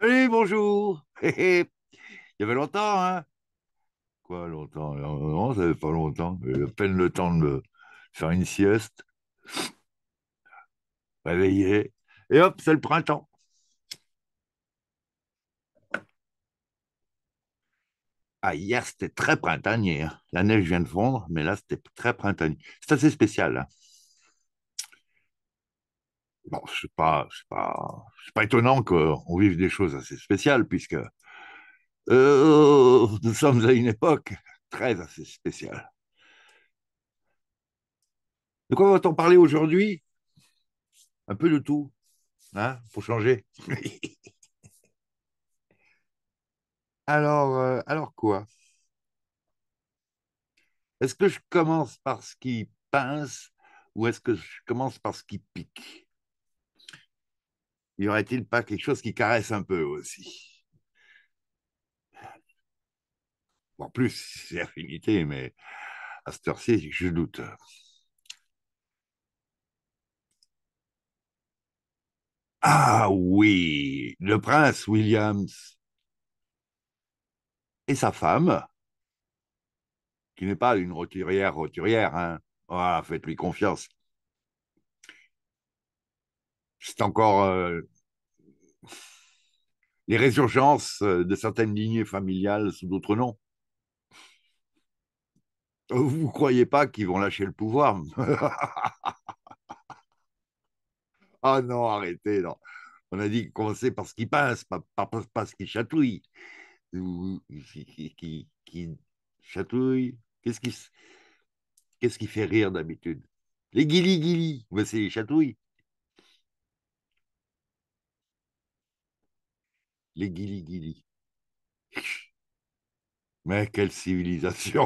Salut, bonjour. Il y avait longtemps, hein Quoi, longtemps euh, Non, ça n'avait pas longtemps. J'ai à peine le temps de faire une sieste, réveiller, et hop, c'est le printemps. Ah, hier, c'était très printanier. Hein. La neige vient de fondre, mais là, c'était très printanier. C'est assez spécial. Hein bon, c'est pas, pas, pas, étonnant qu'on vive des choses assez spéciales, puisque euh, nous sommes à une époque très assez spéciale. De quoi va-t-on parler aujourd'hui Un peu de tout, hein, pour changer. alors, euh, alors quoi Est-ce que je commence par ce qui pince ou est-ce que je commence par ce qui pique y aurait-il pas quelque chose qui caresse un peu aussi En plus, c'est affinité, mais à cette heure-ci, je doute. Ah oui, le prince Williams et sa femme, qui n'est pas une roturière roturière, hein. Ah, faites-lui confiance c'est encore euh, les résurgences euh, de certaines lignées familiales sous d'autres noms. Vous ne croyez pas qu'ils vont lâcher le pouvoir Ah non, arrêtez, On a dit commencer par ce qui passe, pas, ce qui chatouille. Qui, chatouille Qu'est-ce qui, fait rire d'habitude Les guilis-guilis, c'est les chatouilles. les guili-guili. Mais quelle civilisation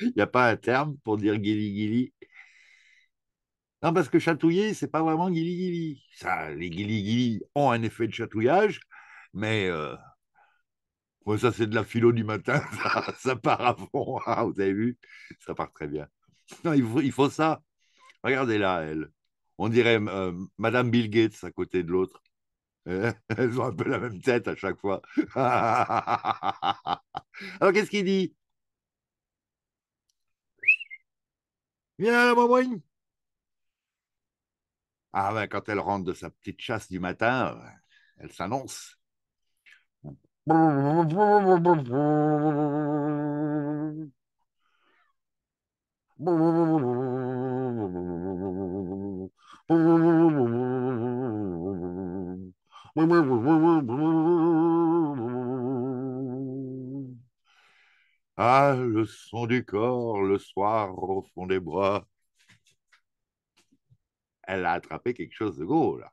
Il n'y a pas un terme pour dire guili-guili Non, parce que chatouiller, c'est pas vraiment guili-guili. Ça, les guili-guili ont un effet de chatouillage, mais euh, ça, c'est de la philo du matin. Ça, part à fond. Hein, vous avez vu Ça part très bien. Non, il faut, il faut ça. Regardez là, elle on dirait euh, Madame Bill Gates à côté de l'autre. Elles ont un peu la même tête à chaque fois. Alors, qu'est-ce qu'il dit Viens, la Ah ben, quand elle rentre de sa petite chasse du matin, euh, elle s'annonce. Ah, le son du corps, le soir au fond des bois. Elle a attrapé quelque chose de gros, là.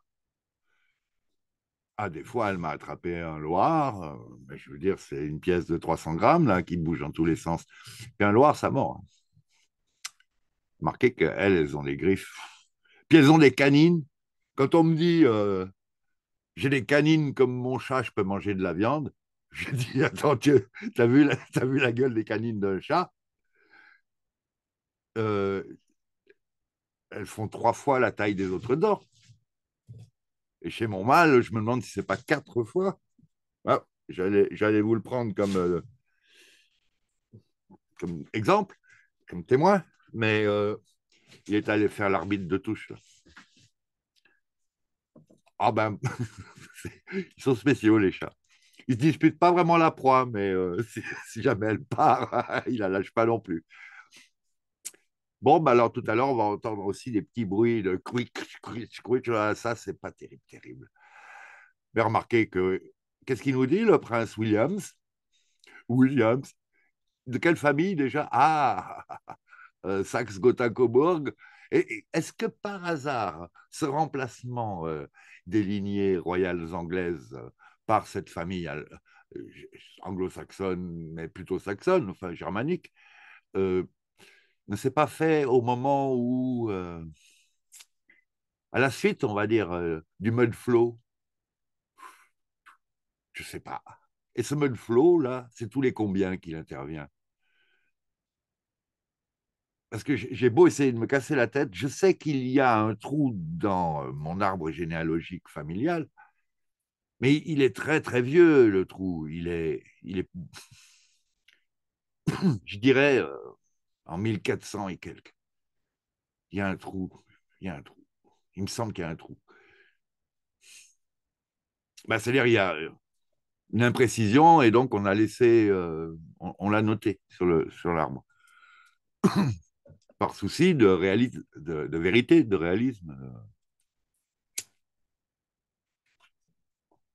Ah, des fois, elle m'a attrapé un Loir, euh, mais je veux dire, c'est une pièce de 300 grammes, là, qui bouge dans tous les sens. Et un Loir, ça mord. Marquez qu'elles, elles ont des griffes puis elles ont des canines. Quand on me dit euh, j'ai des canines comme mon chat, je peux manger de la viande, je dis attends, tu as vu, la, vu la gueule des canines d'un chat euh, Elles font trois fois la taille des autres dents. Et chez mon mâle, je me demande si c'est pas quatre fois. Ah, J'allais vous le prendre comme, euh, comme exemple, comme témoin, mais il est allé faire l'arbitre de touche. Ah ben, ils sont spéciaux les chats. Ils ne disputent pas vraiment la proie, mais euh, si, jamais elle part, il la lâche pas non plus. Bon, ben, alors tout à l'heure, on va entendre aussi des petits bruits de quick, quick, quick. Ah, ça, c'est pas terrible, terrible. Mais remarquez que, qu'est-ce qu'il nous dit, le prince Williams Williams, de quelle famille déjà Ah euh, Saxe-Gotha-Cobourg. est-ce que par hasard, ce remplacement euh, des lignées royales anglaises euh, par cette famille anglo-saxonne, mais plutôt saxonne, enfin germanique, ne s'est pas fait au moment où, à la suite, on va dire, du flow, Je ne sais pas. Et ce mode flow, là, c'est tous les combien qu'il intervient parce que j'ai beau essayer de me casser la tête, je sais qu'il y a un trou dans euh, mon arbre généalogique familial, mais il est très très vieux le trou. Il est, il est, je dirais, euh, en 1400 et quelques. Il y a un trou, il y a un trou. Il me semble qu'il y a un trou. Bah, C'est-à-dire il y a euh, une imprécision et donc on a laissé, on, l'a noté sur l'arbre. Sur souci de, réalité, de, vérité, de réalisme.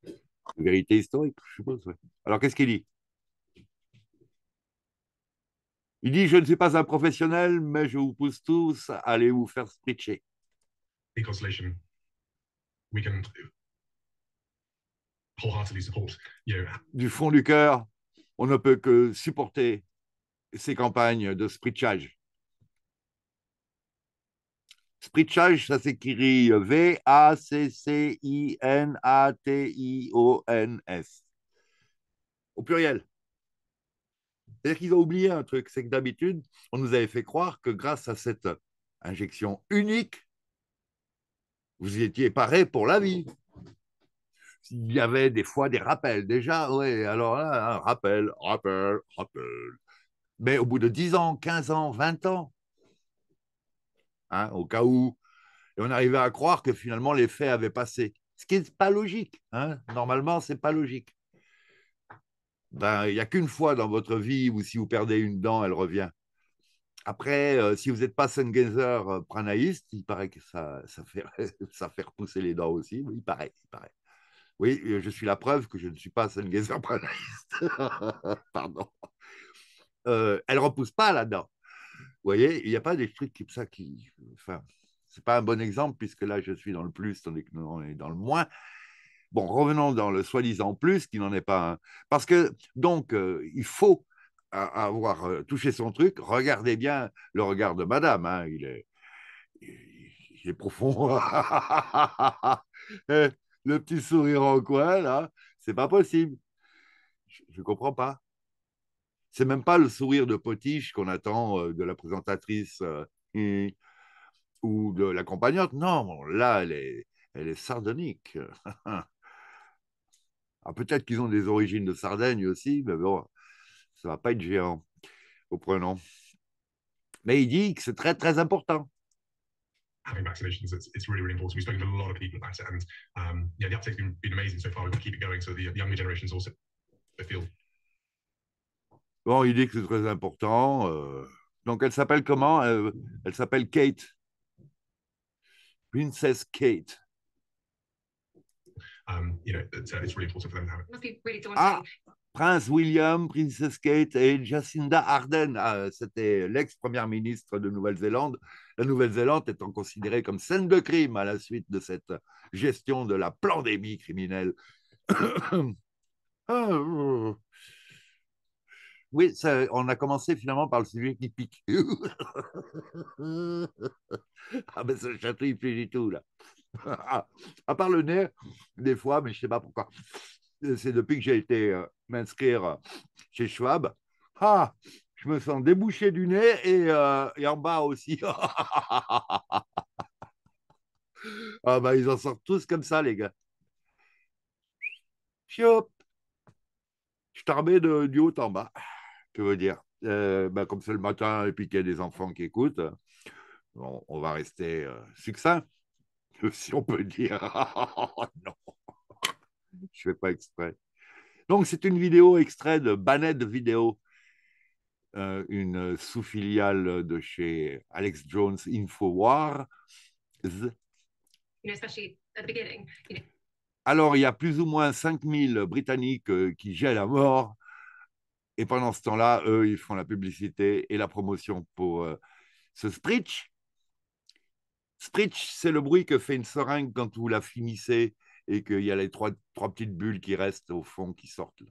Euh, vérité historique, je suppose. Alors, qu'est-ce qu'il dit Il dit Je ne suis pas un professionnel, mais je vous pousse tous à aller vous faire spritcher. Du fond du cœur, on ne peut que supporter ces campagnes de spritchage. Spritchage, ça s'écrit euh, V-A-C-C-I-N-A-T-I-O-N-S. Au pluriel. C'est-à-dire qu'ils ont oublié un truc, c'est que d'habitude, on nous avait fait croire que grâce à cette injection unique, vous étiez paré pour la vie. Il y avait des fois des rappels. Déjà, oui, alors là, un rappel, rappel, rappel. Mais au bout de 10 ans, 15 ans, 20 ans, Hein, au cas où. Et on arrivait à croire que finalement les faits avaient passé. Ce qui n'est pas logique. Hein. Normalement, ce n'est pas logique. Ben, il y n'y a qu'une fois dans votre vie où si vous perdez une dent, elle revient. Après, euh, si vous n'êtes pas Sennheiser euh, pranaïste, il paraît que ça, fait, ça fait repousser les dents aussi. Il paraît, il paraît. Oui, euh, je suis la preuve que je ne suis pas Sennheiser pranaïste. Pardon. elle ne repousse pas la dent. Vous voyez, il n'y a pas des trucs comme ça qui. Enfin, ce n'est pas un bon exemple, puisque là, je suis dans le plus, tandis que nous, on est dans le moins. Bon, revenons dans le soi-disant plus, qui n'en est pas un. Parce que, donc, euh, il faut avoir euh, touché son truc. Regardez bien le regard de madame. Hein, il, est, il est profond. Eh, le petit sourire en coin, là, c'est pas possible. Je ne comprends pas. C'est même pas le sourire de potiche qu'on attend euh, de la présentatrice euh, ou de l'accompagnante. Non, là, elle est, elle est sardonique. ah, peut-être qu'ils ont des origines de Sardaigne aussi, mais bon, ça va pas être géant au prénom. Mais il dit que c'est très, très important. having vaccinations, it's, it's really, really important. We've spoken to a lot of people about it, and um, yeah, the uptake's been, been amazing so far. We've got Les keep it going so the, the younger generations also feel Bon, il dit que c'est très important. Euh. Donc, elle s'appelle comment euh, Elle s'appelle Kate. Princess Kate. Prince William, Princess Kate et Jacinda Ardern. Ah, c'était l'ex-première ministre de Nouvelle-Zélande. La Nouvelle-Zélande étant considérée comme scène de crime à la suite de cette gestion de la pandémie criminelle. Ah, oh. Oui, on a commencé finalement par le sujet qui pique. ah ben ça chatouille plus du tout là. Ah, à part le nez, des fois, mais je ne sais pas pourquoi. Euh, c'est depuis que j'ai été euh, m'inscrire euh, chez Schwab. Ah, je me sens débouché du nez et, en bas aussi. ah ben ils en sortent tous comme ça les gars. Chiop. Je t'en du haut en bas je veux dire. Euh, ben, comme c'est le matin et puis qu'il y a des enfants qui écoutent, on, va rester euh, succinct, si on peut dire. Ah, non, je ne fais pas exprès. Donc, c'est une vidéo extrait de Baned vidéo euh, une sous-filiale de chez Alex Jones Infowars. Alors, il y a plus ou moins 5000 Britanniques qui gèlent à mort et pendant ce temps-là, eux, ils font la publicité et la promotion pour euh, ce spritch. Spritch, c'est le bruit que fait une seringue quand vous la finissez et qu'il y a les trois, trois petites bulles qui restent au fond, qui sortent. Vous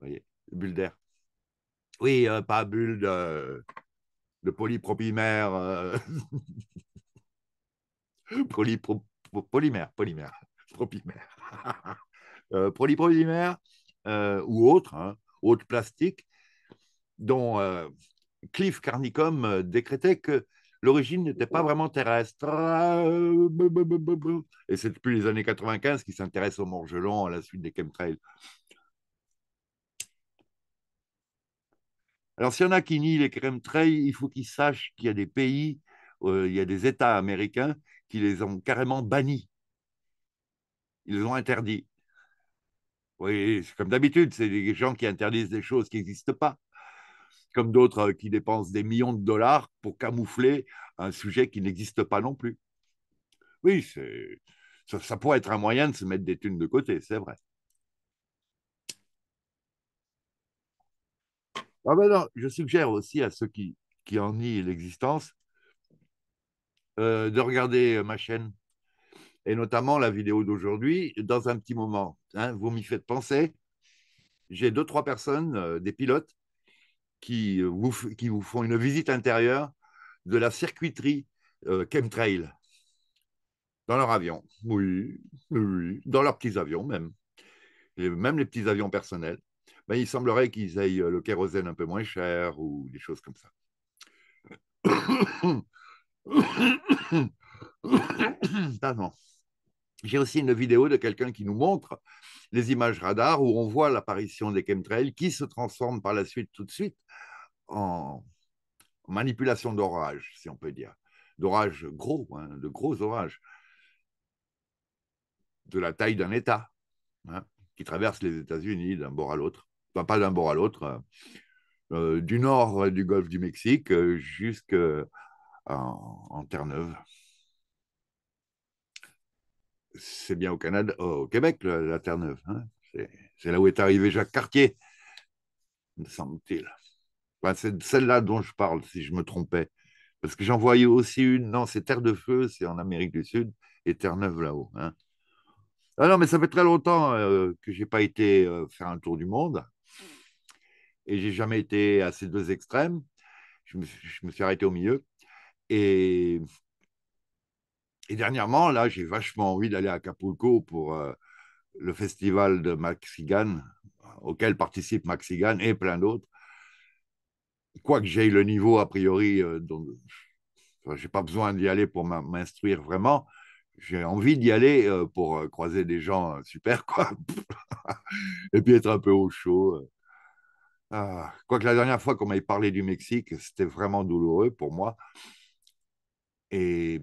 voyez, bulles d'air. Oui, euh, pas bulle de, de polypropimère. Euh, polymère, polymère, propimère. euh, ou autre. Hein haute plastique, dont euh, Cliff Carnicom euh, décrétait que l'origine n'était pas vraiment terrestre. Et c'est depuis les années 95 qu'il s'intéresse au morgelons à la suite des chemtrails. Alors, s'il y en a qui nient les chemtrails, il faut qu'ils sachent qu'il y a des pays, euh, il y a des États américains qui les ont carrément bannis. Ils les ont interdits. Oui, c'est comme d'habitude, c'est des gens qui interdisent des choses qui n'existent pas, comme d'autres euh, qui dépensent des millions de dollars pour camoufler un sujet qui n'existe pas non plus. Oui, ça, pourrait être un moyen de se mettre des thunes de côté, c'est vrai. Ah ben je suggère aussi à ceux qui, en nient l'existence euh, de regarder euh, ma chaîne et notamment la vidéo d'aujourd'hui, dans un petit moment. Hein, vous m'y faites penser. J'ai deux, trois personnes, euh, des pilotes, qui euh, vous, qui vous font une visite intérieure de la circuiterie euh, chemtrail dans leur avion. Oui, dans leurs petits avions même. même les petits avions personnels. Ben, il semblerait qu'ils aient le kérosène un peu moins cher ou des choses comme ça. Ah non j'ai aussi une vidéo de quelqu'un qui nous montre les images radar où on voit l'apparition des chemtrails qui se transforment par la suite, tout de suite, en manipulation d'orage, si on peut dire. D'orage gros, hein, de gros orages, de la taille d'un État, hein, qui traverse les États-Unis d'un bord à l'autre. Enfin, pas d'un bord à l'autre, euh, euh, du nord du golfe du Mexique euh, jusqu'en en Terre-Neuve c'est bien au Canada, au Québec, la, Terre-Neuve. Hein. c'est là où est arrivé Jacques Cartier, me semble-t-il. c'est celle-là dont je parle, si je me trompais. Parce que j'en voyais aussi une. Non, c'est Terre de Feu, c'est en Amérique du Sud, et Terre-Neuve là-haut. Hein ah non, mais ça fait très longtemps euh, que je n'ai pas été euh, faire un tour du monde. Et j'ai jamais été à ces deux extrêmes. Je me, je me suis arrêté au milieu. Et et dernièrement, là, j'ai vachement envie d'aller à Acapulco pour euh, le festival de Maxigan, auquel participe Maxigan et plein d'autres. Quoique j'aie le niveau, a priori, euh, donc, je n'ai pas besoin d'y aller pour m'instruire vraiment. J'ai envie d'y aller euh, pour croiser des gens super, quoi. et puis être un peu au chaud. Ah, quoique la dernière fois qu'on m'avait parlé du Mexique, c'était vraiment douloureux pour moi. Et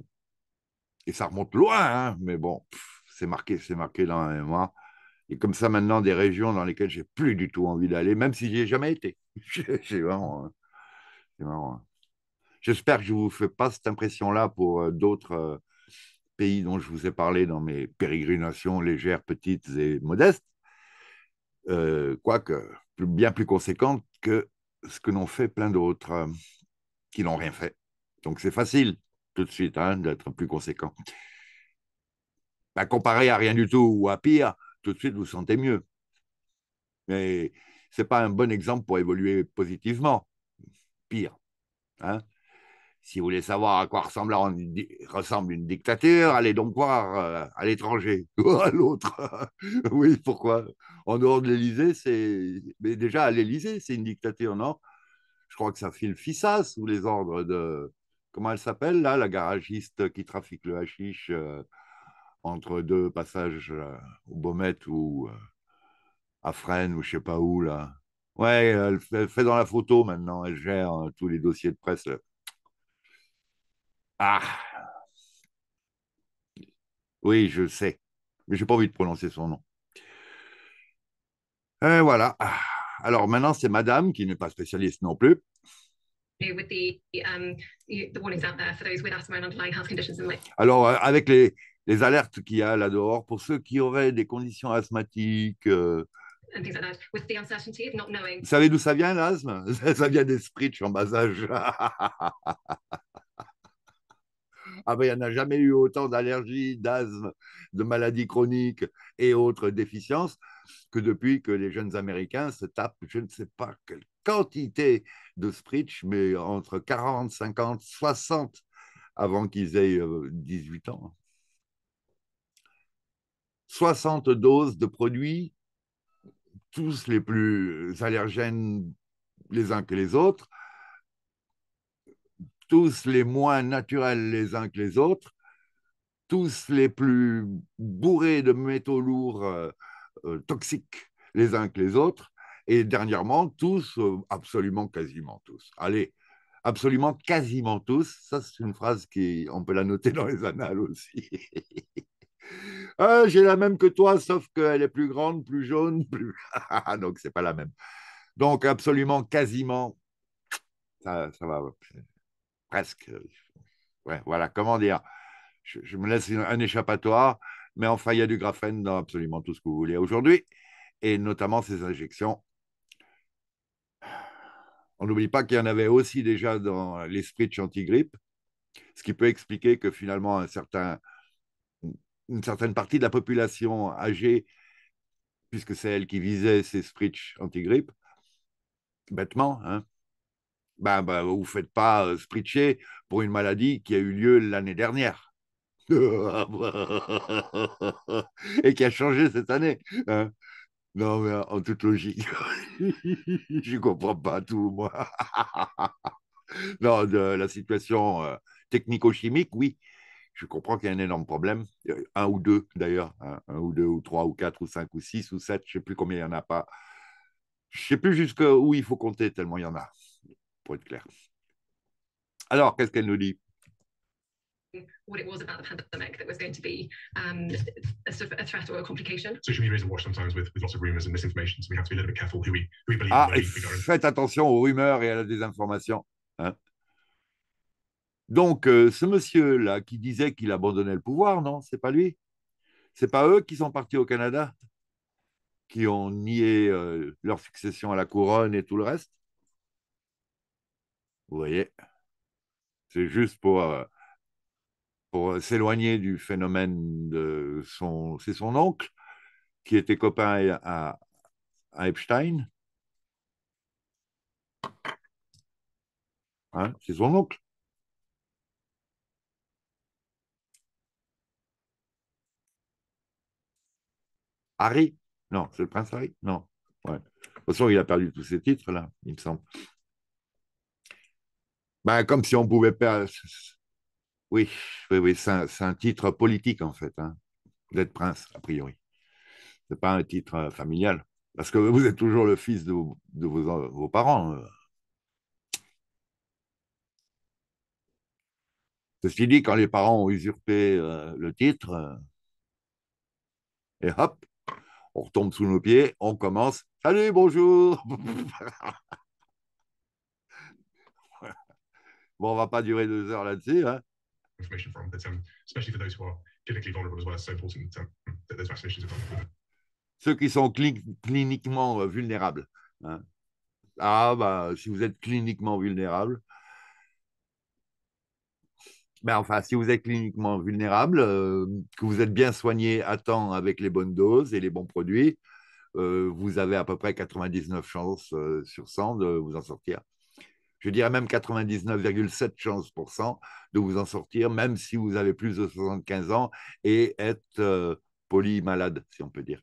et ça remonte loin, hein, mais bon, c'est marqué, c'est marqué dans la mémoire. Et comme ça, maintenant, des régions dans lesquelles j'ai plus du tout envie d'aller, même si j'y ai jamais été. Hein, c'est marrant. C'est hein. J'espère que je ne vous fais pas cette impression-là pour euh, d'autres euh, pays dont je vous ai parlé dans mes pérégrinations légères, petites et modestes, euh, quoique bien plus conséquentes que ce que n'ont fait plein d'autres qui n'ont rien fait. Donc c'est facile tout de suite, hein, d'être plus conséquent. comparé à rien du tout ou à pire, tout de suite, vous sentez mieux. Mais ce n'est pas un bon exemple pour évoluer positivement. Pire. Hein. si vous voulez savoir à quoi ressemble, une, ressemble une dictature, allez donc voir euh, à l'étranger ou à l'autre. oui, pourquoi En dehors de l'Élysée, c'est. Mais déjà, à l'Élysée, c'est une dictature, non Je crois que ça file Fissa sous les ordres de, comment elle s'appelle là, la garagiste qui trafique le hashish euh, entre deux passages euh, au Baumette ou euh, à Fresnes ou je sais pas où là. Ouais, elle fait, dans la photo maintenant, elle gère tous les dossiers de presse. Ah Oui, je sais, mais j'ai pas envie de prononcer son nom. Et voilà. Ah! Alors maintenant, c'est madame qui n'est pas spécialiste non plus. Alors, avec les, alertes qu'il y a là dehors, pour ceux qui auraient des conditions asthmatiques, Vous savez d'où ça vient l'asthme Ça vient des sprites en bas âge. ah ben, il n'y en a jamais eu autant d'allergies, d'asthme, de maladies chroniques et autres déficiences que depuis que les jeunes Américains se tapent, je ne sais pas quel quantité de Spritch, mais entre 40, 50, 60 avant qu'ils aient 18 euh, ans. 60 doses de produits, tous les plus allergènes les uns que les autres, tous les moins naturels les uns que les autres, tous les plus bourrés de métaux lourds euh, euh, toxiques les uns que les autres, et dernièrement, tous, euh, absolument quasiment tous. Allez, absolument quasiment tous. Ça, c'est une phrase qui, on peut la noter dans les annales aussi. Ah, j'ai la même que toi, sauf qu'elle est plus grande, plus jaune, plus. Donc, c'est pas la même. Donc, absolument quasiment. Ça, ça va. Presque. Ouais, voilà, comment dire. je me laisse un échappatoire, mais enfin, il y a du graphène dans absolument tout ce que vous voulez aujourd'hui, et notamment ces injections on n'oublie pas qu'il y en avait aussi déjà dans l'esprit anti-grippe, ce qui peut expliquer que finalement certain, une certaine partie de la population âgée, puisque c'est elle qui visait ces sprits anti-grippe, bêtement, hein, ben, ben, vous ne faites pas euh, spritcher pour une maladie qui a eu lieu l'année dernière. et qui a changé cette année. Hein. Non, mais en toute logique, je ne comprends pas tout, moi. non, de la situation euh, technico-chimique, oui, je comprends qu'il y a un énorme problème. Euh, un ou deux, d'ailleurs. Hein, un ou deux, ou trois, ou quatre, ou cinq, ou six, ou sept, je ne sais plus combien il y en a pas. Je ne sais plus jusqu'où il faut compter, tellement il y en a, pour être clair. Alors, qu'est-ce qu'elle nous dit what it was about the pandemic that was going to be um, a, a threat or a complication. Social media is awash sometimes with, with lots of rumors and misinformation, so we have to be a little bit careful who we, who we believe. Ah, faites attention aux rumeurs et à la désinformation. Hein. Donc, euh, ce monsieur-là qui disait qu'il abandonnait le pouvoir, non, c'est pas lui. C'est pas eux qui sont partis au Canada, qui ont nié euh, leur succession à la couronne et tout le reste. Vous voyez, c'est juste pour euh, pour euh, s'éloigner du phénomène de son. C'est son oncle qui était copain à, Epstein. Hein, c'est son oncle. Harry Non, c'est le prince Harry Non. De toute façon, il a perdu tous ses titres, là, il me semble. Ben, comme si on pouvait perdre. Oui, c'est un, titre politique en fait, d'être hein. prince, a priori. Ce n'est pas un titre euh, familial, parce que vous êtes toujours le fils de, vos, euh, parents. Euh. Ceci dit, quand les parents ont usurpé le titre, et hop, on retombe sous nos pieds, on commence. Salut, bonjour Bon, on va pas durer deux heures là-dessus. Hein. Ceux qui sont cliniquement euh, vulnérables. Hein. Ah, bah, si vous êtes cliniquement vulnérable, ben, enfin, si vous êtes cliniquement vulnérable, euh, que vous êtes bien soigné à temps avec les bonnes doses et les bons produits, euh, vous avez à peu près 99 chances sur 100 de vous en sortir je dirais même 99,7 de vous en sortir, même si vous avez plus de 75 ans et êtes euh, poli, malade, si on peut dire.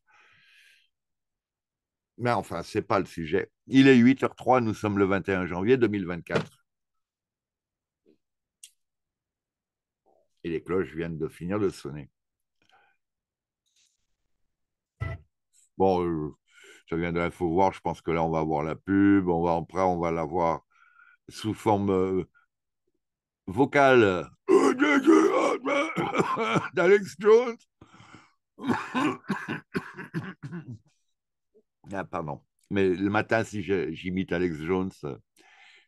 Mais enfin, ce n'est pas le sujet. Il est 8h03, nous sommes le 21 janvier 2024. Et les cloches viennent de finir de sonner. Bon, euh, ça vient de l'info voir, je pense que là, on va avoir la pub, on va, après, on va la voir sous forme euh, vocale euh, d'Alex Jones. ah, pardon. Mais le matin, si j'imite Alex Jones, euh,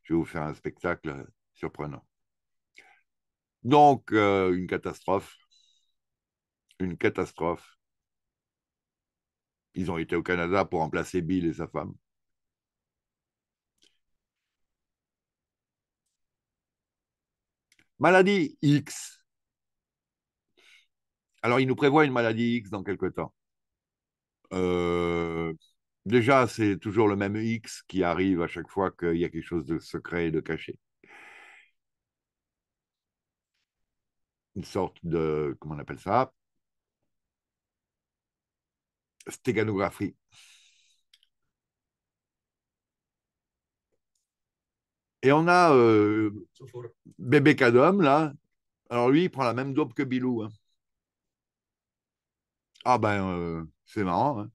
je vais vous faire un spectacle surprenant. Donc, une catastrophe. Une catastrophe. Ils ont été au Canada pour remplacer Bill et sa femme. Maladie X. Alors, il nous prévoit une maladie X dans quelques temps. Euh, déjà, c'est toujours le même X qui arrive à chaque fois qu'il y a quelque chose de secret et de caché. Une sorte de, comment on appelle ça Stéganographie. Et on a euh, Bébé Cadom, là. Alors lui, il prend la même dope que Bilou. Hein. Ah ben, euh, c'est marrant. Hein.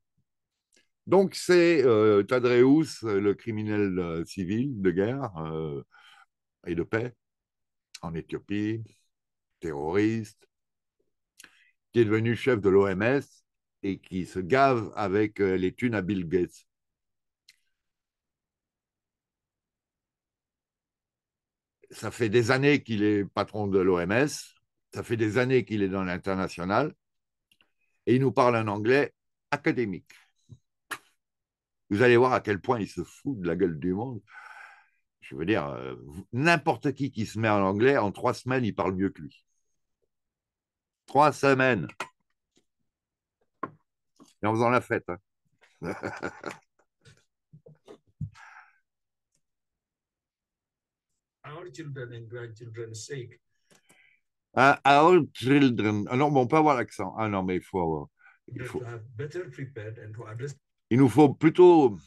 Donc c'est euh, le criminel euh, civil de guerre et de paix en Éthiopie, terroriste, qui est devenu chef de l'OMS et qui se gave avec les thunes à Bill Gates. ça fait des années qu'il est patron de l'OMS, ça fait des années qu'il est dans l'international, et il nous parle un anglais académique. Vous allez voir à quel point il se fout de la gueule du monde. Je veux dire, euh, n'importe qui qui se met en anglais, en trois semaines, il parle mieux que lui. Trois semaines. Et en faisant la fête. Hein. our children and grandchildren's sake. Uh, our children. Ah non, mais on peut avoir l'accent. Ah non, mais il faut Il, faut... il nous faut plutôt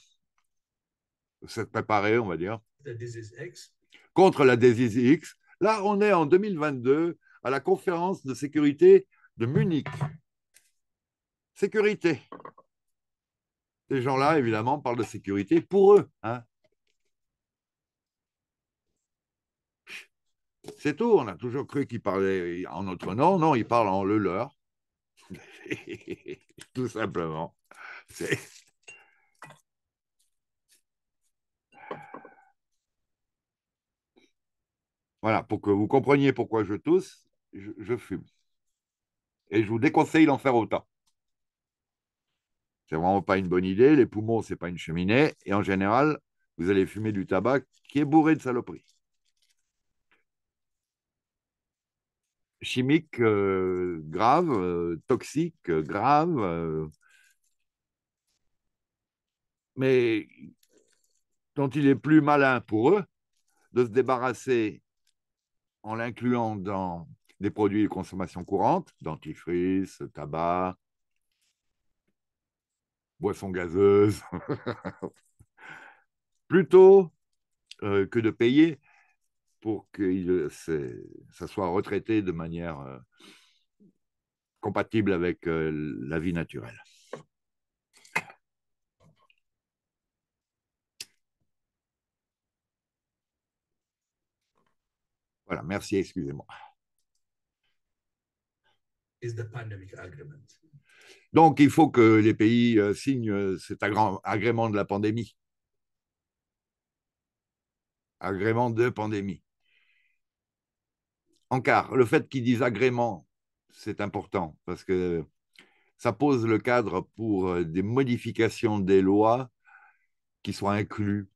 se préparer, on va dire, contre la disease X. Là, on est en 2022 à la conférence de sécurité de Munich. Sécurité. Ces gens-là, évidemment, parlent de sécurité pour eux. Hein. C'est tout, on a toujours cru qu'il parlait en notre nom. Non, il parle en le leur. tout simplement. Voilà, pour que vous compreniez pourquoi je tousse, je, fume. Et je vous déconseille d'en faire autant. C'est vraiment pas une bonne idée. Les poumons, c'est pas une cheminée. Et en général, vous allez fumer du tabac qui est bourré de saloperies. chimiques euh, graves, euh, toxiques euh, graves, mais dont il est plus malin pour eux de se débarrasser en l'incluant dans des produits de consommation courante, dentifrice, tabac, boissons gazeuses, plutôt que de payer pour que euh, ça soit retraité de manière euh, compatible avec euh, la vie naturelle. Voilà, merci, excusez-moi. Donc, il faut que les pays signent cet agrément de la pandémie. Agrément de pandémie. En quart, le fait qu'ils disent agrément, c'est important parce que ça pose le cadre pour euh, des modifications des lois qui soient incluses.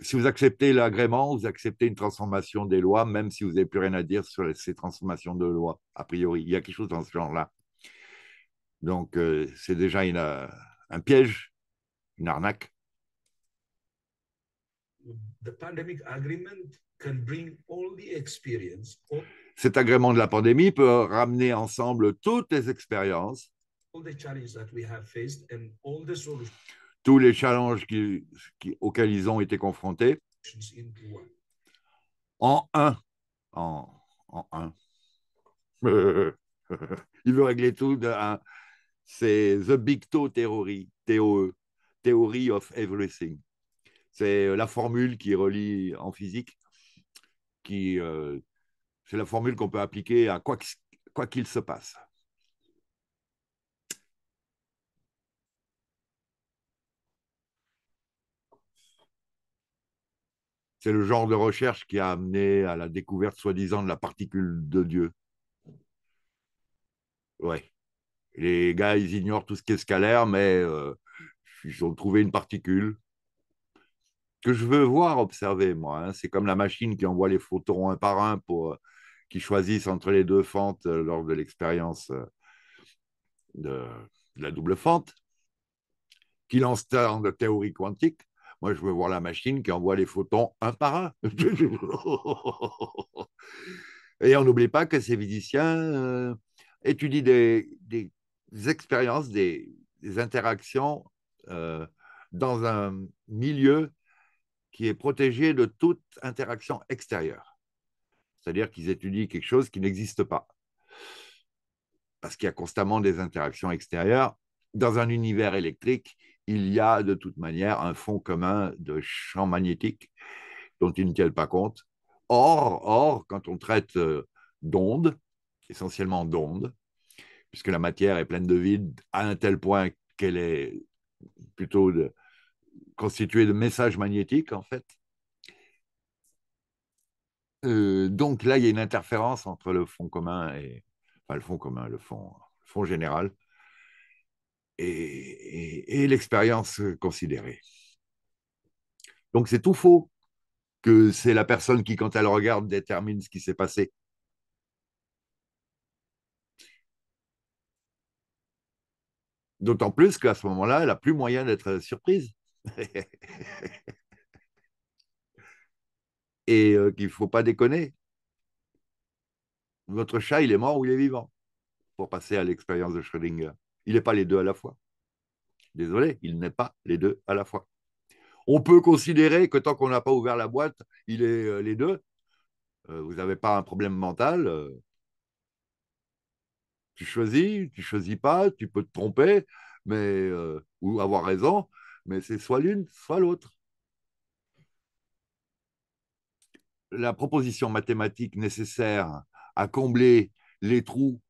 Si vous acceptez l'agrément, vous acceptez une transformation des lois, même si vous n'avez plus rien à dire sur ces transformations de lois, a priori. Il y a quelque chose dans ce genre-là. Donc, euh, c'est déjà une, euh, un piège, une arnaque. Cet agrément de la pandémie peut ramener ensemble toutes les expériences, tous les challenges auxquels ils ont été confrontés, en un. En, un. Il veut régler tout un. C'est The Big Toe Theory, TOE, Theory of Everything. C'est euh, la formule qui relie en physique, qui euh, c'est la formule qu'on peut appliquer à quoi qu'il se passe. C'est le genre de recherche qui a amené à la découverte soi-disant de la particule de Dieu. Ouais. Les gars, ils ignorent tout ce qui est scalaire, mais euh, ils ont trouvé une particule que je veux voir observer, moi. Hein. C'est comme la machine qui envoie les photons un par un pour euh, qu'ils choisissent entre les deux fentes euh, lors de l'expérience euh, de, la double fente, qui lance de théorie quantique. Moi, je veux voir la machine qui envoie les photons un par un. Et on n'oublie pas que ces physiciens étudient des, expériences, des, interactions dans un milieu qui est protégé de toute interaction extérieure. C'est-à-dire qu'ils étudient quelque chose qui n'existe pas. Parce qu'il y a constamment des interactions extérieures. Dans un univers électrique, il y a de toute manière un fond commun de champs magnétiques dont ils ne tiennent pas compte. Or, or quand on traite euh, d'ondes, essentiellement d'ondes, puisque la matière est pleine de vide à un tel point qu'elle est plutôt de, constitué de messages magnétiques, en fait. Euh, donc là, il y a une interférence entre le fond commun et. le fond commun, le fond général et, et l'expérience considérée. Donc c'est tout faux que c'est la personne qui, quand elle regarde, détermine ce qui s'est passé. D'autant plus qu'à ce moment-là, elle n'a plus moyen d'être surprise. et euh, qu'il ne faut pas déconner. Votre chat, il est mort ou il est vivant pour passer à l'expérience de Schrödinger. Il n'est pas les deux à la fois. Désolé, il n'est pas les deux à la fois. On peut considérer que tant qu'on n'a pas ouvert la boîte, il est euh, les deux. Euh, vous n'avez pas un problème mental. tu choisis, tu choisis pas, tu peux te tromper, mais ou avoir raison, mais c'est soit l'une, soit l'autre. La proposition mathématique nécessaire à combler les trous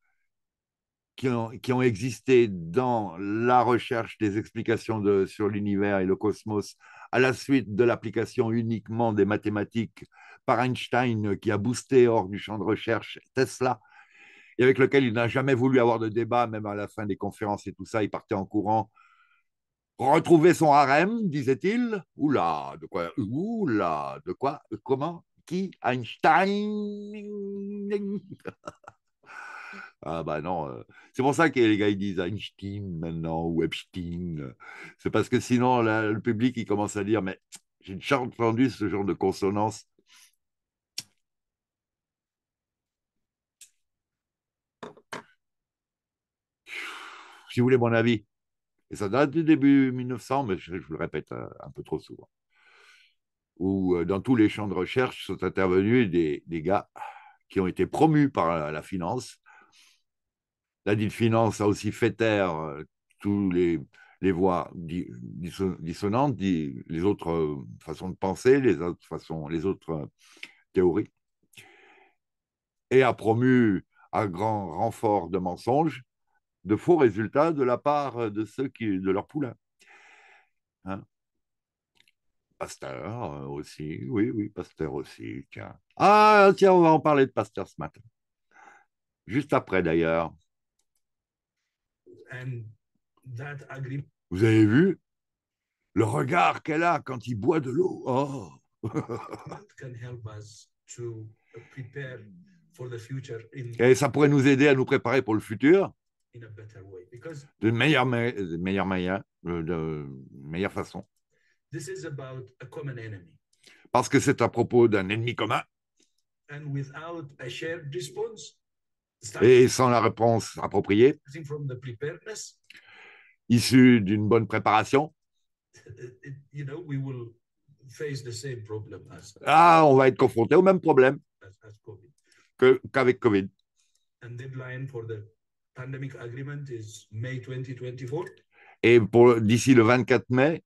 qui ont, existé dans la recherche des explications sur l'univers et le cosmos à la suite de l'application uniquement des mathématiques par Einstein qui a boosté hors du champ de recherche Tesla et avec lequel il n'a jamais voulu avoir de débat, même à la fin des conférences et tout ça, il partait en courant Retrouver son harem, disait-il. Oula, de quoi Oula, de quoi Comment Qui Einstein Ah bah non, euh, c'est pour ça que les gars ils disent Einstein maintenant ou Epstein. C'est parce que sinon le public il commence à dire mais j'ai déjà entendu ce genre de consonance. Si vous voulez mon avis. Et ça date du début 1900, mais je, le répète euh, un, peu trop souvent. Où euh, dans tous les champs de recherche sont intervenus des, gars qui ont été promus par la, finance. La dite finance a aussi fait taire euh, tous les, les voix dissonantes, les autres façons de penser, les autres, façons, les autres théories, et a promu un grand renfort de mensonges de faux résultats de la part de ceux qui de leurs poulains. Hein. Pasteur euh, aussi, oui, oui, Pasteur aussi, tiens. Ah, tiens, on va en parler de Pasteur ce matin. Juste après, d'ailleurs. Vous avez vu le regard qu'elle a quand il boit de l'eau oh. Et ça pourrait nous aider à nous préparer pour le futur d'une meilleure, meilleure, euh, de meilleure façon. Parce que c'est à propos d'un ennemi commun. et sans la réponse appropriée, issue d'une bonne préparation, ah, on va être confronté au même problème qu'avec COVID. And deadline for et pour d'ici le 24 mai,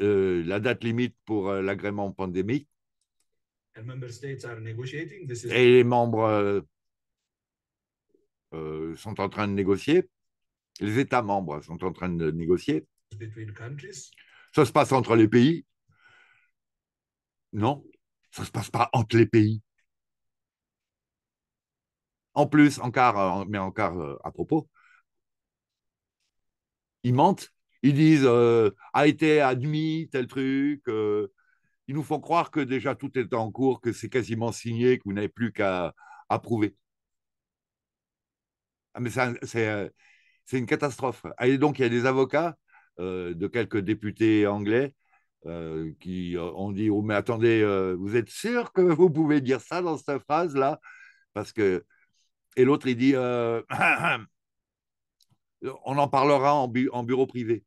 euh, la date limite pour euh, l'agrément pandémique. Et les membres euh, sont en train de négocier. Les États membres sont en train de négocier. Ça se passe entre les pays. Non, ça se passe pas entre les pays. En plus, euh, en mais encore euh, à propos, ils mentent. Ils disent euh, a été admis tel truc. il ils nous font croire que déjà tout est en cours, que c'est quasiment signé, que vous n'avez plus qu'à approuver. Ah, mais c'est une catastrophe. Et donc, il y a des avocats de quelques députés anglais qui ont dit oh, mais attendez, vous êtes sûr que vous pouvez dire ça dans cette phrase-là Parce que et l'autre, il dit euh, On en parlera en, bureau privé.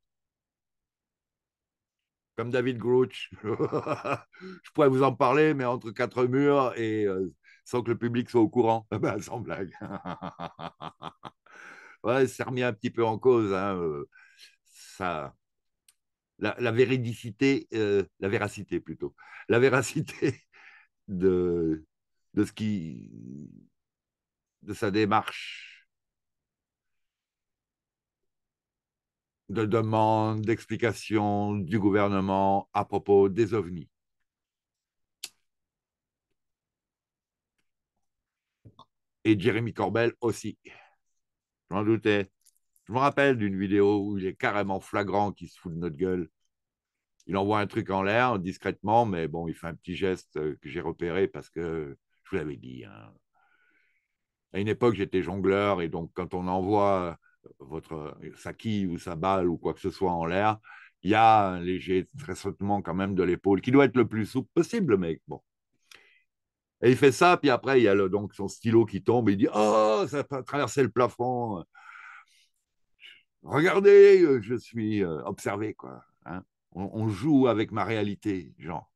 Comme David Grouch. je pourrais vous en parler, mais entre quatre murs et euh, sans que le public soit au courant. Bah, sans blague. ouais, c'est un petit peu en cause. Hein, euh, ça. La, la véridicité, la véracité plutôt, la véracité de, de ce qui de sa démarche de demande d'explication du gouvernement à propos des ovnis. Et Jérémy Corbel aussi. Je m'en doutais. Je me rappelle d'une vidéo où il est carrément flagrant qu'il se fout de notre gueule. Il envoie un truc en l'air discrètement, mais bon, il fait un petit geste que j'ai repéré parce que je vous l'avais dit. Hein à une époque, j'étais jongleur et donc quand on envoie euh, votre, euh, sa ou sa balle ou quoi que ce soit en l'air, il y a un léger tressautement quand même de l'épaule qui doit être le plus souple possible, mais bon. Et il fait ça, puis après, il y a donc son stylo qui tombe, et il dit Oh, ça a traversé le plafond. Regardez, euh, je suis observé, quoi. Hein. on, joue avec ma réalité, genre.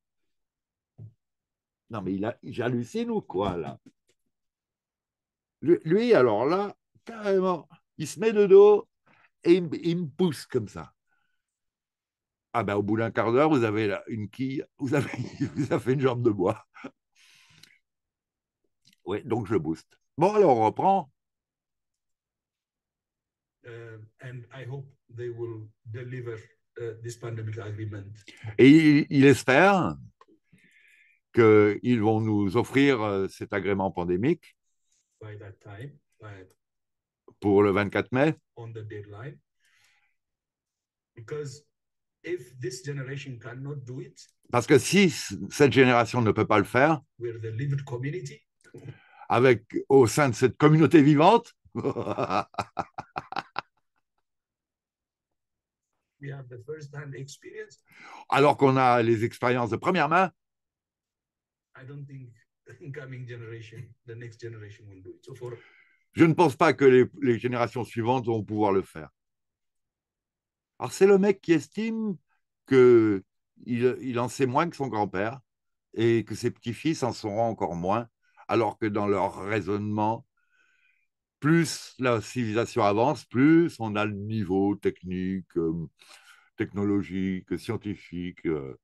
Non, mais il a, j'hallucine ou quoi, là lui, alors là, carrément, il se met de dos et il, me pousse comme ça. Ah ben, au bout d'un quart d'heure, vous avez là une quille, vous avez, vous avez une jambe de bois. Oui, donc je booste. Bon, alors on reprend. Et il, il espère qu'ils vont nous offrir euh, cet agrément pandémique pour le 24 mai. Parce que si cette génération ne peut pas le faire, avec au sein de cette communauté vivante, alors qu'on a les expériences de première main, I don't think je ne pense pas que les, générations suivantes vont pouvoir le faire. Alors c'est le mec qui estime que il, en sait moins que son grand-père et que ses petits-fils en sauront encore moins, alors que dans leur raisonnement, plus la civilisation avance, plus on a le niveau technique, euh, technologique, scientifique, euh,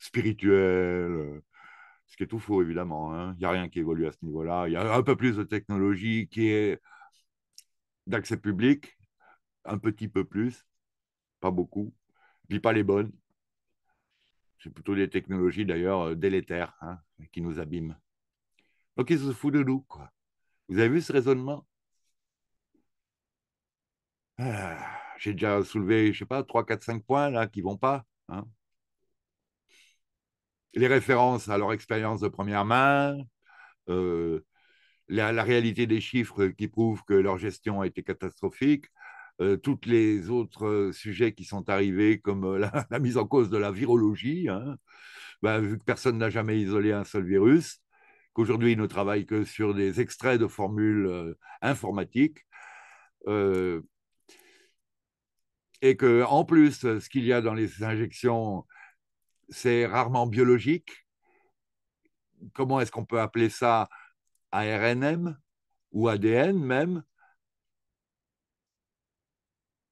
spirituel, euh, ce qui est tout faux, évidemment. Hein. Il n'y a rien qui évolue à ce niveau-là. Il y a un peu plus de technologie qui est d'accès public, un petit peu plus, pas beaucoup, puis pas les bonnes. C'est plutôt des technologies d'ailleurs euh, délétères hein, qui nous abîment. Donc ils se foutent de nous. Quoi. Vous avez vu ce raisonnement ah, J'ai déjà soulevé, je ne sais pas, 3, 4, 5 points là qui vont pas. Hein les références à leur expérience de première main, euh, la, réalité des chiffres qui prouvent que leur gestion a été catastrophique, tous euh, toutes les autres sujets qui sont arrivés, comme euh, la, mise en cause de la virologie, hein. ben, vu que personne n'a jamais isolé un seul virus, qu'aujourd'hui ils ne travaillent que sur des extraits de formules informatiques, et que en plus, ce qu'il y a dans les injections c'est rarement biologique. Comment est-ce qu'on peut appeler ça ARNM ou ADN même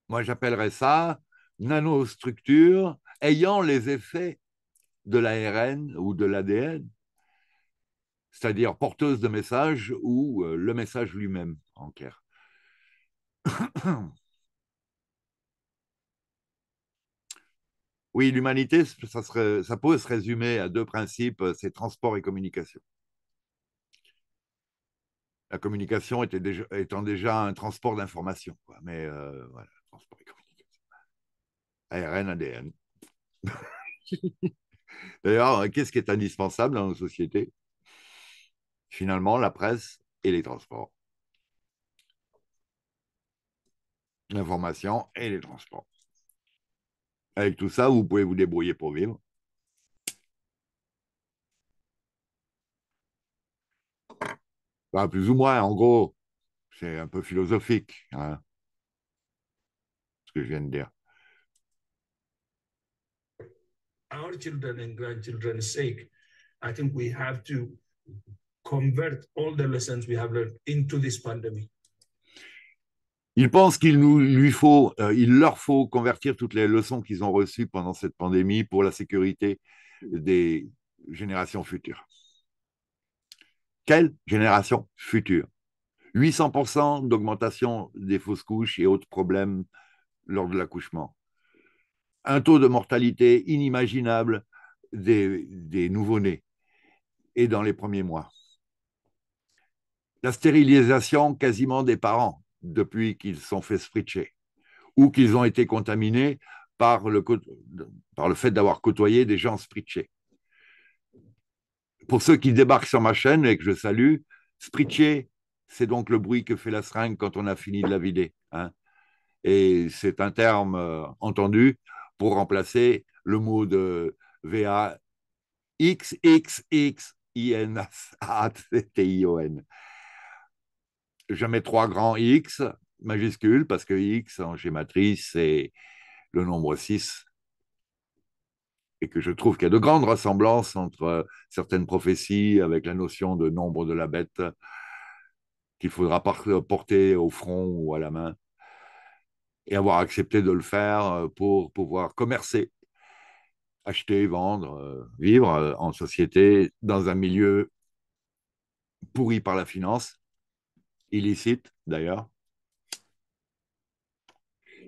Moi, j'appellerais ça nanostructure ayant les effets de l'ARN ou de l'ADN, c'est-à-dire porteuse de messages ou euh, le message lui-même en clair. Oui, l'humanité, ça, ça peut se résumer à deux principes, euh, c'est transport et communication. La communication était déjà, étant déjà un transport d'information, mais euh, voilà, transport et communication. ARN, ADN. D'ailleurs, euh, qu'est-ce qui est indispensable dans nos sociétés Finalement, la presse et les transports. L'information et les transports avec tout ça, vous pouvez vous débrouiller pour vivre. Enfin, plus ou moins, en gros, c'est un peu philosophique, hein, ce que je viens de dire. Our children and grandchildren's sake, I think we have to convert all the lessons we have learned into this pandemic. Ils pensent qu'il nous lui faut, euh, il leur faut convertir toutes les leçons qu'ils ont reçues pendant cette pandémie pour la sécurité des générations futures. Quelle génération future 800% d'augmentation des fausses couches et autres problèmes lors de l'accouchement. Un taux de mortalité inimaginable des, des nouveau-nés et dans les premiers mois. La stérilisation quasiment des parents depuis qu'ils sont fait spritcher ou qu'ils ont été contaminés par le, par le fait d'avoir côtoyé des gens spritchés. Pour ceux qui débarquent sur ma chaîne et que je salue, spritcher, c'est donc le bruit que fait la seringue quand on a fini de la vider. Hein. Et c'est un terme euh, entendu pour remplacer le mot de VA n jamais mets trois grands X majuscules parce que X en gématrice, c'est le nombre 6 et que je trouve qu'il y a de grandes ressemblances entre certaines prophéties avec la notion de nombre de la bête qu'il faudra porter au front ou à la main, et avoir accepté de le faire euh, pour pouvoir commercer, acheter, vendre, euh, vivre euh, en société dans un milieu pourri par la finance, illicite d'ailleurs,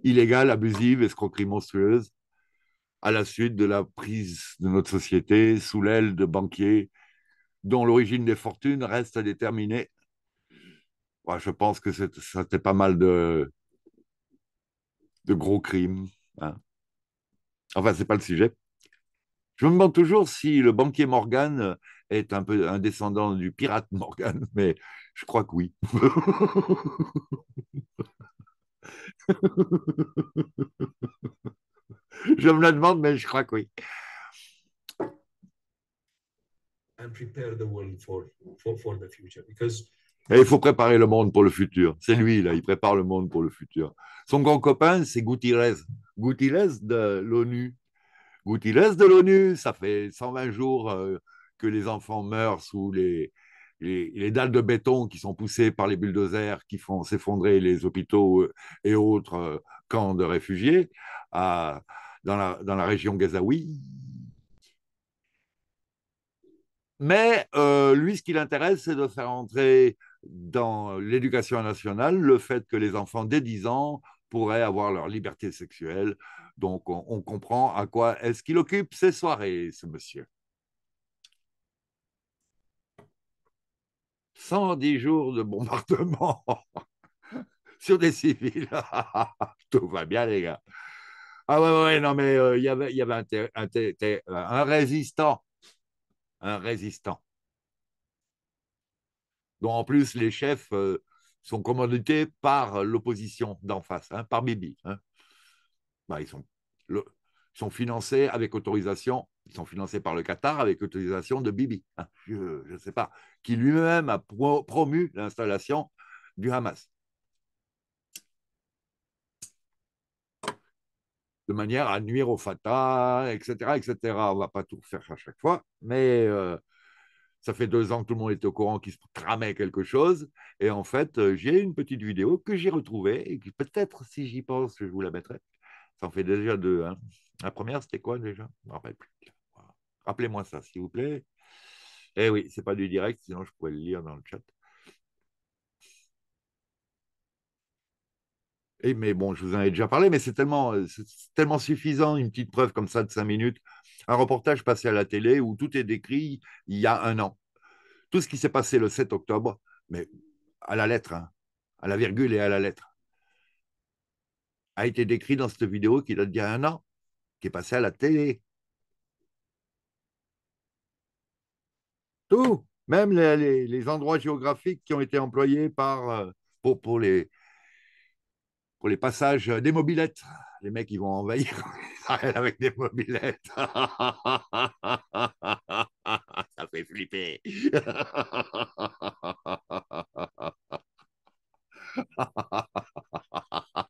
illégale, abusive, escroquerie monstrueuse, à la suite de la prise de notre société sous l'aile de banquiers dont l'origine des fortunes reste à déterminer. je pense que c'était pas mal de, gros crimes. Hein. Enfin, ce n'est pas le sujet. Je me demande toujours si le banquier Morgan est un peu un descendant du pirate Morgan, mais je crois que oui. je me la demande, mais je crois que oui. Et il faut préparer le monde pour le futur. C'est lui, là, il prépare le monde pour le futur. Son grand copain, c'est Gutiérrez. Gutiérrez de l'ONU. Gutiérrez de l'ONU, ça fait 120 jours euh, que les enfants meurent sous les, les, dalles de béton qui sont poussées par les bulldozers qui font s'effondrer les hôpitaux euh, et autres euh, camps de réfugiés dans, la, région Gazaoui. Mais euh, lui, ce qui l'intéresse, c'est de faire entrer dans l'éducation nationale le fait que les enfants dès 10 ans pourraient avoir leur liberté sexuelle. Donc, on, comprend à quoi est-ce qu'il occupe ces soirées, ce monsieur. 110 jours de bombardement sur des civils. Tout va bien, les gars. Ah ouais, ouais, non, mais euh, il y avait, y avait euh, un, résistant. Un résistant. Dont en plus, les chefs euh, sont commandités par l'opposition d'en face, hein, par Bibi. Hein. Bah, ils, sont, sont financés avec autorisation ils sont financés par le Qatar avec l'utilisation de Bibi, hein, je ne sais pas, qui lui-même a promu l'installation du Hamas. de manière à nuire au Fatah, etc., etc. On ne va pas tout refaire à chaque fois, mais euh, ça fait deux ans que tout le monde est au courant qu'il se tramait quelque chose. Et en fait, euh, j'ai une petite vidéo que j'ai retrouvée et qui, peut-être, si j'y pense, je vous la mettrai. Ça en fait déjà deux. Hein. La première, c'était quoi déjà Je ne me rappelle plus. Rappelez-moi ça, s'il vous plaît. Eh oui, n'est pas du direct, sinon je pourrais le lire dans le chat. Et eh, mais bon, je vous en ai déjà parlé, mais c'est tellement, tellement suffisant, une petite preuve comme ça de cinq minutes. Un reportage passé à la télé où tout est décrit il y a un an. Tout ce qui s'est passé le 7 octobre, mais à la lettre, hein, à la virgule et à la lettre, a été décrit dans cette vidéo qui date d'il y a un an, qui est passée à la télé. même les, endroits géographiques qui ont été employés par, euh, pour, les, pour les passages des mobilettes. Les mecs, ils vont envahir avec des mobilettes. Ça fait flipper.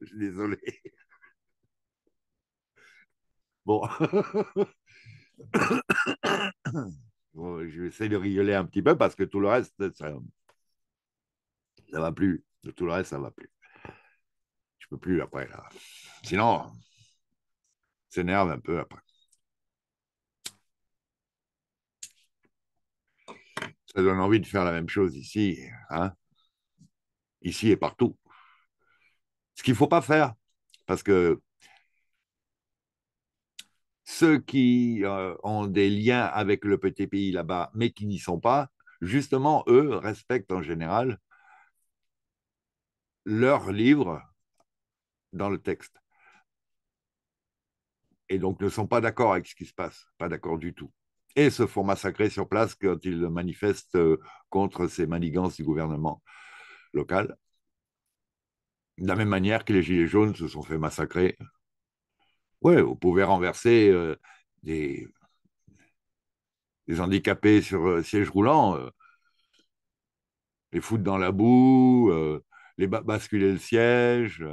Je suis désolé. Bon. Je vais essayer de rigoler un petit peu parce que tout le reste, ça ne va plus. Tout le reste, ça ne va plus. Je peux plus après. Là. Sinon, s'énerve un peu après. Ça donne envie de faire la même chose ici, hein ici et partout. Ce qu'il ne faut pas faire, parce que ceux qui euh, ont des liens avec le petit pays là-bas, mais qui n'y sont pas, justement, eux respectent en général leur livre dans le texte. Et donc ne sont pas d'accord avec ce qui se passe, pas d'accord du tout. Et se font massacrer sur place quand ils manifestent euh, contre ces maligances du gouvernement local. De la même manière que les Gilets jaunes se sont fait massacrer oui, vous pouvez renverser euh, des, handicapés sur euh, siège roulant, euh. les foutre dans la boue, les basculer le siège.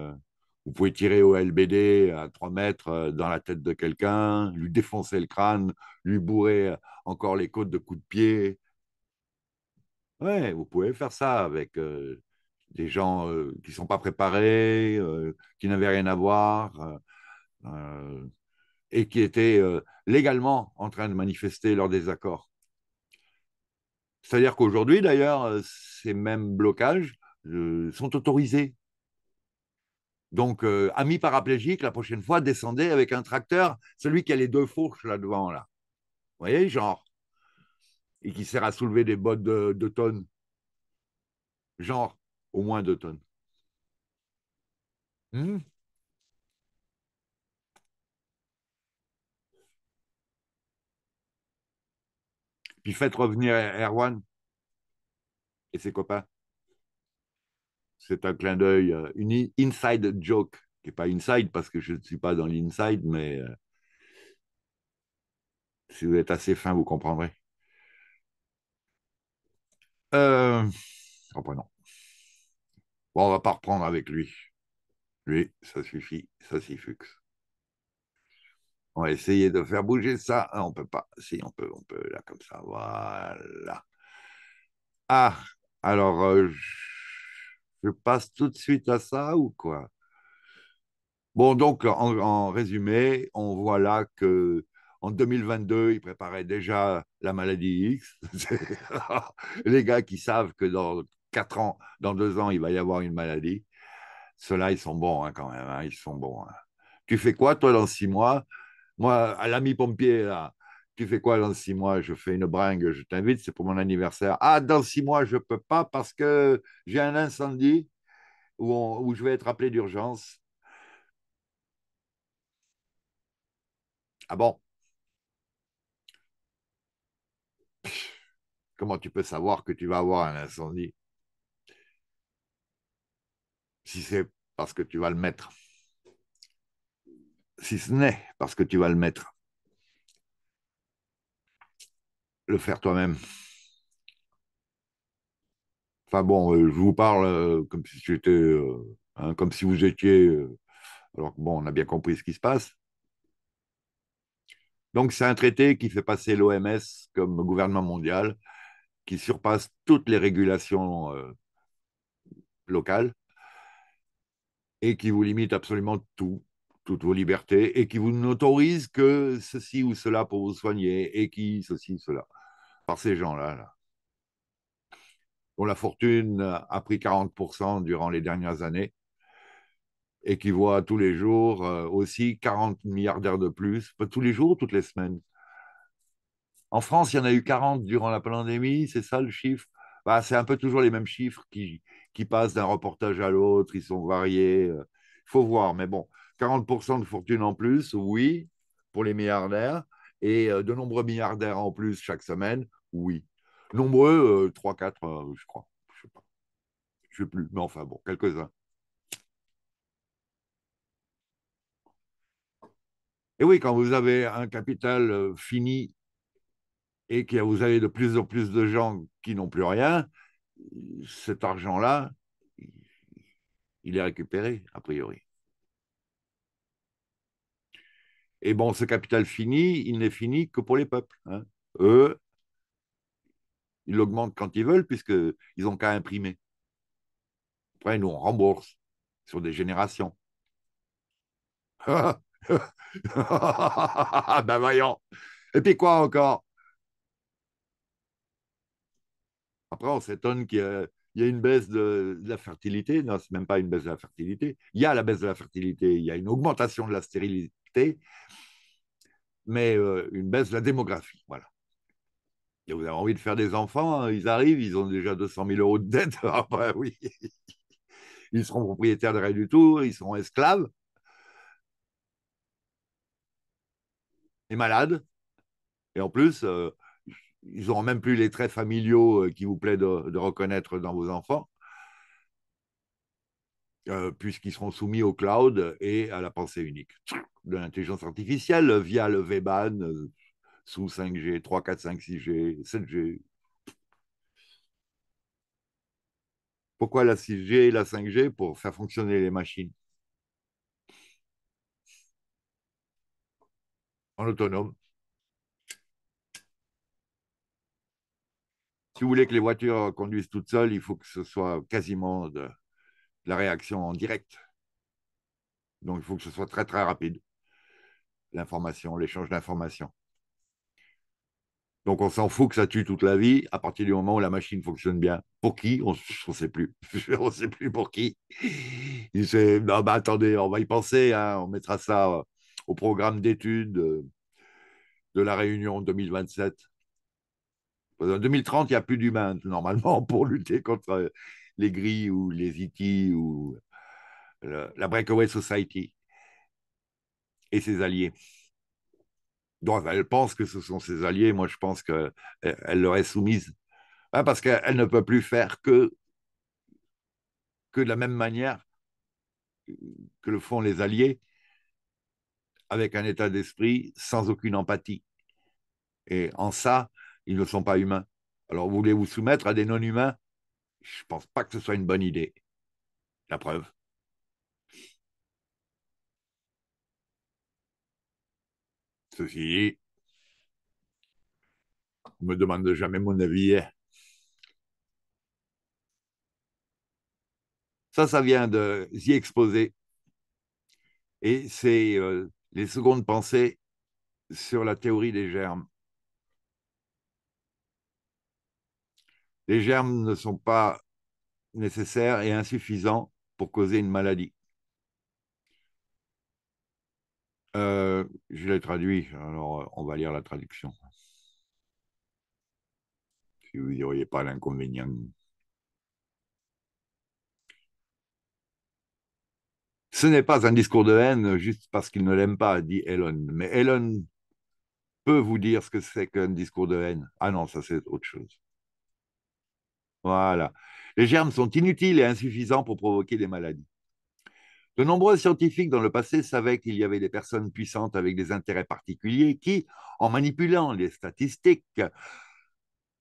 vous pouvez tirer au LBD à 3 mètres dans la tête de quelqu'un, lui défoncer le crâne, lui bourrer encore les côtes de coups de pied. Oui, vous pouvez faire ça avec des gens qui ne sont pas préparés, qui n'avaient rien à voir euh, et qui étaient euh, légalement en train de manifester leur désaccord. C'est-à-dire qu'aujourd'hui, d'ailleurs, euh, ces mêmes blocages sont autorisés. Donc, amis paraplégiques, la prochaine fois, descendez avec un tracteur, celui qui a les deux fourches là devant, là. Vous voyez, genre. Et qui sert à soulever des bottes de, tonnes. Genre, au moins deux tonnes. Mmh. faites revenir Erwan et ses copains. C'est un clin d'œil, euh, une inside joke, qui n'est pas inside parce que je ne suis pas dans l'inside, mais euh, si vous êtes assez fin, vous comprendrez. Euh, bon, on ne va pas reprendre avec lui. Lui, ça suffit, ça suffit. On va essayer de faire bouger ça. Ah, on peut pas. Si, on peut, on peut, là, comme ça. Voilà. Ah, alors, euh, je passe tout de suite à ça ou quoi Bon, donc, en, résumé, on voit là que en 2022, ils préparaient déjà la maladie X. Les gars qui savent que dans 4 ans, dans 2 ans, il va y avoir une maladie, ceux-là, ils sont bons hein, quand même. Hein. ils sont bons. Hein. Tu fais quoi, toi, dans 6 mois moi, à l'ami pompier, là, tu fais quoi dans six mois Je fais une bringue, je t'invite, c'est pour mon anniversaire. Ah, dans six mois, je ne peux pas parce que j'ai un incendie où, où je vais être appelé d'urgence. Ah bon Comment tu peux savoir que tu vas avoir un incendie Si c'est parce que tu vas le mettre si ce n'est parce que tu vas le mettre, le faire toi-même. Enfin bon, euh, je vous parle euh, comme si j'étais, euh, hein, comme si vous étiez, alors bon, on a bien compris ce qui se passe. Donc c'est un traité qui fait passer l'OMS comme gouvernement mondial, qui surpasse toutes les régulations locales et qui vous limite absolument tout toutes vos libertés et qui vous n'autorise que ceci ou cela pour vous soigner et qui ceci, cela, par ces gens-là. Là. Dont la fortune a pris 40% durant les dernières années et qui voit tous les jours euh, aussi 40 milliardaires de plus, tous les jours, toutes les semaines. En France, il y en a eu 40 durant la pandémie, c'est ça le chiffre bah, C'est un peu toujours les mêmes chiffres qui, qui passent d'un reportage à l'autre, ils sont variés. Il euh, faut voir, mais bon, 40% de fortune en plus, oui, pour les milliardaires, et euh, de nombreux milliardaires en plus chaque semaine, oui. Nombreux, 3-4, euh, euh, je crois. Je ne sais sais plus, mais enfin bon, quelques-uns. Et oui, quand vous avez un capital fini et que vous avez de plus en plus de gens qui n'ont plus rien, cet argent-là, il est récupéré, a priori. Et bon, ce capital fini, il n'est fini que pour les peuples. Hein. Eux, ils l'augmentent quand ils veulent, puisqu'ils n'ont qu'à imprimer. Après, nous, on rembourse sur des générations. ben voyons. Et puis quoi encore Après, on s'étonne qu'il y, ait une baisse de, de la fertilité. Non, ce n'est même pas une baisse de la fertilité. Il y a la baisse de la fertilité, il y a une augmentation de la stérilité mais euh, une baisse de la démographie. Voilà. Et vous avez envie de faire des enfants, hein, ils arrivent, ils ont déjà 200 000 euros de dette. après ah bah oui, ils seront propriétaires de rien du tout, ils seront esclaves et malades. Et en plus, euh, ils n'auront même plus les traits familiaux euh, qui vous plaît de reconnaître dans vos enfants. Euh, puisqu'ils seront soumis au cloud et à la pensée unique de l'intelligence artificielle via le VBAN ban euh, sous 5G, 3, 4, 5, 6G, 7G. Pourquoi la 6G et la 5G Pour faire fonctionner les machines en autonome. Si vous voulez que les voitures conduisent toutes seules, il faut que ce soit quasiment de, la réaction en direct. Donc il faut que ce soit très très rapide, l'information, l'échange d'informations. Donc on s'en fout que ça tue toute la vie à partir du moment où la machine fonctionne bien. Pour qui On ne sait plus. on ne sait plus pour qui. Il sait, non, bah, attendez, on va y penser, hein. on mettra ça euh, au programme d'études euh, de la Réunion 2027. En 2030, il n'y a plus d'humains, normalement, pour lutter contre euh, les Gris ou les IT e ou la Breakaway Society et ses alliés. Donc, elle pense que ce sont ses alliés. Moi, je pense qu'elle euh, leur est soumise. Hein, parce qu'elle ne peut plus faire que, que de la même manière que le font les alliés, avec un état d'esprit sans aucune empathie. Et en ça, ils ne sont pas humains. Alors, vous voulez vous soumettre à des non-humains je pense pas que ce soit une bonne idée. La preuve. Ceci on me demande jamais mon avis. Ça, ça vient de y exposer. Et c'est euh, les secondes pensées sur la théorie des germes. Les germes ne sont pas nécessaires et insuffisants pour causer une maladie. Euh, je l'ai traduit, alors euh, on va lire la traduction. Si vous n'y pas l'inconvénient. Ce n'est pas un discours de haine juste parce qu'il ne l'aime pas, dit Elon. Mais Elon peut vous dire ce que c'est qu'un discours de haine. Ah non, ça c'est autre chose. Voilà. Les germes sont inutiles et insuffisants pour provoquer des maladies. De nombreux scientifiques dans le passé savaient qu'il y avait des personnes puissantes avec des intérêts particuliers qui, en manipulant les statistiques,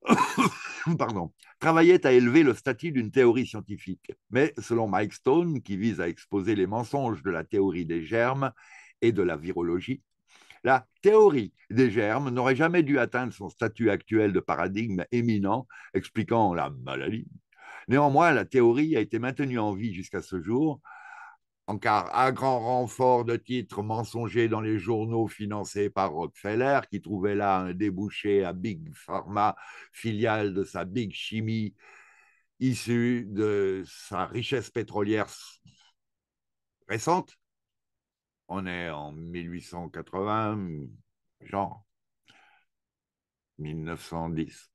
travaillaient à élever le statut d'une théorie scientifique. Mais selon Mike Stone, qui vise à exposer les mensonges de la théorie des germes et de la virologie, la théorie des germes n'aurait jamais dû atteindre son statut actuel de paradigme éminent expliquant la maladie. Néanmoins, la théorie a été maintenue en vie jusqu'à ce jour, en car à grand renfort de titres mensongers dans les journaux financés par Rockefeller, qui trouvait là un débouché à Big Pharma, filiale de sa Big Chimie, issue de sa richesse pétrolière récente, on est en 1880, genre 1910.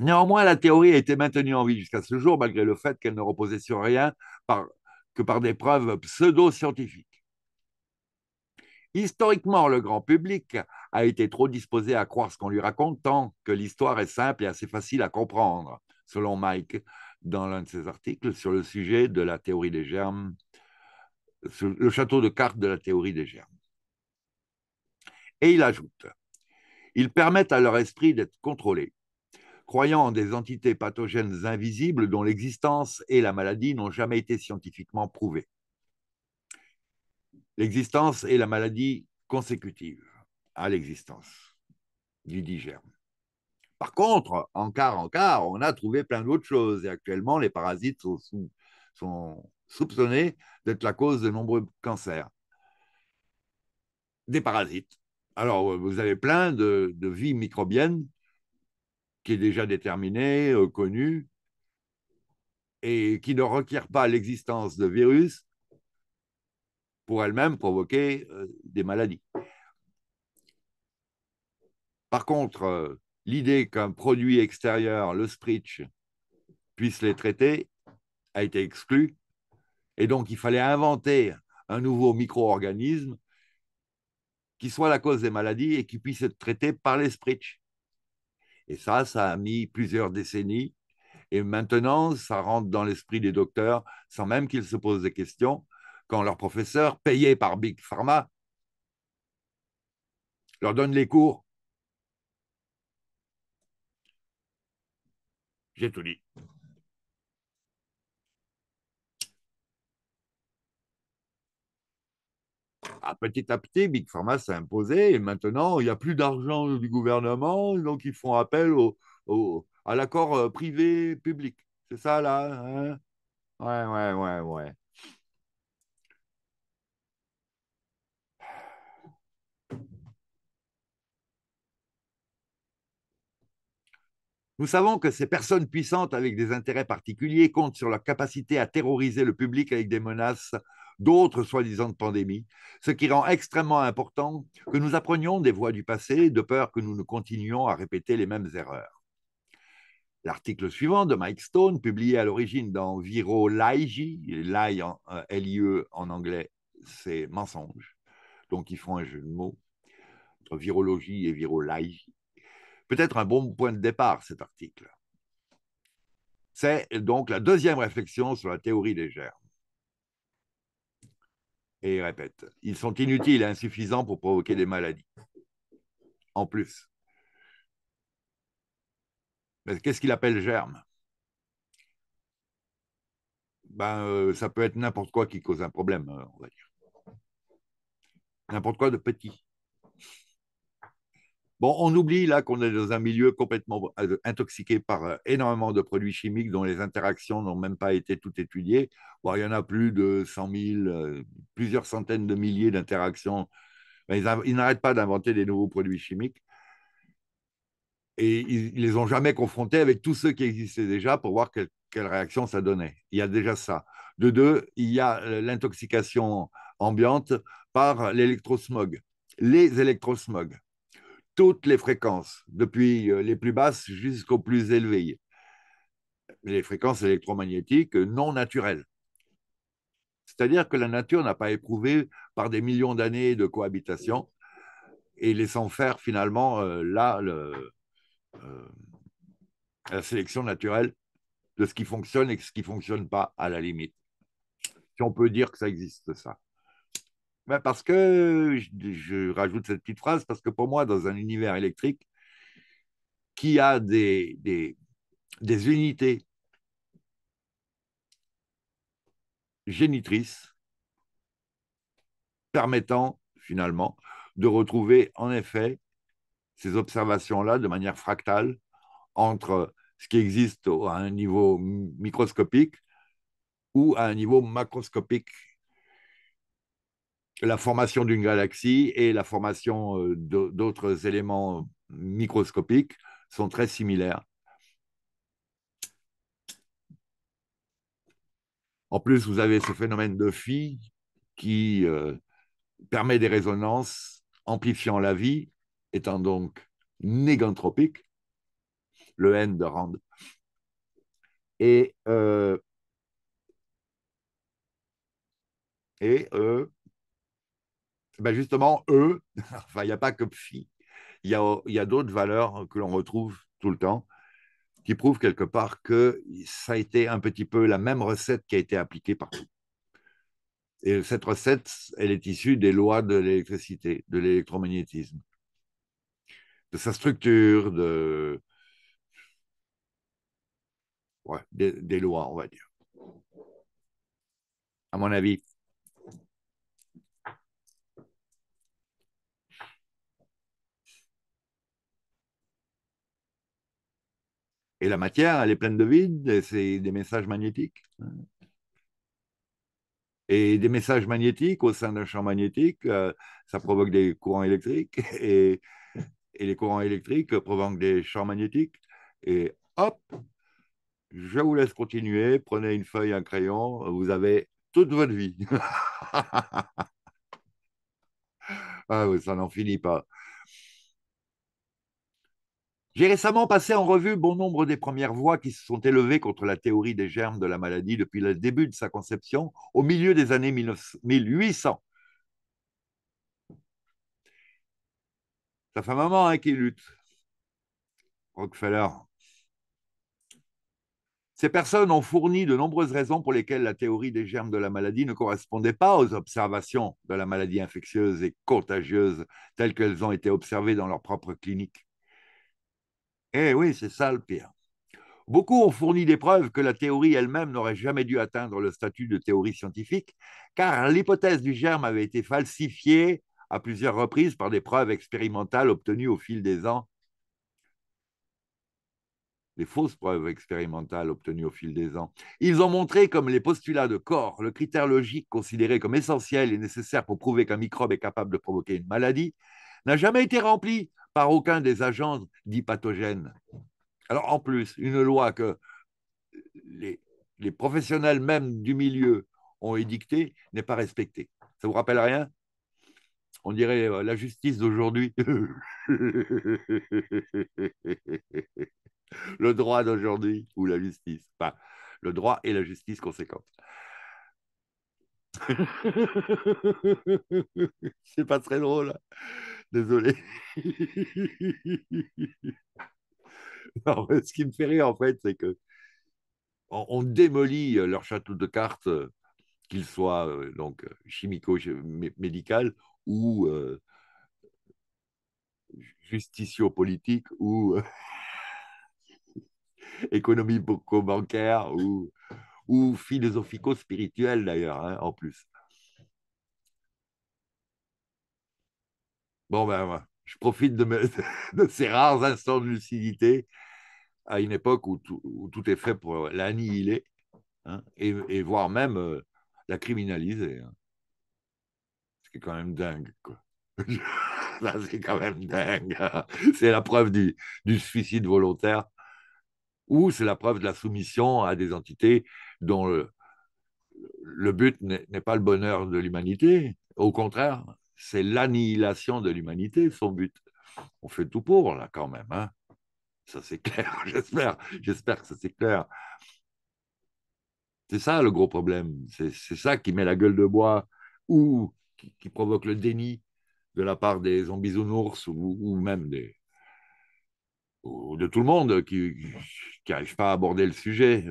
Néanmoins, la théorie a été maintenue en vie jusqu'à ce jour, malgré le fait qu'elle ne reposait sur rien que par des preuves pseudo-scientifiques. Historiquement, le grand public a été trop disposé à croire ce qu'on lui raconte, tant que l'histoire est simple et assez facile à comprendre, selon Mike, dans l'un de ses articles sur le sujet de la théorie des germes, le château de cartes de la théorie des germes. Et il ajoute, ils permettent à leur esprit d'être contrôlés, croyant en des entités pathogènes invisibles dont l'existence et la maladie n'ont jamais été scientifiquement prouvées. L'existence et la maladie consécutives à l'existence du dit germe. Par contre, en quart en quart, on a trouvé plein d'autres choses. Et actuellement, les parasites sont, soupçonnés d'être la cause de nombreux cancers. Des parasites. Alors, euh, vous avez plein de, vies microbiennes qui est déjà déterminée, euh, connue, et qui ne requiert pas l'existence de virus pour elle-même provoquer euh, des maladies. Par contre, l'idée qu'un produit extérieur, le Spritch, puisse les traiter a été exclue. Et donc, il fallait inventer un nouveau micro-organisme qui soit la cause des maladies et qui puisse être traité par les Spritch. Et ça, ça a mis plusieurs décennies. Et maintenant, ça rentre dans l'esprit des docteurs sans même qu'ils se posent des questions quand leurs professeurs, payés par Big Pharma, leur donnent les cours J'ai tout dit. À ah, petit à petit, Big Pharma s'est imposé et maintenant, il n'y a plus d'argent du gouvernement, donc ils font appel à l'accord euh, privé-public. C'est ça, là hein Ouais, ouais, ouais, ouais. Nous savons que ces personnes puissantes avec des intérêts particuliers comptent sur leur capacité à terroriser le public avec des menaces d'autres soi-disant pandémies, ce qui rend extrêmement important que nous apprenions des voies du passé de peur que nous ne continuions à répéter les mêmes erreurs. L'article suivant de Mike Stone, publié à l'origine dans Virology, l'IE euh, en, anglais, c'est mensonge, donc ils font un jeu de mots entre virologie et virology peut-être un bon point de départ, cet article. C'est donc la deuxième réflexion sur la théorie des germes. Et il répète, ils sont inutiles et insuffisants pour provoquer des maladies. En plus. Mais qu'est-ce qu'il appelle germe ben, euh, ça peut être n'importe quoi qui cause un problème, euh, on va dire. N'importe quoi de petit. Bon, on oublie là qu'on est dans un milieu complètement euh, intoxiqué par euh, énormément de produits chimiques dont les interactions n'ont même pas été toutes étudiées. il y en a plus de 100 000, euh, plusieurs centaines de milliers d'interactions. Ils, n'arrêtent pas d'inventer des nouveaux produits chimiques. Et ils ne les ont jamais confrontés avec tous ceux qui existaient déjà pour voir quelle, quelle réaction ça donnait. Il y a déjà ça. De deux, il y a l'intoxication ambiante par l'électrosmog. Les électrosmogs toutes les fréquences, depuis euh, les plus basses jusqu'aux plus élevées. Les fréquences électromagnétiques non naturelles. C'est-à-dire que la nature n'a pas éprouvé par des millions d'années de cohabitation et laissant faire finalement euh, là euh, la sélection naturelle de ce qui fonctionne et ce qui ne fonctionne pas à la limite. Si on peut dire que ça existe, ça. Ben, parce que, je, rajoute cette petite phrase, parce que pour moi, dans un univers électrique qui a des, des unités génitrices permettant finalement de retrouver en effet ces observations-là de manière fractale entre ce qui existe à un niveau microscopique ou à un niveau macroscopique la formation d'une galaxie et la formation euh, d'autres éléments microscopiques sont très similaires. En plus, vous avez ce phénomène de phi qui euh, permet des résonances amplifiant la vie, étant donc négantropique, le N de Rand. Et, euh, et euh, ben, justement, eux, enfin, il n'y a pas que Phi, il y a, y a d'autres valeurs que l'on retrouve tout le temps qui prouvent quelque part que ça a été un petit peu la même recette qui a été appliquée partout. Et cette recette, elle est issue des lois de l'électricité, de l'électromagnétisme, de sa structure, de... des lois, on va dire. À mon avis. Et la matière, elle est pleine de vide, c'est des messages magnétiques. Et des messages magnétiques au sein d'un champ magnétique, euh, ça provoque des courants électriques. Et, les courants électriques provoquent des champs magnétiques. Et hop, je vous laisse continuer. Prenez une feuille, un crayon. Vous avez toute votre vie. ah ça n'en finit pas. J'ai récemment passé en revue bon nombre des premières voix qui se sont élevées contre la théorie des germes de la maladie depuis le début de sa conception, au milieu des années 1800. Ça fait un moment hein, lutte, Rockefeller. Ces personnes ont fourni de nombreuses raisons pour lesquelles la théorie des germes de la maladie ne correspondait pas aux observations de la maladie infectieuse et contagieuse telles qu'elles ont été observées dans leur propre clinique. Eh oui, c'est ça le pire. Beaucoup ont fourni des preuves que la théorie elle-même n'aurait jamais dû atteindre le statut de théorie scientifique, car l'hypothèse du germe avait été falsifiée à plusieurs reprises par des preuves expérimentales obtenues au fil des ans. Les fausses preuves expérimentales obtenues au fil des ans. Ils ont montré comme les postulats de corps, le critère logique considéré comme essentiel et nécessaire pour prouver qu'un microbe est capable de provoquer une maladie, n'a jamais été rempli par aucun des agents dits pathogènes. Alors en plus, une loi que les, professionnels même du milieu ont édictée n'est pas respectée. Ça vous rappelle rien On dirait euh, la justice d'aujourd'hui. le droit d'aujourd'hui ou la justice. Enfin, le droit et la justice conséquente. c'est pas très drôle. Désolé. ce qui me fait rire, en fait, c'est que on, démolit euh, leur château de cartes, euh, qu'il soit euh, donc chimico-médical ou justicio politique ou économie bancaire ou ou philosophico-spirituel d'ailleurs, hein, en plus. Bon, ben, ben je profite de, de, ces rares instants de lucidité à une époque où tout, est fait pour l'annihiler, hein, et, voire même euh, la criminaliser. Hein. Ce qui est quand même dingue, quoi. c'est quand même dingue. Hein. C'est la preuve du suicide volontaire ou c'est la preuve de la soumission à des entités dont le, but n'est pas le bonheur de l'humanité, au contraire, c'est l'annihilation de l'humanité, son but. On fait tout pour, là, quand même. Hein. ça, c'est clair, j'espère. J'espère que ça, c'est clair. C'est ça le gros problème. C'est ça qui met la gueule de bois ou qui, provoque le déni de la part des zombies ou, ou même des, de tout le monde qui n'arrive pas à aborder le sujet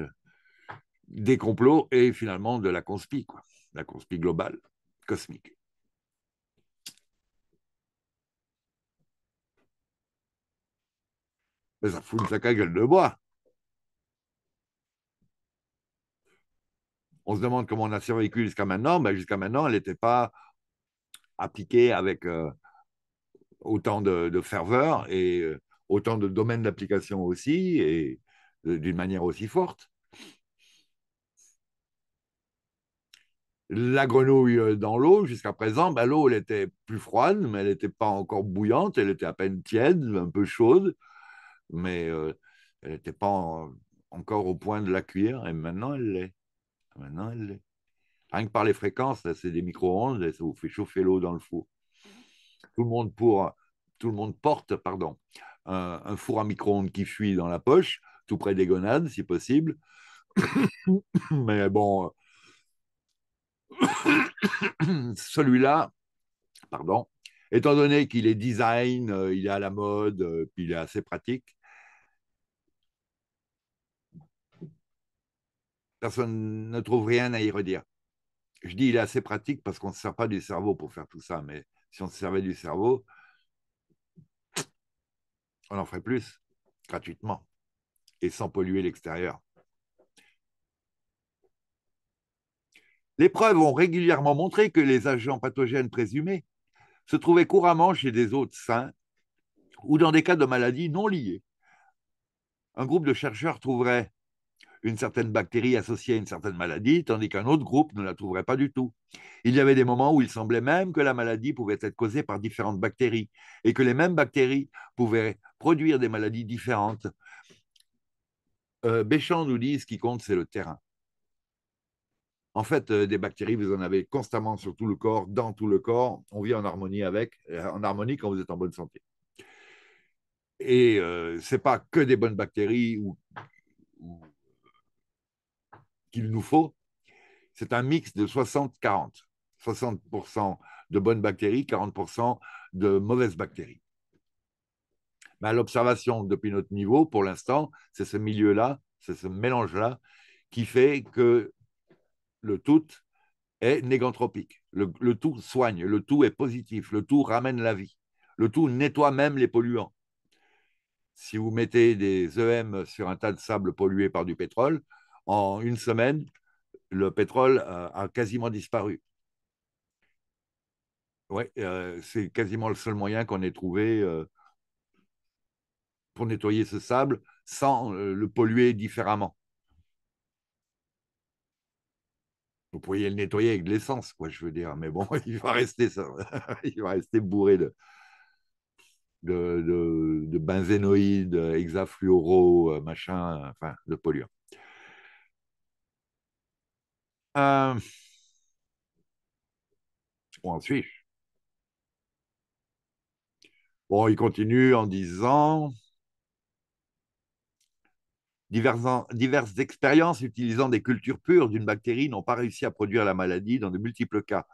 des complots et finalement de la conspi, quoi. la conspi globale, cosmique. ça fout une sac gueule de bois. On se demande comment on a survécu jusqu'à maintenant. Ben, jusqu'à maintenant, elle n'était pas appliquée avec euh, autant de, ferveur et euh, autant de domaines d'application aussi, et euh, d'une manière aussi forte. la grenouille euh, dans l'eau, jusqu'à présent, bah, l'eau, elle était plus froide, mais elle n'était pas encore bouillante, elle était à peine tiède, un peu chaude, mais euh, elle n'était pas encore au point de la cuire, et maintenant elle l'est. Maintenant Rien que par les fréquences, c'est des micro-ondes, ça vous fait chauffer l'eau dans le four. Mmh. Tout le monde, pour, tout le monde porte pardon, un, un four à micro-ondes qui fuit dans la poche, tout près des gonades, si possible. mais bon, celui-là, pardon, étant donné qu'il est design, euh, il est à la mode, euh, puis il est assez pratique, personne ne trouve rien à y redire. Je dis il est assez pratique parce qu'on ne se sert pas du cerveau pour faire tout ça, mais si on se servait du cerveau, on en ferait plus gratuitement et sans polluer l'extérieur. Les preuves ont régulièrement montré que les agents pathogènes présumés se trouvaient couramment chez des hôtes sains ou dans des cas de maladies non liées. Un groupe de chercheurs trouverait une certaine bactérie associée à une certaine maladie, tandis qu'un autre groupe ne la trouverait pas du tout. Il y avait des moments où il semblait même que la maladie pouvait être causée par différentes bactéries et que les mêmes bactéries pouvaient produire des maladies différentes. Euh, Béchamp nous dit ce qui compte, c'est le terrain. En fait, euh, des bactéries, vous en avez constamment sur tout le corps, dans tout le corps. On vit en harmonie avec, en harmonie quand vous êtes en bonne santé. Et euh, ce n'est pas que des bonnes bactéries qu'il nous faut. C'est un mix de 60-40. 60%, de bonnes bactéries, 40% de mauvaises bactéries. Mais ben, l'observation depuis notre niveau, pour l'instant, c'est ce milieu-là, c'est ce mélange-là qui fait que le tout est négantropique. Le, tout soigne, le tout est positif, le tout ramène la vie, le tout nettoie même les polluants. Si vous mettez des EM sur un tas de sable pollué par du pétrole, en une semaine, le pétrole a, quasiment disparu. Euh, c'est quasiment le seul moyen qu'on ait trouvé euh, pour nettoyer ce sable sans euh, le polluer différemment. vous pourriez le nettoyer avec de l'essence, quoi, je veux dire. Mais bon, il va rester, ça, il va rester bourré de, de, benzénoïdes, hexafluoraux, euh, machin, enfin, de polluants. Euh, en suis Bon, il continue en disant Diverses, expériences utilisant des cultures pures d'une bactérie n'ont pas réussi à produire la maladie dans de multiples cas.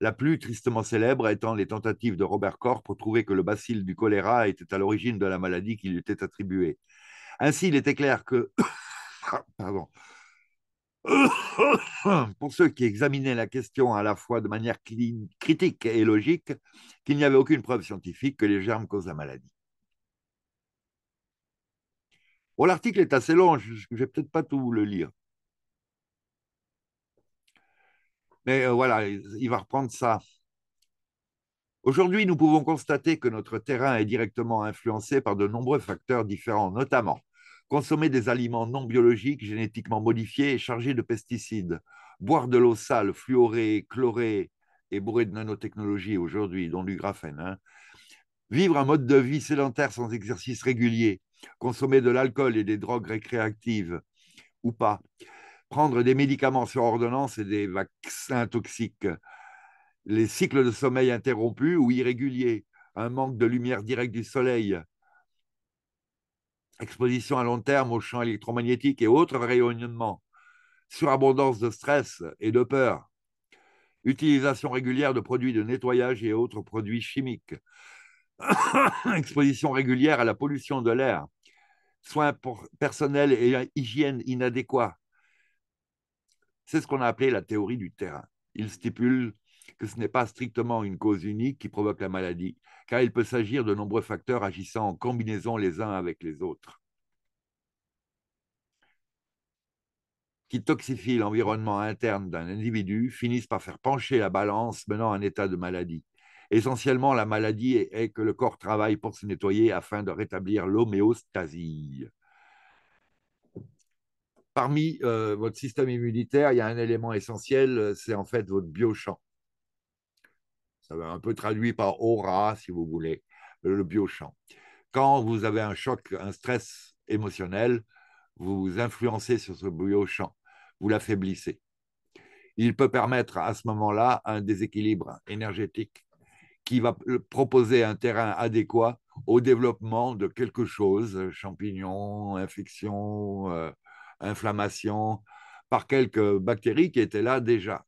La plus tristement célèbre étant les tentatives de Robert Koch pour trouver que le bacille du choléra était à l'origine de la maladie qui lui était attribuée. Ainsi, il était clair que, pardon, pour ceux qui examinaient la question à la fois de manière critique et logique, qu'il n'y avait aucune preuve scientifique que les germes causent la maladie. Oh, l'article est assez long, je ne vais peut-être pas tout le lire. Mais euh, voilà, il va reprendre ça. Aujourd'hui, nous pouvons constater que notre terrain est directement influencé par de nombreux facteurs différents, notamment consommer des aliments non biologiques, génétiquement modifiés et chargés de pesticides, boire de l'eau sale, fluorée, chlorée et bourrée de nanotechnologies aujourd'hui, dont du graphène, hein. vivre un mode de vie sédentaire sans exercice régulier, consommer de l'alcool et des drogues récréatives ou pas, prendre des médicaments sur ordonnance et des vaccins toxiques, les cycles de sommeil interrompus ou irréguliers, un manque de lumière directe du soleil, exposition à long terme aux champs électromagnétiques et autres rayonnements, surabondance de stress et de peur, utilisation régulière de produits de nettoyage et autres produits chimiques, exposition régulière à la pollution de l'air, soins pour personnels et hygiène inadéquats. C'est ce qu'on a appelé la théorie du terrain. Il stipule que ce n'est pas strictement une cause unique qui provoque la maladie, car il peut s'agir de nombreux facteurs agissant en combinaison les uns avec les autres, qui toxifient l'environnement interne d'un individu, finissent par faire pencher la balance menant à un état de maladie. Essentiellement, la maladie est, que le corps travaille pour se nettoyer afin de rétablir l'homéostasie. Parmi euh, votre système immunitaire, il y a un élément essentiel, c'est en fait votre biochamp. Ça va un peu traduit par aura, si vous voulez, le biochamp. Quand vous avez un choc, un stress émotionnel, vous influencez sur ce biochamp, vous l'affaiblissez. Il peut permettre à ce moment-là un déséquilibre énergétique qui va proposer un terrain adéquat au développement de quelque chose, euh, champignons, infections, euh, inflammations, inflammation, par quelques bactéries qui étaient là déjà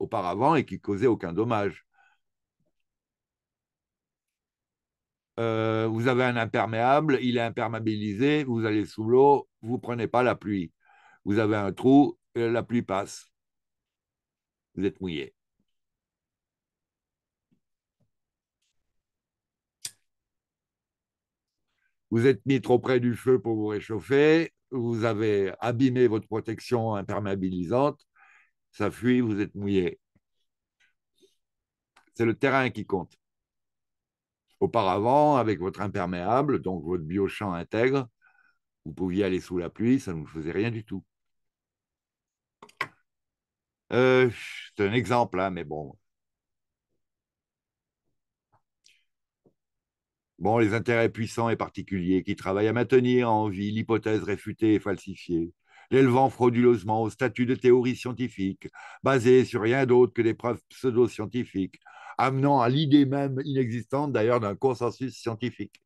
auparavant et qui causaient aucun dommage. Euh, vous avez un imperméable, il est imperméabilisé, vous allez sous l'eau, vous ne prenez pas la pluie. Vous avez un trou, la pluie passe. Vous êtes mouillé. vous êtes mis trop près du feu pour vous réchauffer, vous avez abîmé votre protection imperméabilisante, ça fuit, vous êtes mouillé. C'est le terrain qui compte. Auparavant, avec votre imperméable, donc votre biochamp intègre, vous pouviez aller sous la pluie, ça ne vous faisait rien du tout. Euh, c'est un exemple, hein, mais bon, Bon, les intérêts puissants et particuliers qui travaillent à maintenir en vie l'hypothèse réfutée et falsifiée, l'élevant frauduleusement au statut de théorie scientifique, basée sur rien d'autre que des preuves pseudo-scientifiques, amenant à l'idée même inexistante d'ailleurs d'un consensus scientifique.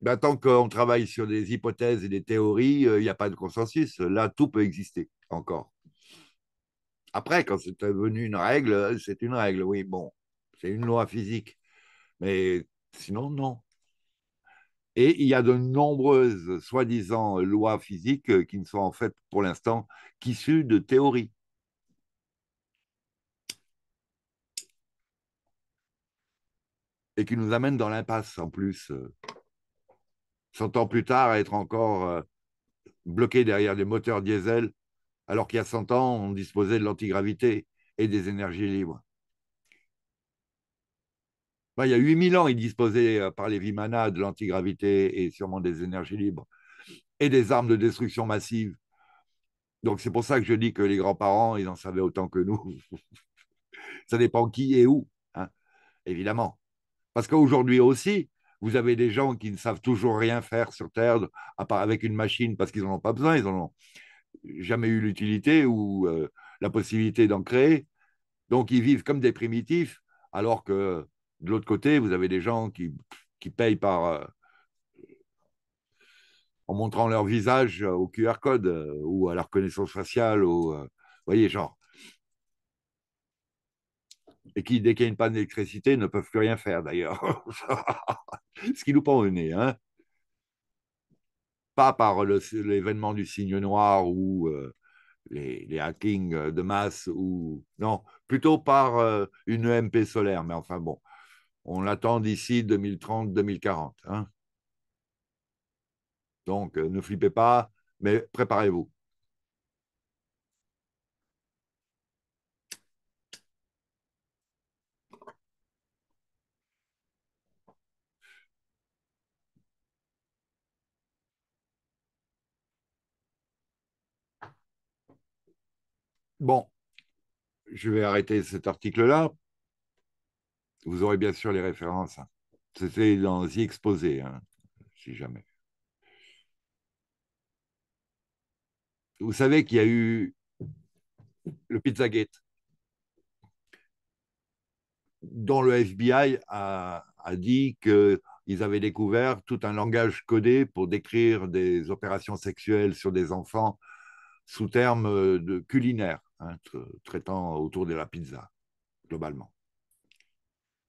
Ben, tant qu'on travaille sur des hypothèses et des théories, euh, il n'y a pas de consensus. Là, tout peut exister encore. Après, quand c'est devenu une règle, euh, c'est une règle, oui, bon, c'est une loi physique. Mais Sinon, non. Et il y a de nombreuses soi-disant lois physiques euh, qui ne sont en fait pour l'instant qu'issues de théories. Et qui nous amènent dans l'impasse en plus. Euh. Cent ans plus tard, à être encore euh, bloqué derrière des moteurs diesel, alors qu'il y a cent ans, on disposait de l'antigravité et des énergies libres. Bah, il y a 8000 ans, ils disposaient euh, par les Vimana de l'antigravité et sûrement des énergies libres et des armes de destruction massive. Donc c'est pour ça que je dis que les grands-parents, ils en savaient autant que nous. ça dépend qui et où, hein, évidemment. Parce qu'aujourd'hui aussi, vous avez des gens qui ne savent toujours rien faire sur Terre, à part avec une machine, parce qu'ils n'en ont pas besoin, ils n'en ont jamais eu l'utilité ou euh, la possibilité d'en créer. Donc ils vivent comme des primitifs, alors que de l'autre côté, vous avez des gens qui, payent par, euh, en montrant leur visage euh, au QR code euh, ou à leur reconnaissance faciale, ou, voyez, genre, et qui, dès qu'il y a une panne d'électricité, ne peuvent plus rien faire d'ailleurs. Ce qui nous prend au nez, hein pas par l'événement du signe noir ou les, hackings de masse ou non, plutôt par une EMP solaire. Mais enfin bon, on l'attend d'ici 2030-2040. Hein Donc, euh, ne flippez pas, mais préparez-vous. Bon, je vais arrêter cet article-là vous aurez bien sûr les références. C'était dans y Exposé, hein, si jamais. Vous savez qu'il y a eu le Pizzagate, dont le FBI a, dit qu'ils avaient découvert tout un langage codé pour décrire des opérations sexuelles sur des enfants sous terme de culinaire, hein, traitant autour de la pizza, globalement.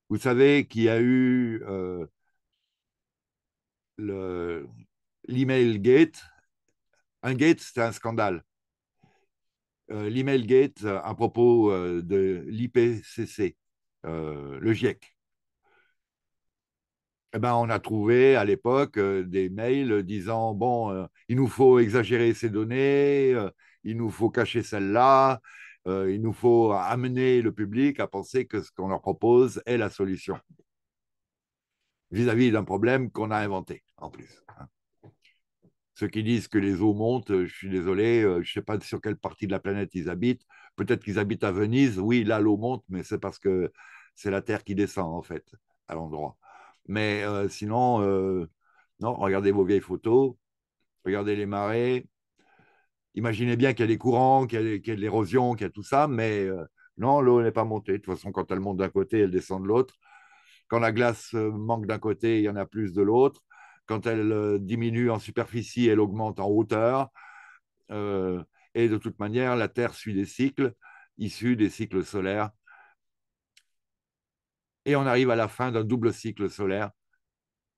Vous savez qu'il y a eu euh, le, l'email gate. Un gate, c'est un scandale. Euh, l'email gate euh, à propos euh, de l'IPCC, euh, le GIEC. Eh ben, on a trouvé à l'époque des mails disant, bon, il nous faut exagérer ces données, il nous faut cacher celles-là, euh, il nous faut amener le public à penser que ce qu'on leur propose est la solution vis-à-vis d'un problème qu'on a inventé en plus. Hein. Ceux qui disent que les eaux montent, euh, je suis désolé, euh, je ne sais pas sur quelle partie de la planète ils habitent. Peut-être qu'ils habitent à Venise, oui, là l'eau monte, mais c'est parce que c'est la Terre qui descend en fait à l'endroit. Mais sinon, non, regardez vos vieilles photos, regardez les marées, imaginez bien qu'il y a des courants, qu'il y, a, de l'érosion, qu'il y a tout ça, mais euh, non, l'eau n'est pas montée. De toute façon, quand elle monte d'un côté, elle descend de l'autre. Quand la glace euh, manque d'un côté, il y en a plus de l'autre. Quand elle euh, diminue en superficie, elle augmente en hauteur. et de toute manière, la Terre suit des cycles issus des cycles solaires. Et on arrive à la fin d'un double cycle solaire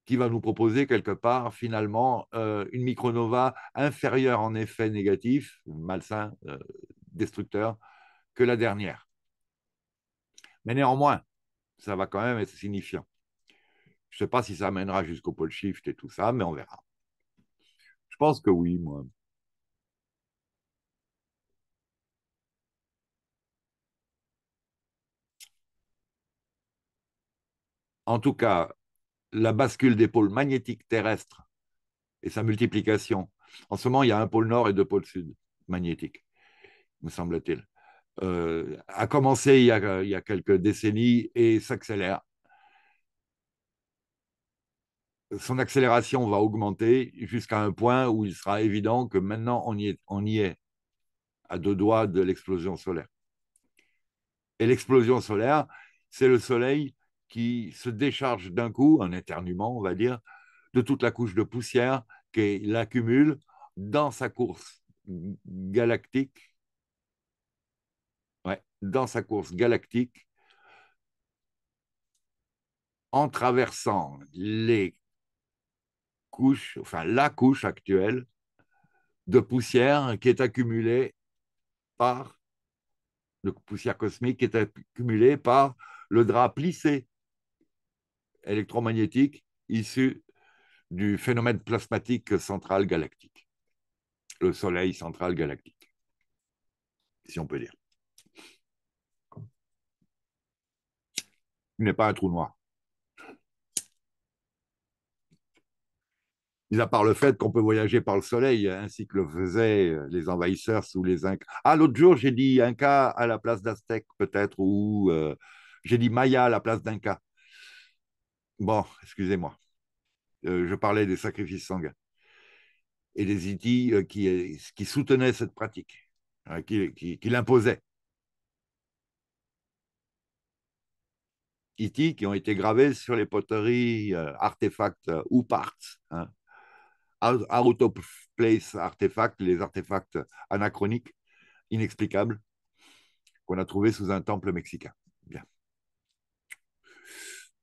qui va nous proposer quelque part finalement euh, une micronova inférieure en effet négatif, malsain, euh, destructeur, que la dernière. Mais néanmoins, ça va quand même être signifiant. Je ne sais pas si ça amènera jusqu'au pôle shift et tout ça, mais on verra. Je pense que oui, moi. En tout cas, la bascule des pôles magnétiques terrestres et sa multiplication. En ce moment, il y a un pôle nord et deux pôles sud magnétiques, me semble-t-il. Euh, a commencé il y a, quelques décennies et s'accélère. Son accélération va augmenter jusqu'à un point où il sera évident que maintenant on y on y est à deux doigts de l'explosion solaire. Et l'explosion solaire, c'est le Soleil qui se décharge d'un coup, un éternuement, on va dire, de toute la couche de poussière qu'il accumule dans sa course galactique. dans sa course galactique, en traversant les couches, enfin la couche actuelle de poussière qui est accumulée par de poussière cosmique qui est accumulée par le drap plissé électromagnétique issu du phénomène plasmatique central galactique, le Soleil central galactique, si on peut dire. Il n'est pas un trou noir. Mis à part le fait qu'on peut voyager par le soleil, ainsi que le faisaient les envahisseurs sous les Incas. Ah, l'autre jour, j'ai dit Inca à la place d'Aztèque, peut-être, ou euh, j'ai dit Maya à la place d'Inca. Bon, excusez-moi. Euh, je parlais des sacrifices sanguins et des itis euh, euh, qui, soutenaient cette pratique, hein, qui, l'imposaient. itis qui ont été gravés sur les poteries artefacts ou parts. Hein. Out place artefacts, les artefacts anachroniques, inexplicables, qu'on a trouvés sous un temple mexicain. Bien.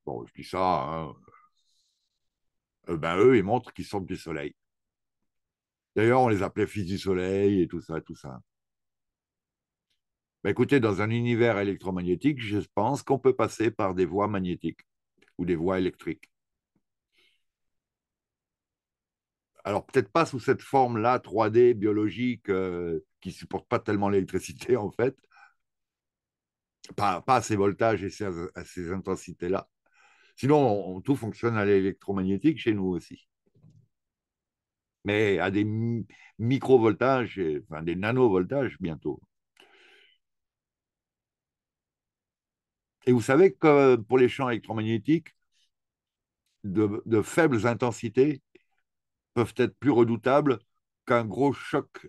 Bon, je dis ça, hein. euh, ben eux, ils montrent qu'ils sortent du soleil. D'ailleurs, on les appelait fils du soleil et tout ça, tout ça. Ben, écoutez, dans un univers électromagnétique, je pense qu'on peut passer par des voies magnétiques ou des voies électriques. Alors peut-être pas sous cette forme-là, 3D, biologique, euh, qui ne supporte pas tellement l'électricité en fait, pas, à ces voltages et à ces intensités-là, Sinon, tout fonctionne à l'électromagnétique chez nous aussi. Mais à des microvoltages, euh, enfin des nanovoltages bientôt. Et vous savez que euh, pour les champs électromagnétiques, de, de faibles intensités peuvent être plus redoutables qu'un gros choc.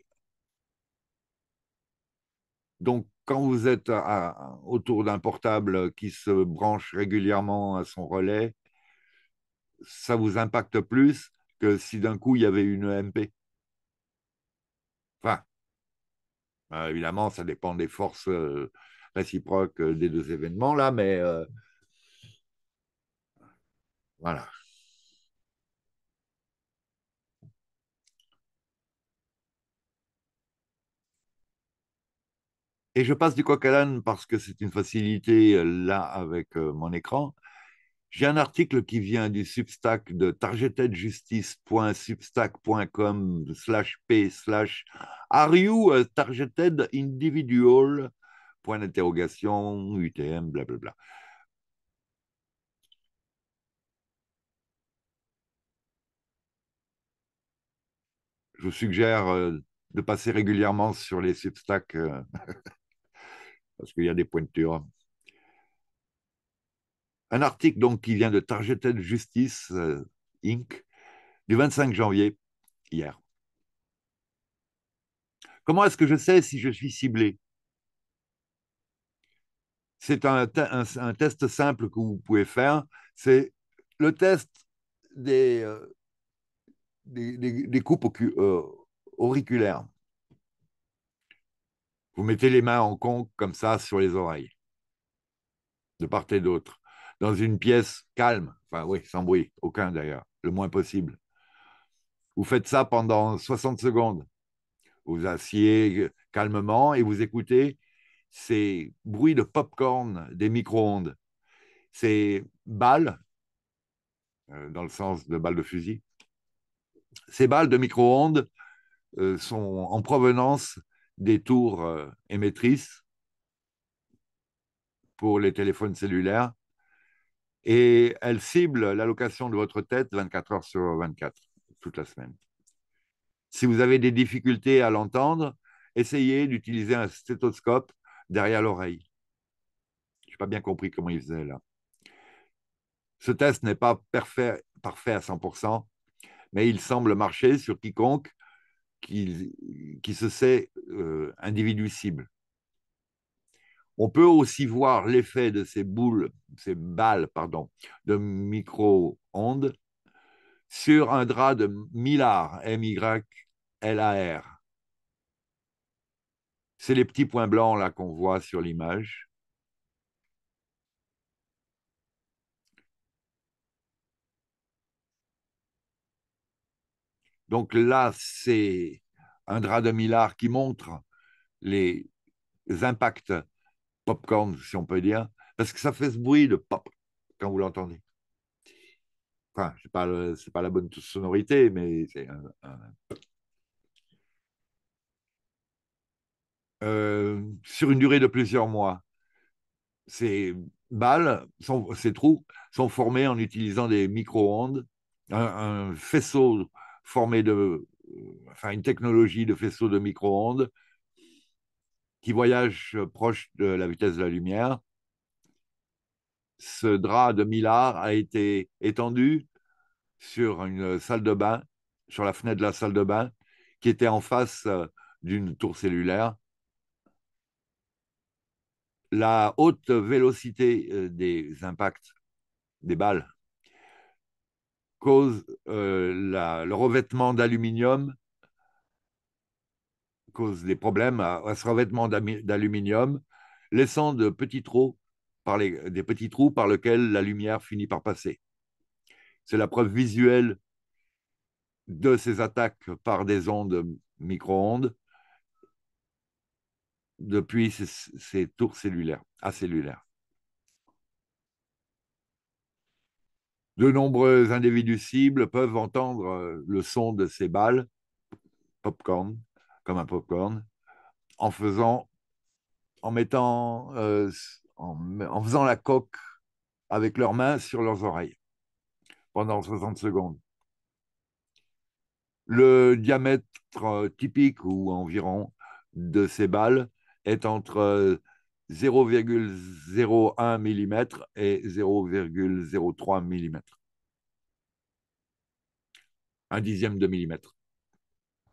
Donc, quand vous êtes autour d'un portable qui se branche régulièrement à son relais, ça vous impacte plus que si d'un coup il y avait une EMP. Enfin, bah, évidemment, ça dépend des forces euh, réciproques euh, des deux événements là, mais euh, voilà. Et je passe du coq à l'âne parce que c'est une facilité euh, là avec euh, mon écran. J'ai un article qui vient du Substack de targetedjustice.substack.com slash p slash Are you a euh, targeted individual Point d'interrogation, UTM, blablabla. Je vous suggère de passer régulièrement sur les Substack. parce qu'il y a des pointures. Un article donc qui vient de Targeted Justice euh, Inc. du 25 janvier, hier. Comment est-ce que je sais si je suis ciblé C'est un, test simple que vous pouvez faire. C'est le test des, euh, des, coupes euh, auriculaires. Vous mettez les mains en conque comme ça sur les oreilles, de part et d'autre, dans une pièce calme, enfin oui, sans bruit, aucun d'ailleurs, le moins possible. Vous faites ça pendant 60 secondes. Vous assiez euh, calmement et vous écoutez ces bruits de pop-corn des micro-ondes, ces balles, euh, dans le sens de balles de fusil, ces balles de micro-ondes euh, sont en provenance des tours euh, émettrices pour les téléphones cellulaires et elle cible l'allocation de votre tête 24 heures sur 24, toute la semaine. Si vous avez des difficultés à l'entendre, essayez d'utiliser un stéthoscope derrière l'oreille. Je n'ai pas bien compris comment il faisait là. Ce test n'est pas parfait, parfait à 100%, mais il semble marcher sur quiconque qui, se sait euh, individu cible. On peut aussi voir l'effet de ces boules, ces balles, pardon, de micro-ondes sur un drap de mylar, M-Y-L-A-R. C'est les petits points blancs là qu'on voit sur l'image. Donc là, c'est un drap de Millard qui montre les impacts popcorn, si on peut dire, parce que ça fait ce bruit de pop quand vous l'entendez. Enfin, ce n'est pas, pas la bonne sonorité, mais c'est un, euh, sur une durée de plusieurs mois. Ces balles, ces trous, sont formés en utilisant des micro-ondes, un, faisceau formé de, euh, enfin, une technologie de faisceau de micro-ondes qui voyage euh, proche de la vitesse de la lumière. Ce drap de Millard a été étendu sur une salle de bain, sur la fenêtre de la salle de bain, qui était en face euh, d'une tour cellulaire. La haute vélocité des impacts des balles cause euh, le revêtement d'aluminium cause des problèmes à, ce revêtement d'aluminium, laissant de petits trous par des petits trous par lesquels la lumière finit par passer. C'est la preuve visuelle de ces attaques par des ondes micro-ondes depuis ces, ces tours cellulaires, acellulaires. De nombreux individus cibles peuvent entendre euh, le son de ces balles, popcorn, comme un popcorn, en faisant, en mettant, euh, en faisant la coque avec leurs mains sur leurs oreilles pendant 60 secondes. Le diamètre euh, typique ou environ de ces balles est entre 0,01 mm et 0,03 mm. Un dixième de millimètre.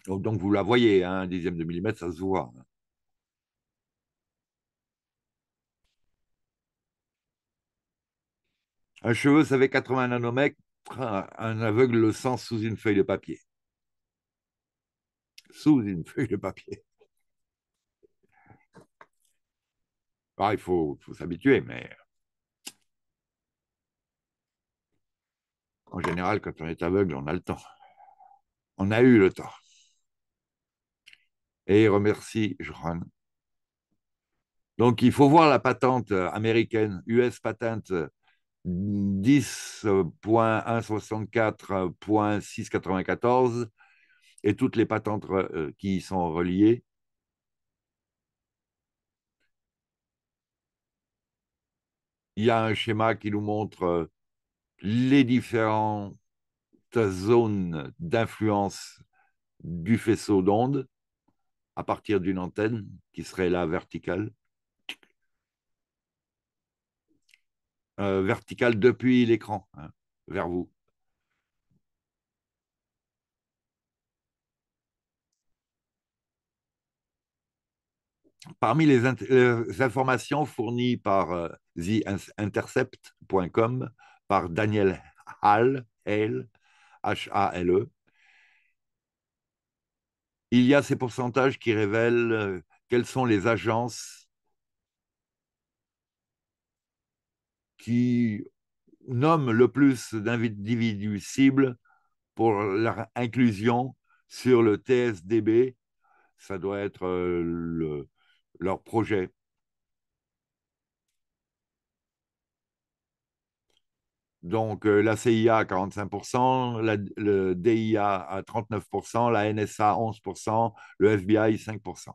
Donc, vous la voyez, hein, un dixième de millimètre, ça se voit. Un cheveu, ça fait 80 nanomètres, un aveugle le sent sous une feuille de papier. Sous une feuille de papier. Bah, il faut, s'habituer, mais en général, quand on est aveugle, on a le temps. On a eu le temps. Et remercie Johan. Donc, il faut voir la patente américaine, US Patent 10.164.694 et toutes les patentes euh, qui y sont reliées il y a un schéma qui nous montre euh, les différentes zones d'influence du faisceau d'onde à partir d'une antenne qui serait là verticale. Euh, verticale depuis l'écran, hein, vers vous. Parmi les, informations fournies par euh, TheIntercept.com, par Daniel Hall, Hale, H-A-L-E, il y a ces pourcentages qui révèlent euh, quelles sont les agences qui nomment le plus d'individus cibles pour leur inclusion sur le TSDB. Ça doit être euh, le, leur projet. Donc euh, la CIA à 45%, la, le DIA à 39%, la NSA 11%, le FBI 5%.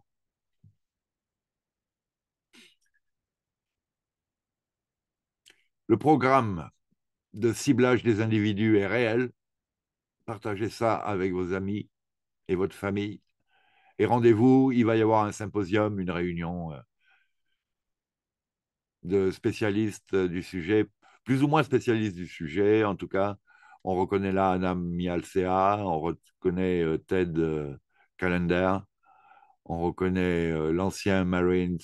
Le programme de ciblage des individus est réel. Partagez ça avec vos amis et votre famille. Et rendez-vous, il va y avoir un symposium, une réunion euh, de spécialistes euh, du sujet, plus ou moins spécialistes du sujet. En tout cas, on reconnaît là Anna Mialcea, on reconnaît euh, Ted Callender, on reconnaît l'ancien Marines,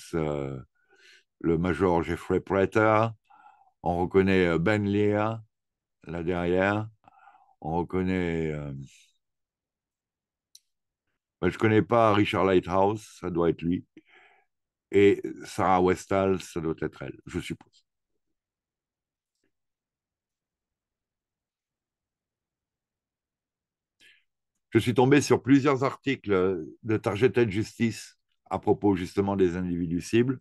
le major Jeffrey Prater, on reconnaît Ben Lear, là derrière, on reconnaît... Bah, je ne connais pas Richard Lighthouse, ça doit être lui. Et Sarah Westall, ça doit être elle, je suppose. Je suis tombé sur plusieurs articles de Targeted Justice à propos justement des individus cibles.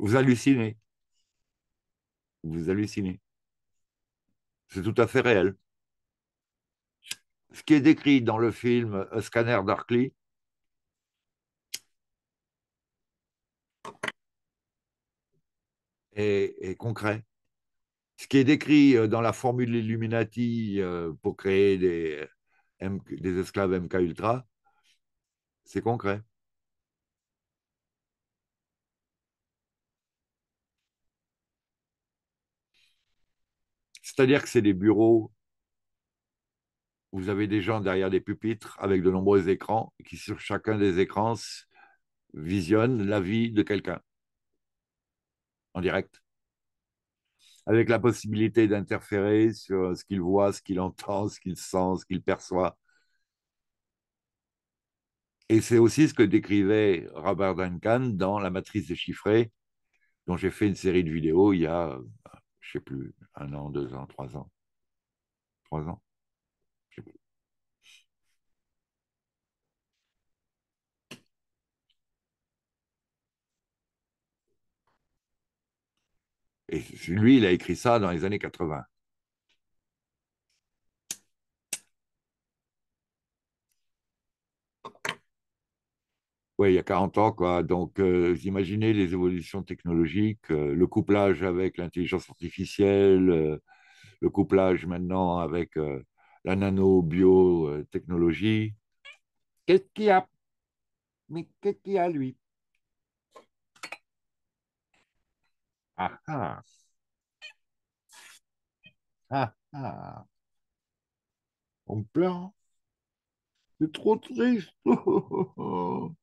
Vous hallucinez. Vous hallucinez. C'est tout à fait réel ce qui est décrit dans le film Scanner Darkly. Est, concret. Ce qui est décrit euh, dans la formule Illuminati euh, pour créer des, des esclaves MK Ultra, c'est concret. C'est-à-dire que c'est des bureaux vous avez des gens derrière des pupitres avec de nombreux écrans qui, sur chacun des écrans, visionnent la vie de quelqu'un en direct, avec la possibilité d'interférer sur ce qu'il voit, ce qu'il entend, ce qu'il sent, ce qu'il perçoit. Et c'est aussi ce que décrivait Robert Duncan dans La matrice déchiffrée, dont j'ai fait une série de vidéos il y a, je ne sais plus, un an, deux ans, trois ans. Trois ans. Et lui, il a écrit ça dans les années 80. Oui, il y a 40 ans, quoi. Donc, euh, imaginez les évolutions technologiques, euh, le couplage avec l'intelligence artificielle, euh, le couplage maintenant avec la nano-biotechnologie. Qu'est-ce qu'il y a Mais qu'est-ce qu'il y a, lui Ah ah. Ah ah. On pleure. C'est trop triste.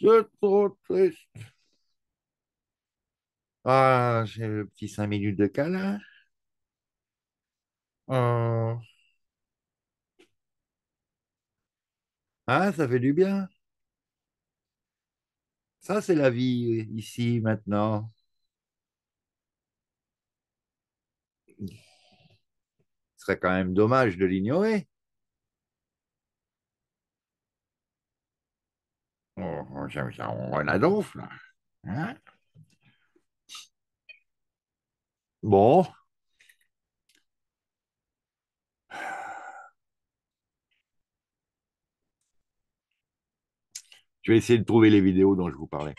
C'est trop triste. Ah, j'ai le petit cinq minutes de câlin. Ah. Ah, ça fait du bien. Ça, c'est la vie ici, maintenant. serait quand même dommage de l'ignorer. on a donf, là. Hein? bon. Je vais essayer de trouver les vidéos dont je vous parlais.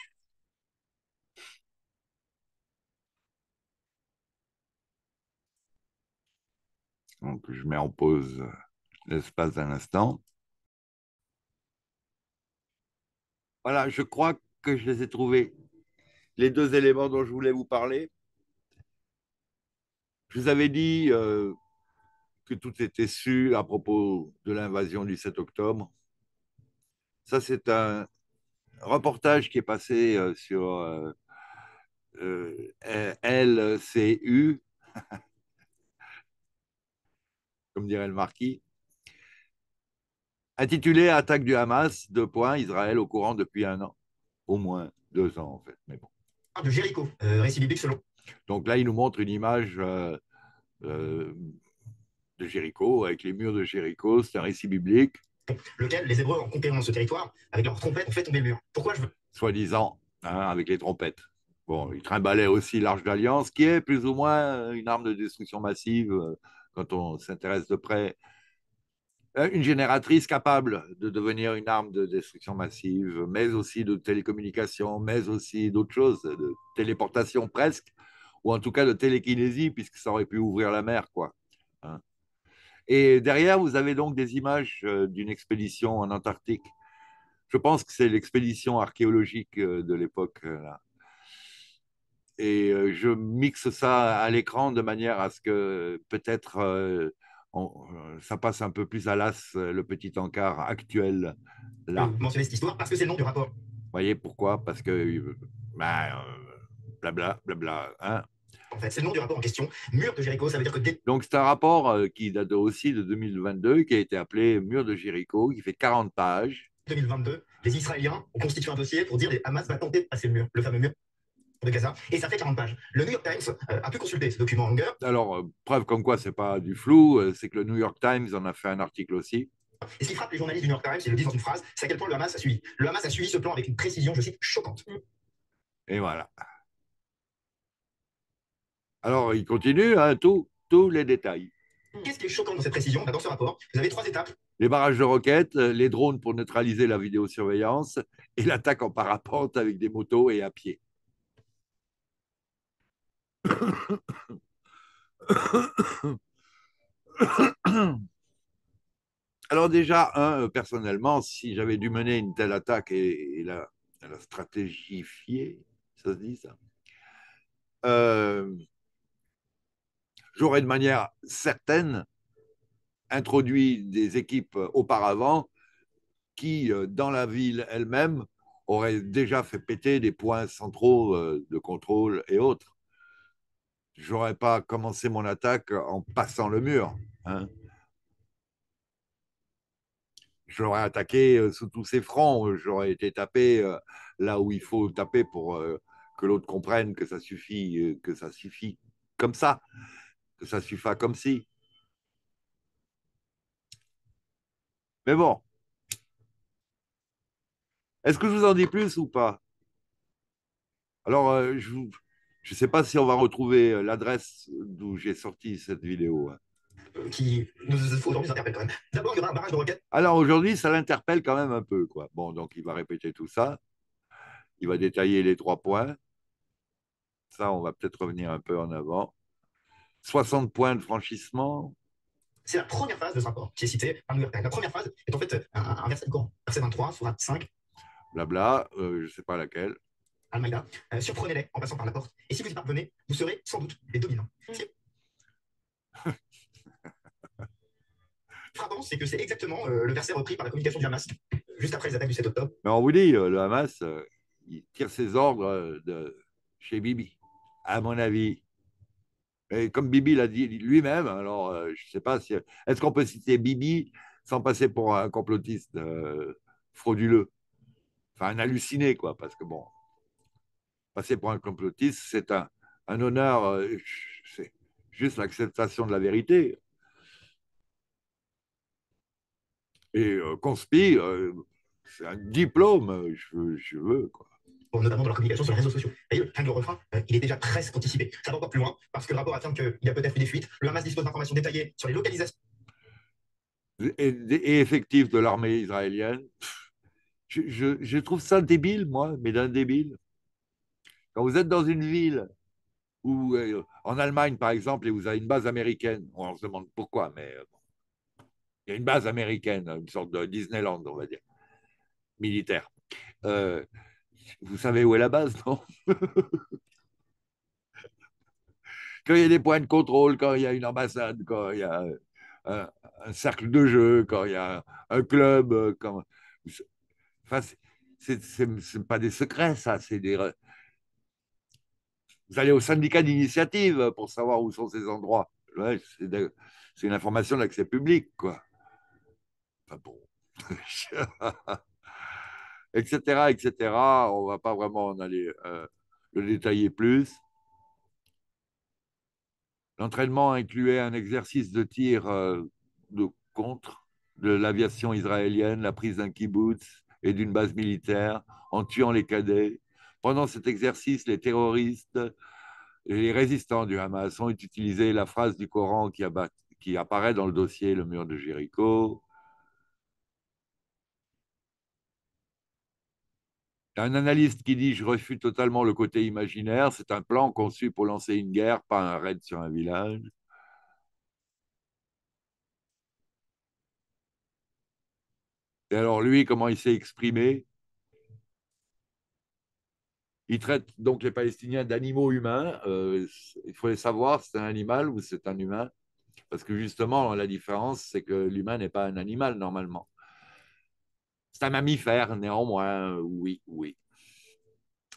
Donc, je mets en pause l'espace d'un instant. Voilà, je crois que je les ai trouvés. Les deux éléments dont je voulais vous parler. Je vous avais dit euh, que tout était su à propos de l'invasion du 7 octobre. Ça, c'est un reportage qui est passé euh, sur euh, LCU. comme dirait le marquis. Intitulé Attaque du Hamas, deux points, Israël au courant depuis un an, au moins deux ans en fait, mais bon. Ah, de Jéricho, euh, récit biblique selon. Donc là, il nous montre une image euh, euh, de Jéricho, avec les murs de Jéricho, c'est un récit biblique. Lequel les Hébreux, en conquérant ce territoire, avec leurs trompettes, ont fait tomber le mur. Pourquoi je veux Soi-disant, hein, avec les trompettes. Bon, il trimbalaient aussi l'Arche d'Alliance, qui est plus ou moins une arme de destruction massive quand on s'intéresse de près, hein, une génératrice capable de devenir une arme de destruction massive, mais aussi de télécommunication, mais aussi d'autres choses, de téléportation presque, ou en tout cas de télékinésie, puisque ça aurait pu ouvrir la mer. quoi. Hein. Et derrière, vous avez donc des images euh, d'une expédition en Antarctique. Je pense que c'est l'expédition archéologique euh, de l'époque. Euh, et euh, je mixe ça à l'écran de manière à ce que peut-être euh, euh, ça passe un peu plus à l'as le petit encart actuel là. cette histoire parce que c'est le nom du rapport. Vous voyez pourquoi Parce que bah, ben, blabla, bla hein en fait, c'est le nom du rapport en question. Mur de Jéricho, ça veut dire que. Donc, c'est un rapport qui date aussi de 2022, qui a été appelé Mur de Jéricho, qui fait 40 pages. 2022, les Israéliens ont constitué un dossier pour dire que Hamas va tenter de passer le mur, le fameux mur de et ça fait 40 pages. Le New York Times euh, a pu consulter ce document Hunger. Alors, euh, preuve comme quoi ce n'est pas du flou, euh, c'est que le New York Times en a fait un article aussi. Et ce qui frappe les journalistes du New York Times, ils le disent dans une phrase, c'est à quel point le Hamas a suivi. Le Hamas a suivi ce plan avec une précision, je cite, choquante. Mm. Et voilà. Alors, il continue, hein, tous les détails. Mm. Qu'est-ce qui est choquant dans cette précision bah, Dans ce rapport, vous avez trois étapes. Les barrages de roquettes, les drones pour neutraliser la vidéosurveillance et l'attaque en parapente avec des motos et à pied. Alors déjà, hein, euh, personnellement, si j'avais dû mener une telle attaque et, la, stratégifier, ça se dit ça, euh, j'aurais de manière certaine introduit des équipes auparavant qui, euh, dans la ville elle-même, auraient déjà fait péter des points centraux de contrôle et autres j'aurais pas commencé mon attaque en passant le mur. Hein. J'aurais attaqué euh, sous tous ses fronts, euh, j'aurais été tapé euh, là où il faut taper pour que l'autre comprenne que ça suffit, que ça suffit comme ça, que ça suffit comme si. Mais bon, est-ce que je vous en dis plus ou pas Alors, je vous je ne sais pas si on va retrouver euh, l'adresse d'où j'ai sorti cette vidéo. Hein. Euh, qui nous, interpelle quand même. D'abord, il y aura un barrage de requêtes. Alors aujourd'hui, ça l'interpelle quand même un peu. Quoi. Bon, donc il va répéter tout ça. Il va détailler les trois points. Ça, on va peut-être revenir un peu en avant. 60 points de franchissement. C'est la première phase de ce rapport qui est citée par New La première phase est en fait euh, un, verset de Coran, verset 23, verset 5. Blabla, je ne sais pas laquelle. Euh, surprenez-les en passant par la porte. Et si vous y parvenez, vous serez sans doute les dominants. Mm. frappant, c'est que c'est exactement euh, le verset repris par la communication du Hamas juste après les attaques du 7 octobre. Mais on vous dit, euh, le Hamas, il tire ses ordres de chez Bibi, à mon avis. Et comme Bibi l'a dit lui-même, alors je ne sais pas si. Est-ce qu'on peut citer Bibi sans passer pour un complotiste frauduleux Enfin, un halluciné, quoi, parce que bon passer pour un complotiste, c'est un, honneur, euh, c'est juste l'acceptation de la vérité. Et euh, conspire, euh, c'est un diplôme, je veux, je veux notamment dans la communication sur les réseaux sociaux. D'ailleurs, le refrain, il est déjà presque anticipé. Ça va encore plus loin, parce que le rapport affirme qu'il y a peut-être eu des fuites. Le masse dispose d'informations détaillées sur les localisations. Et, et de l'armée israélienne. je, trouve ça débile, moi, mais d'un débile. Quand vous êtes dans une ville ou euh, en Allemagne, par exemple, et vous avez une base américaine, on se demande pourquoi, mais euh, il y a une base américaine, une sorte de Disneyland, on va dire, militaire. Euh, vous savez où est la base, non Quand il y a des points de contrôle, quand il y a une ambassade, quand il y a un, cercle de jeu, quand il y a un club, quand... Enfin, ce pas des secrets, ça, c'est des, vous allez au syndicat d'initiative pour savoir où sont ces endroits. c'est une information d'accès public, quoi. Enfin bon. etc., etc. On ne va pas vraiment en aller euh, le détailler plus. L'entraînement incluait un exercice de tir euh, de contre de l'aviation israélienne, la prise d'un kibbutz et d'une base militaire en tuant les cadets pendant cet exercice, les terroristes, et les résistants du Hamas ont utilisé la phrase du Coran qui, apparaît dans le dossier Le mur de Jéricho. Un analyste qui dit Je refuse totalement le côté imaginaire, c'est un plan conçu pour lancer une guerre, pas un raid sur un village. Et alors lui, comment il s'est exprimé il traite donc les Palestiniens d'animaux humains. Euh, il faut les savoir, c'est un animal ou c'est un humain. Parce que justement, la différence, c'est que l'humain n'est pas un animal normalement. C'est un mammifère, néanmoins, oui, oui.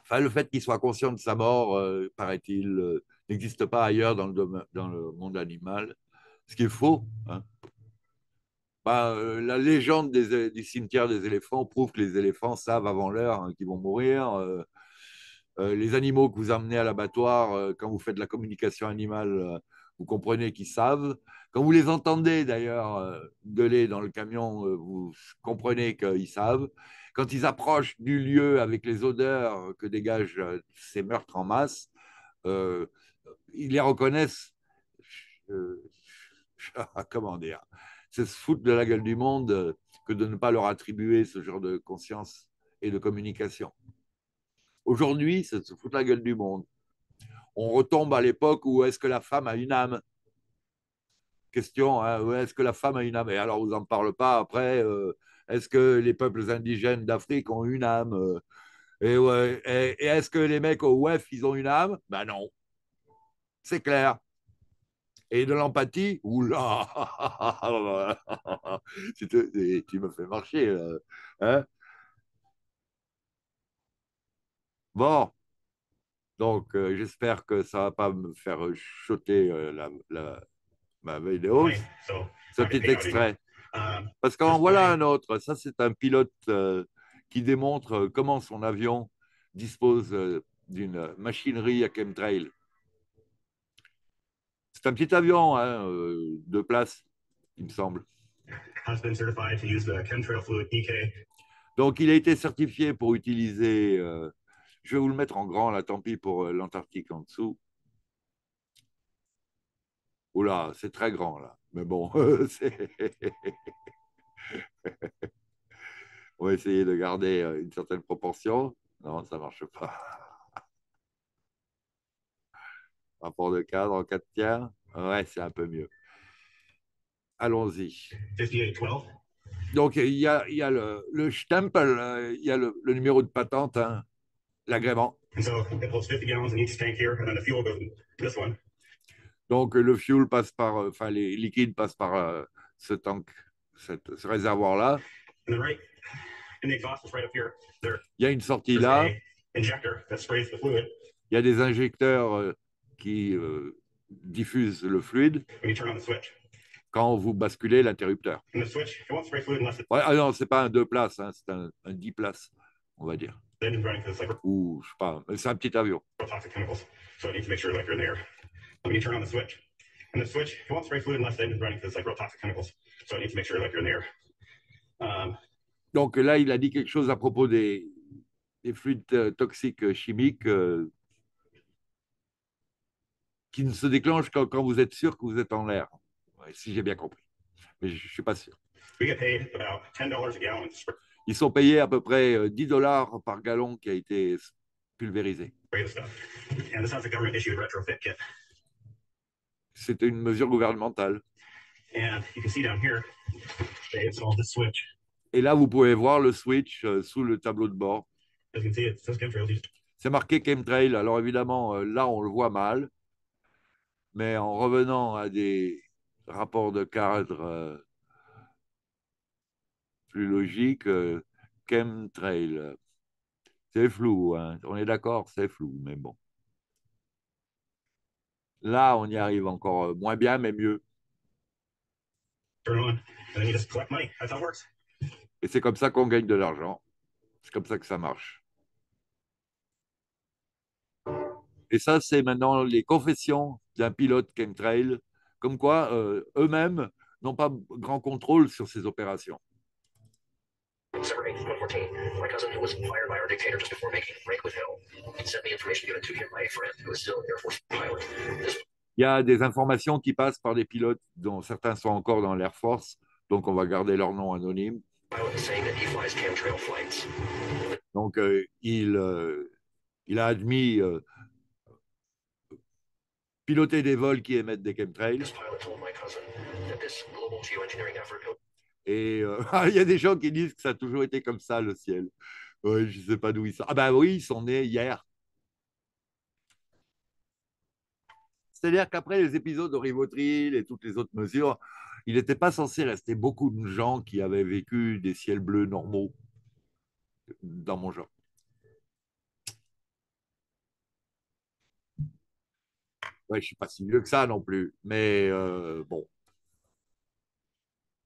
Enfin, le fait qu'il soit conscient de sa mort, euh, paraît-il, euh, n'existe pas ailleurs dans le, monde animal, ce qui est faux. Hein. Ben, la légende du cimetière des éléphants prouve que les éléphants savent avant l'heure hein, qu'ils vont mourir. Euh, les animaux que vous amenez à l'abattoir, euh, quand vous faites de la communication animale, euh, vous comprenez qu'ils savent. Quand vous les entendez d'ailleurs gueuler dans le camion, vous comprenez qu'ils savent. Quand ils approchent du lieu avec les odeurs que dégagent ces meurtres en masse, ils les reconnaissent. comment dire C'est se foutre de la gueule du monde que de ne pas leur attribuer ce genre de conscience et de communication. Aujourd'hui, ça se fout la gueule du monde. On retombe à l'époque où est-ce que la femme a une âme Question, hein, est-ce que la femme a une âme Et alors, vous n'en parle pas après, euh, est-ce que les peuples indigènes d'Afrique ont une âme Et, ouais, et, est-ce que les mecs au WEF, ils ont une âme Ben non. C'est clair et de l'empathie, oula, tu, me fais marcher. Hein Bon, donc euh, j'espère que ça ne va pas me faire choter euh, la, ma vidéo, ce petit extrait. Euh, Parce qu'en voilà un autre, ça c'est un pilote qui démontre comment son avion dispose d'une machinerie à chemtrail. C'est un petit avion, hein, de place, il me semble. E donc il a été certifié pour utiliser je vais vous le mettre en grand, là, tant pis pour euh, l'Antarctique en dessous. Oula, c'est très grand, là. Mais bon, on va essayer de garder euh, une certaine proportion. Non, ça ne marche pas. Rapport de cadre en 4 tiers. Ouais, c'est un peu mieux. Allons-y. Donc, il y a, le, le stempel, euh, il y a le, le numéro de patente. Hein l'agrément. Donc le fuel passe par, euh, enfin les liquides par euh, ce tank, cette, ce réservoir-là. Il y a une sortie là. Il y a des injecteurs euh, qui diffusent le fluide quand vous basculez l'interrupteur. ah non, ce n'est pas un deux places, hein, c'est un, un dix places, on va dire then ou je sais pas, c'est un petit avion. So I need to make sure like you're there. turn on the switch. And the switch, it won't spray fluid unless they've been running because this like real toxic chemicals. So I need to make sure like you're in the Um, Donc là, il a dit quelque chose à propos des, des fluides euh, toxiques euh, chimiques euh, qui ne se déclenchent que quand vous êtes sûr que vous êtes en l'air, ouais, si j'ai bien compris. Mais je ne suis pas sûr. We get paid about $10 a gallon. Ils sont payés à peu près 10 euh, dollars par gallon qui a été pulvérisé. C'était une mesure gouvernementale. Et là, vous pouvez voir le switch euh, sous le tableau de bord. C'est marqué chemtrail. Alors évidemment, euh, là, on le voit mal. Mais en revenant à des rapports de cadre plus logique, euh, chemtrail. C'est flou, hein. on est d'accord, c'est flou, mais bon. Là, on y arrive encore euh, moins bien, mais mieux. Et c'est comme ça qu'on gagne de l'argent. C'est comme ça que ça marche. Et ça, c'est maintenant les confessions d'un pilote chemtrail, comme quoi euh, eux-mêmes n'ont pas grand contrôle sur ces opérations. September 8th, 2014, my cousin, who was fired by our dictator just before making a break with hell, sent me information given to him by a friend who is still an Air Force pilot. This il y a des informations qui passent par des pilotes dont certains sont encore dans l'Air Force, donc on va garder leur nom anonyme. Donc euh, il, euh, il a admis euh, piloter des vols qui émettent des chemtrails. Et euh, il y a des gens qui disent que ça a toujours été comme ça, le ciel. je ne sais pas d'où ils sont. Ah ben oui, ils sont nés hier. C'est-à-dire qu'après les épisodes de Rivotril et toutes les autres mesures, il n'était pas censé rester beaucoup de gens qui avaient vécu des ciels bleus normaux dans mon genre. je ne suis pas si vieux que ça non plus, mais euh, bon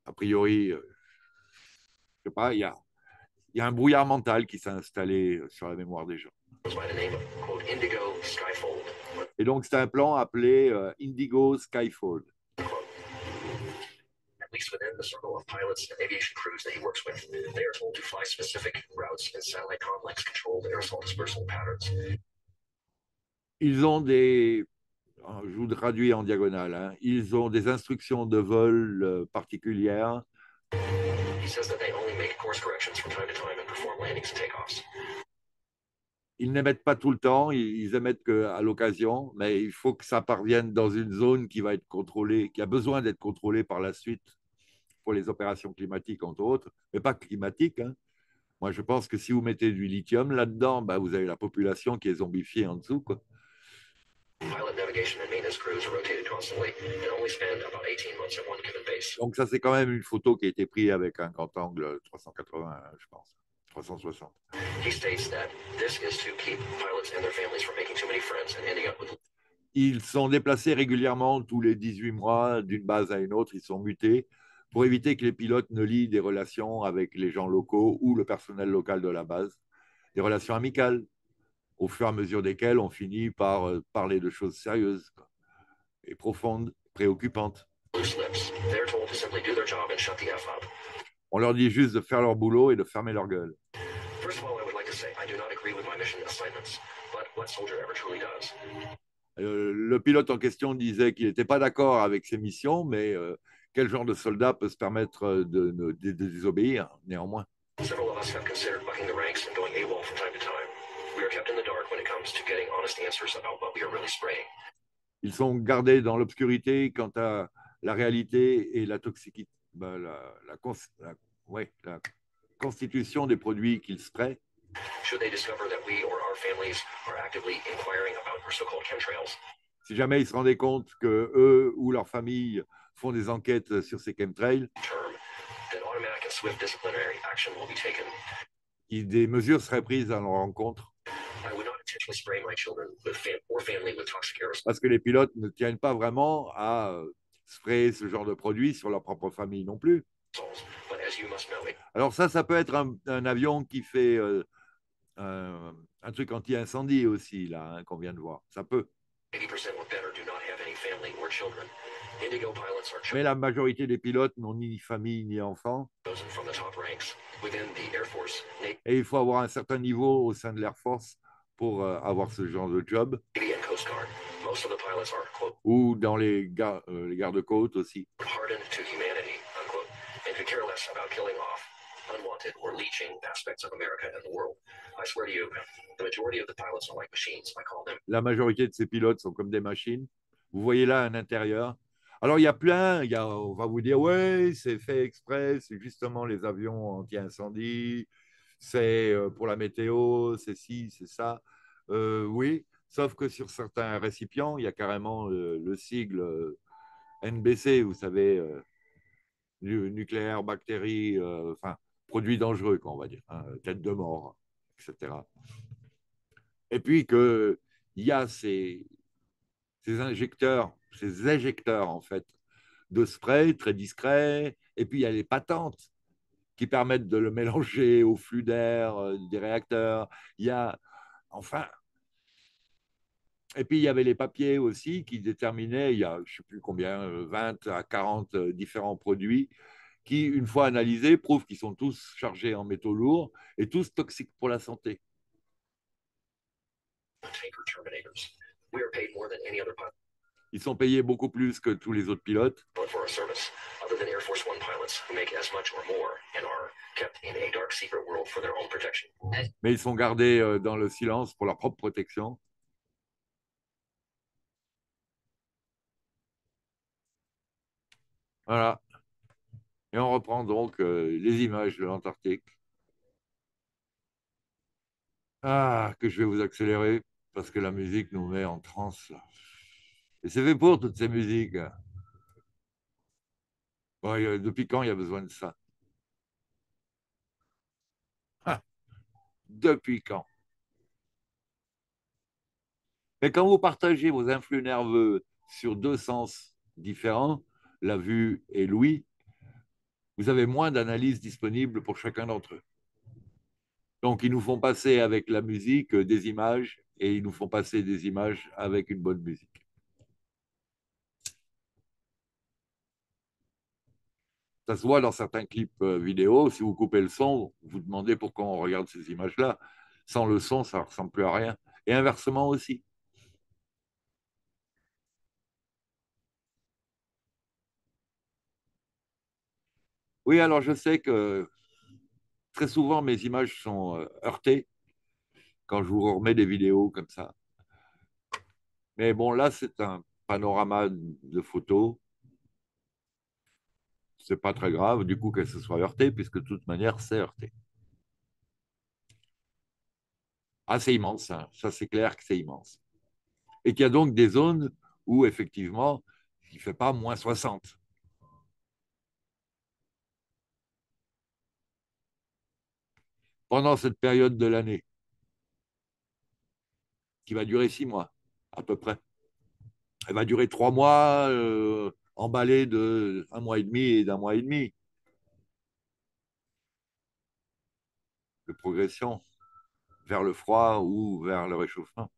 a priori, euh, je sais pas, il y a, un brouillard mental qui s'est installé euh, sur la mémoire des gens. Et donc, c'est un plan appelé euh, Indigo Skyfold. Ils ont des ah, je vous traduis en diagonale, hein. ils ont des instructions de vol euh, particulières. Ils n'émettent pas tout le temps, ils émettent qu'à l'occasion, mais il faut que ça parvienne dans une zone qui va être contrôlée, qui a besoin d'être contrôlée par la suite pour les opérations climatiques, entre autres, mais pas climatiques. Hein. Moi, je pense que si vous mettez du lithium là-dedans, ben, vous avez la population qui est zombifiée en dessous. Quoi. Donc ça, c'est quand même une photo qui a été prise avec un grand angle 380, je pense. 360. Ils sont déplacés régulièrement tous les 18 mois d'une base à une autre, ils sont mutés pour éviter que les pilotes ne lient des relations avec les gens locaux ou le personnel local de la base, des relations amicales, au fur et à mesure desquels, on finit par euh, parler de choses sérieuses et profondes, préoccupantes. On leur dit juste de faire leur boulot et de fermer leur gueule. Euh, le pilote en question disait qu'il n'était pas d'accord avec ses missions, mais euh, quel genre de soldat peut se permettre de, désobéir néanmoins Ils sont gardés dans l'obscurité quant à la réalité et la toxicité, ben, la, la, constitution des produits qu'ils sprayent. Si jamais ils se rendaient compte que eux ou leur famille font des enquêtes sur ces chemtrails, des mesures seraient prises à leur encontre. Parce que les pilotes ne tiennent pas vraiment à euh, sprayer ce genre de produit sur leur propre famille non plus. Alors ça, ça peut être un, avion qui fait euh, un truc anti-incendie aussi, là, hein, qu'on vient de voir. Ça peut. Mais la majorité des pilotes n'ont ni famille ni enfants. Et il faut avoir un certain niveau au sein de l'Air Force pour euh, avoir ce genre de job. Ou dans les, euh, les gardes-côtes aussi. La majorité de ces pilotes sont comme des machines. Vous voyez là un intérieur. Alors il y a plein, il y a, on va vous dire ouais, c'est fait exprès, c'est justement les avions anti-incendie, c'est euh, pour la météo, c'est ci, c'est ça. Euh, oui, sauf que sur certains récipients, il y a carrément euh, le, sigle NBC, vous savez, nucléaire, bactéries, enfin, produits dangereux, quoi, on va dire, hein, tête de mort, etc. Et puis qu'il y a ces, ces injecteurs, ces éjecteurs, en fait, de spray très discrets, et puis il y a les patentes qui permettent de le mélanger au flux d'air euh, des réacteurs. Il y a, enfin, et puis il y avait les papiers aussi qui déterminaient, il y a je ne sais plus combien, 20 euh, à 40 euh, différents produits qui, une fois analysés, prouvent qu'ils sont tous chargés en métaux lourds et tous toxiques pour la santé. Ils sont payés beaucoup plus que tous les autres pilotes. Mais ils sont gardés euh, dans le silence pour leur propre protection. Voilà. Et on reprend donc euh, les images de l'Antarctique. Ah, que je vais vous accélérer parce que la musique nous met en transe. Et c'est fait pour toutes ces musiques. depuis quand il y a besoin de ça depuis quand Mais quand vous partagez vos influx nerveux sur deux sens différents, la vue et l'ouïe, vous avez moins d'analyses disponibles pour chacun d'entre eux. Donc, ils nous font passer avec la musique euh, des images et ils nous font passer des images avec une bonne musique. se voit dans certains clips euh, vidéo. Si vous coupez le son, vous demandez pourquoi on regarde ces images-là. Sans le son, ça ressemble plus à rien. Et inversement aussi. Oui, alors je sais que très souvent mes images sont euh, heurtées quand je vous remets des vidéos comme ça. Mais bon, là, c'est un panorama de photos c'est pas très grave du coup qu'elle se soit heurtée, puisque de toute manière, c'est heurté. Ah, c'est immense, hein. ça c'est clair que c'est immense. Et qu'il y a donc des zones où effectivement, il ne fait pas moins 60. Pendant cette période de l'année, qui va durer six mois à peu près. Elle va durer trois mois, euh, emballé de mois et demi et d'un mois et demi de progression vers le froid ou vers le réchauffement.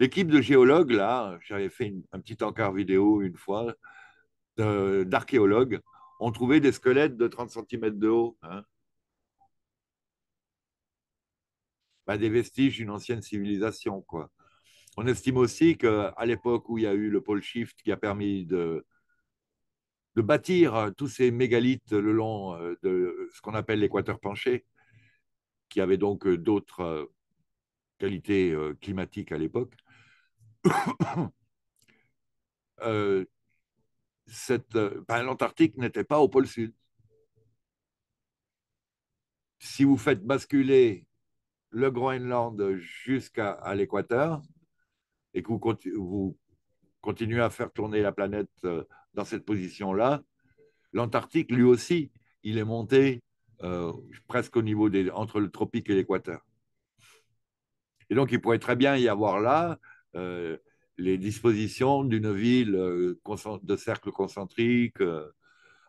L'équipe de géologues, là, j'avais fait un petit encart vidéo une fois, d'archéologues, ont trouvé des squelettes de 30 cm de haut. Hein. Bah, des vestiges d'une ancienne civilisation, quoi. On estime aussi qu'à l'époque où il y a eu le pôle shift qui a permis de, bâtir euh, tous ces mégalithes le long euh, de ce qu'on appelle l'équateur penché, qui avait donc euh, d'autres qualités climatiques à l'époque, ben, l'Antarctique n'était pas au pôle sud. Si vous faites basculer le Groenland jusqu'à l'équateur, et que vous, vous continuez à faire tourner la planète euh, dans cette position-là, l'Antarctique, lui aussi, il est monté euh, presque au niveau des, entre le tropique et l'équateur. Et donc, il pourrait très bien y avoir là euh, les dispositions d'une ville de cercle concentrique,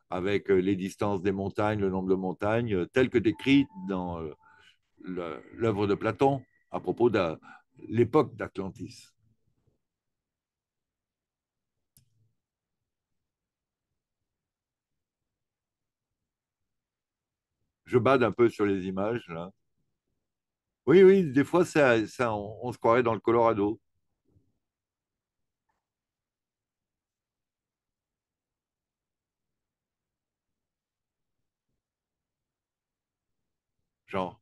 avec les distances des montagnes, le nombre de montagnes, telles que décrites dans l'œuvre de Platon à propos de l'époque d'Atlantis. je bade un peu sur les images. Là. Oui, oui, des fois, ça, on, se croirait dans le Colorado. Genre.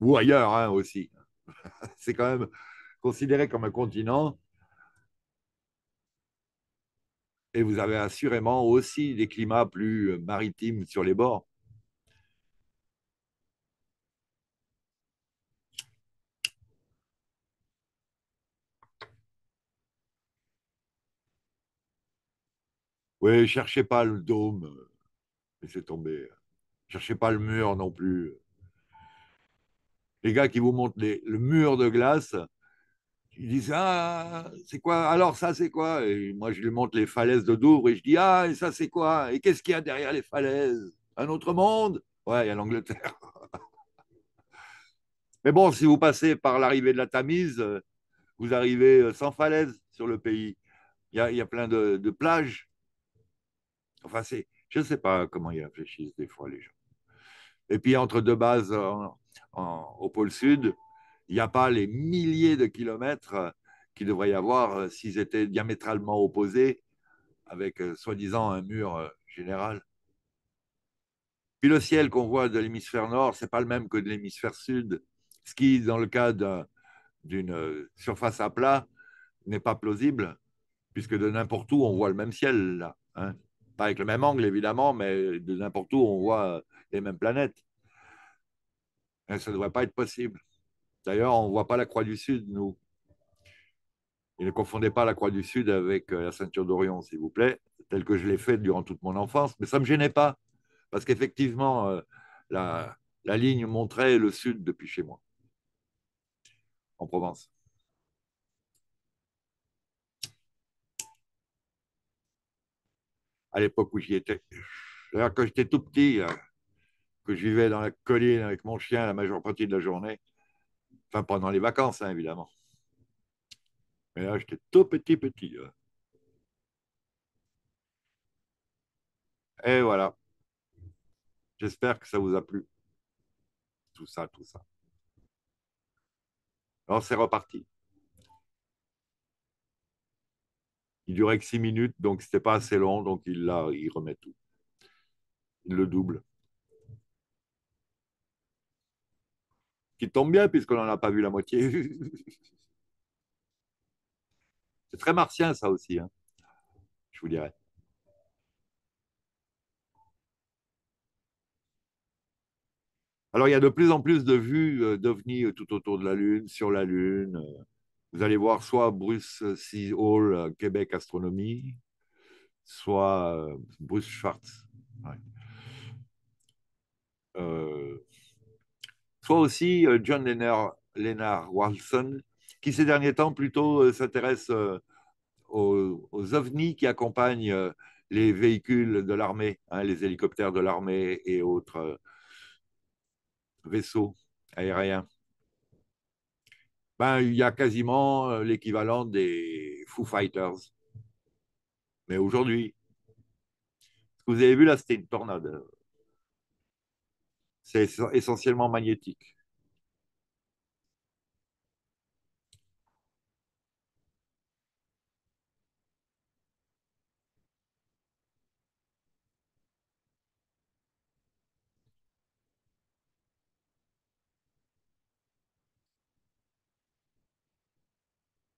Ou ailleurs hein, aussi. C'est quand même considéré comme un continent et vous avez assurément aussi des climats plus euh, maritimes sur les bords. Oui, cherchez pas le dôme, euh, laissez tomber. Cherchez pas le mur non plus. Les gars qui vous montrent le mur de glace, ils disent « Ah, c'est quoi Alors, ça, c'est quoi Et moi, je lui montre les falaises de Douvres et je dis Ah, et ça, c'est quoi Et qu'est-ce qu'il y a derrière les falaises Un autre monde Ouais, il y a l'Angleterre. Mais bon, si vous passez par l'arrivée de la Tamise, euh, vous arrivez euh, sans falaises sur le pays. Il y a, il y a plein de, plages. Enfin, c'est, je ne sais pas comment ils réfléchissent des fois, les gens. Et puis, entre deux bases au pôle sud, il n'y a pas les milliers de kilomètres euh, qu'il devrait y avoir euh, s'ils étaient diamétralement opposés avec euh, soi-disant un mur général. Puis le ciel qu'on voit de l'hémisphère nord, ce n'est pas le même que de l'hémisphère sud, ce qui, dans le cas d'une surface à plat, n'est pas plausible, puisque de n'importe où, on voit le même ciel, là. Hein. Pas avec le même angle, évidemment, mais de n'importe où, on voit les mêmes planètes. ça ne devrait pas être possible. D'ailleurs, on ne voit pas la Croix du Sud, nous. Et ne confondez pas la Croix du Sud avec euh, la ceinture d'Orion, s'il vous plaît, telle que je l'ai faite durant toute mon enfance. Mais ça ne me gênait pas, parce qu'effectivement, euh, la, la ligne montrait le sud depuis chez moi, en Provence. à l'époque où j'y étais. D'ailleurs, quand j'étais tout petit, euh, que je vivais dans la colline avec mon chien la majeure partie de la journée, Enfin, pendant les vacances, hein, évidemment. Mais là, j'étais tout petit, petit. Et voilà. J'espère que ça vous a plu. Tout ça, tout ça. Alors, c'est reparti. Il durait que six minutes, donc ce n'était pas assez long, donc il, là, il remet tout. Il le double. qui tombe bien puisqu'on n'en a pas vu la moitié. C'est très martien ça aussi, hein, je vous dirais. Alors il y a de plus en plus de vues euh, d'OVNI euh, tout autour de la Lune, sur la Lune. Euh. Vous allez voir soit Bruce C. Hall, Québec Astronomie, soit Bruce Schwartz soit aussi euh, John Lennard, wilson qui ces derniers temps plutôt euh, s'intéresse euh, aux, ovnis qui accompagnent les véhicules de l'armée, hein, les hélicoptères de l'armée et autres vaisseaux aériens. Ben, il y a quasiment l'équivalent des Foo Fighters. Mais aujourd'hui, ce que vous avez vu là, c'était une tornade c'est essentiellement magnétique.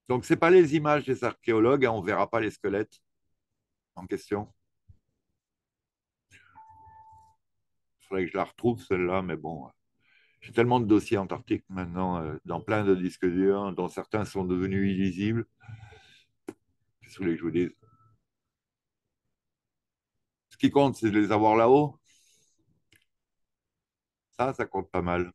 Donc, ce n'est pas les images des archéologues, hein, on ne verra pas les squelettes en question. faudrait que je la retrouve celle-là, mais bon, euh, j'ai tellement de dossiers antarctiques maintenant euh, dans plein de disques durs, dont certains sont devenus illisibles. Qu'est-ce que je vous dise Ce qui compte, c'est de les avoir là-haut. Ça, ça compte pas mal.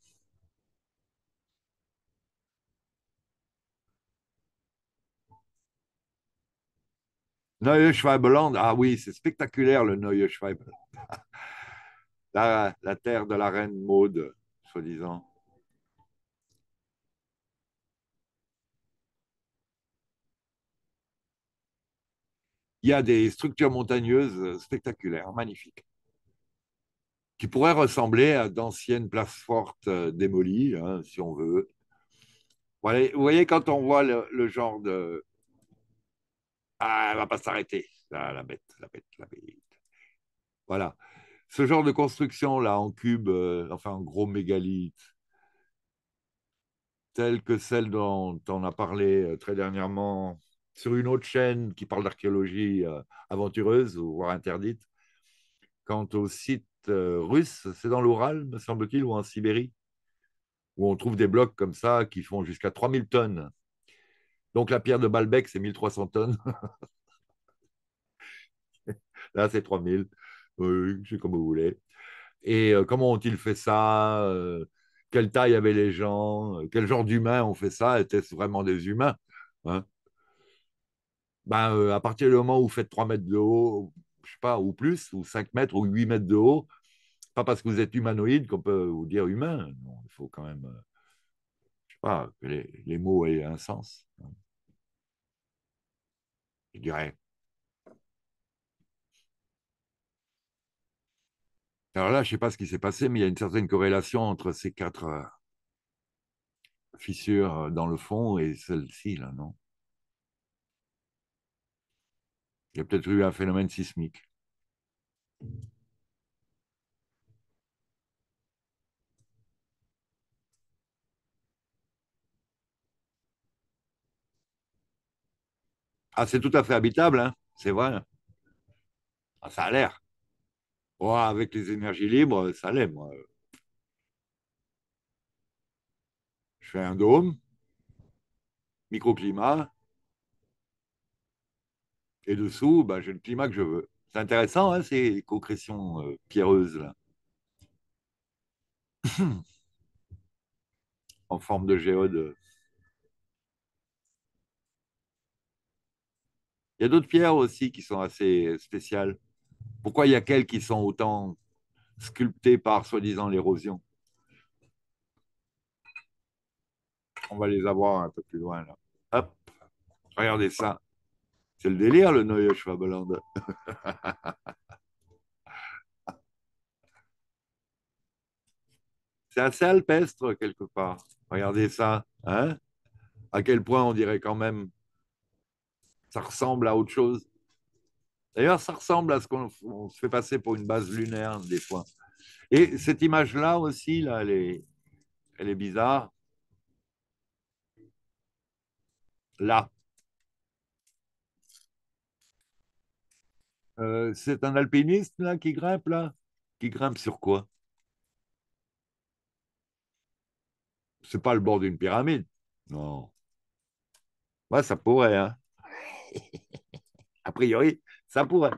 Neue Schweibeland, ah oui, c'est spectaculaire le Neue Schweibeland. la, terre de la reine Maude, soi-disant. il y a des structures montagneuses spectaculaires, magnifiques, qui pourraient ressembler à d'anciennes places fortes démolies, hein, si on veut. vous voyez, quand on voit le, genre de... Ah, elle va pas s'arrêter, la bête, la bête, la bête. Voilà ce genre de construction-là en cube, euh, enfin en gros mégalithe, telle que celle dont on a parlé euh, très dernièrement sur une autre chaîne qui parle d'archéologie euh, aventureuse, voire interdite, quant au site russe, c'est dans l'Oural, me semble-t-il, ou en Sibérie, où on trouve des blocs comme ça qui font jusqu'à 3000 tonnes. Donc la pierre de Balbec, c'est 1300 tonnes. Là, c'est 3000 oui, c'est comme vous voulez. Et euh, comment ont-ils fait ça euh, Quelle taille avaient les gens euh, Quel genre d'humains ont fait ça Étaient-ce vraiment des humains hein ben, à partir du moment où vous faites 3 mètres de haut, je ne sais pas, ou plus, ou 5 mètres, ou 8 mètres de haut, pas parce que vous êtes humanoïde qu'on peut vous dire humain. Non, il faut quand même, je sais pas, que les, mots aient un sens. Hein. Je dirais. Alors là, je ne sais pas ce qui s'est passé, mais il y a une certaine corrélation entre ces quatre euh, fissures euh, dans le fond et celle-ci, là, non Il y a peut-être eu un phénomène sismique. Ah, c'est tout à fait habitable, hein, c'est vrai. Ah, ça a l'air avec les énergies libres, euh, ça l'est, moi. Je fais un dôme, microclimat, et dessous, ben, j'ai le climat que je veux. C'est intéressant, hein, ces concrétions euh, pierreuses, là. en forme de géode. Il y a d'autres pierres aussi qui sont assez spéciales. Pourquoi il y a quelqu'un qui sont autant sculptées par soi-disant l'érosion On va les avoir un peu plus loin là. Hop, regardez ça. C'est le délire le Neue C'est assez alpestre quelque part. Regardez ça. Hein à quel point on dirait quand même ça ressemble à autre chose. D'ailleurs, ça ressemble à ce qu'on se fait passer pour une base lunaire des fois. Et cette image-là aussi, là, elle, est, bizarre. Là. Euh, c'est un alpiniste là, qui grimpe là Qui grimpe sur quoi C'est pas le bord d'une pyramide. Non. Bah, ça pourrait, hein. A priori. Ça pourrait.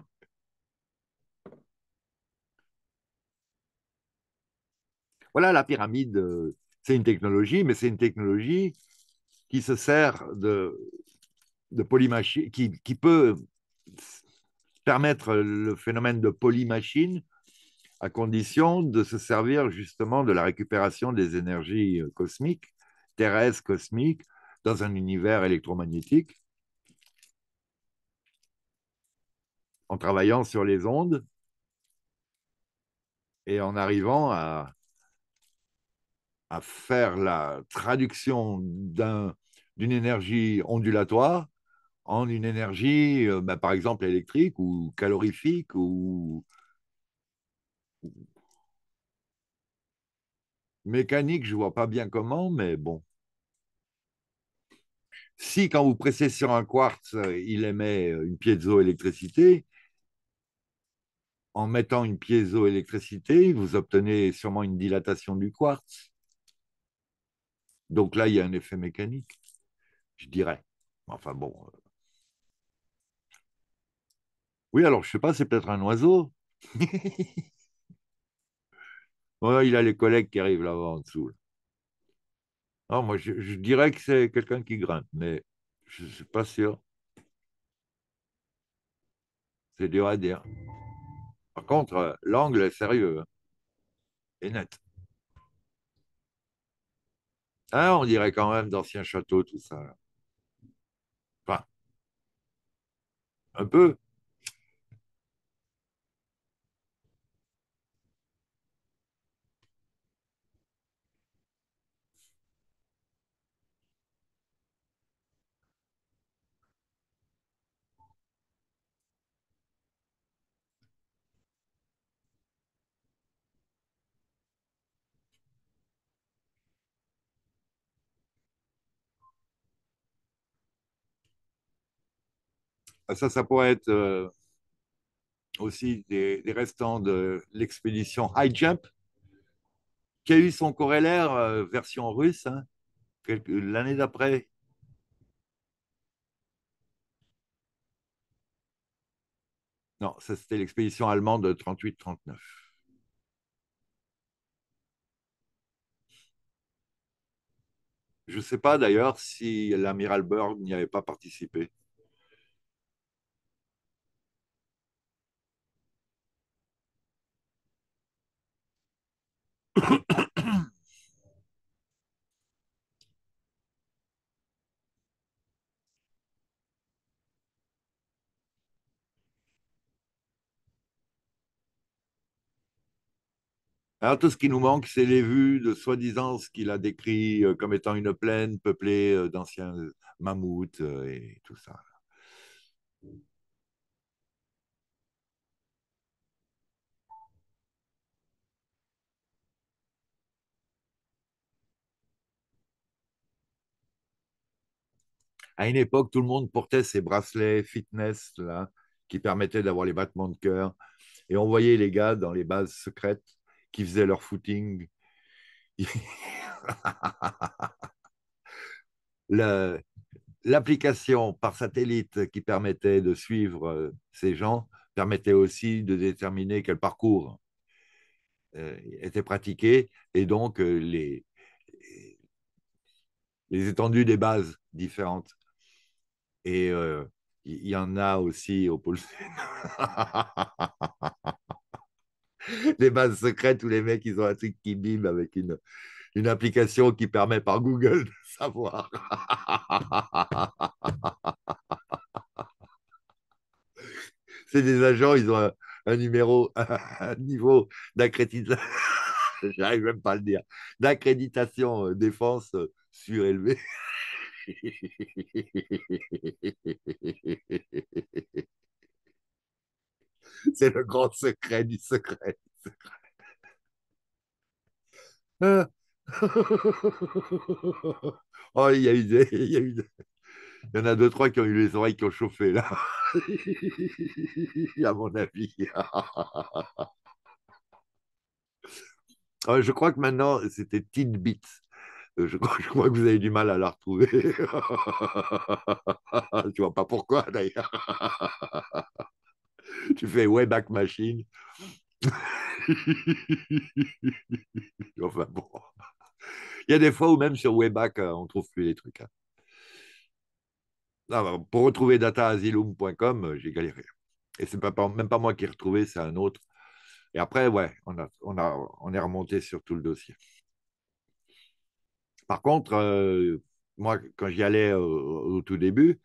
Voilà la pyramide. Euh, c'est une technologie, mais c'est une technologie qui se sert de, polymachine, qui, qui, peut permettre le phénomène de polymachine à condition de se servir justement de la récupération des énergies euh, cosmiques, terrestres, cosmiques, dans un univers électromagnétique, en travaillant sur les ondes et en arrivant à, à faire la traduction d'une énergie ondulatoire en une énergie, euh, bah, par exemple, électrique ou calorifique ou, mécanique, je ne vois pas bien comment, mais bon. Si quand vous pressez sur un quartz, euh, il émet une piezoélectricité, en mettant une piézoélectricité, vous obtenez sûrement une dilatation du quartz. Donc là, il y a un effet mécanique, je dirais. Enfin bon. Euh. Oui, alors je sais pas, c'est peut-être un oiseau. il a les collègues qui arrivent là-bas en dessous. moi, je, je dirais que c'est quelqu'un qui grimpe, mais je ne suis pas sûr. C'est dur à dire. Par contre, euh, l'angle est sérieux hein. et net. Ah, on dirait quand même d'anciens châteaux, tout ça. Enfin, un peu. Ah, ça, ça pourrait être euh, aussi des, restants de l'expédition High Jump, qui a eu son corollaire euh, version russe hein, l'année d'après. Non, ça c'était l'expédition allemande de 38-39. Je ne sais pas d'ailleurs si l'amiral Berg n'y avait pas participé. Alors, tout ce qui nous manque, c'est les vues de soi-disant ce qu'il a décrit euh, comme étant une plaine peuplée euh, d'anciens euh, mammouths et tout ça. À une époque, tout le monde portait ces bracelets fitness là, qui permettaient d'avoir les battements de cœur. Et on voyait les gars dans les bases secrètes qui faisaient leur footing. L'application par satellite qui permettait de suivre euh, ces gens permettait aussi de déterminer quel parcours euh, était pratiqué et donc euh, les, les étendues des bases différentes. Et euh, il y, en a aussi au pôle Sud. les bases secrètes où les mecs, ils ont un truc qui bime avec une, une application qui permet par Google de savoir. C'est des agents, ils ont un, un numéro, un niveau d'accréditation, j'arrive même pas à le dire, d'accréditation euh, défense euh, surélevée. C'est le grand secret du secret ah. oh, il y a il y Il y en a deux, trois qui ont eu les oreilles qui ont chauffé, là. à mon avis. Ah, je crois que maintenant, c'était Tidbit. Euh, je, crois que vous avez du mal à la retrouver. tu vois pas pourquoi d'ailleurs. tu fais Wayback Machine. enfin bon. Il y a des fois où même sur Wayback, euh, on ne trouve plus les trucs. Hein. pour retrouver dataasylum.com, euh, j'ai galéré. Et c'est n'est même pas moi qui ai retrouvé, c'est un autre. Et après, ouais, on, a, on est remonté sur tout le dossier. Par contre, euh, moi, quand j'y allais au, tout début,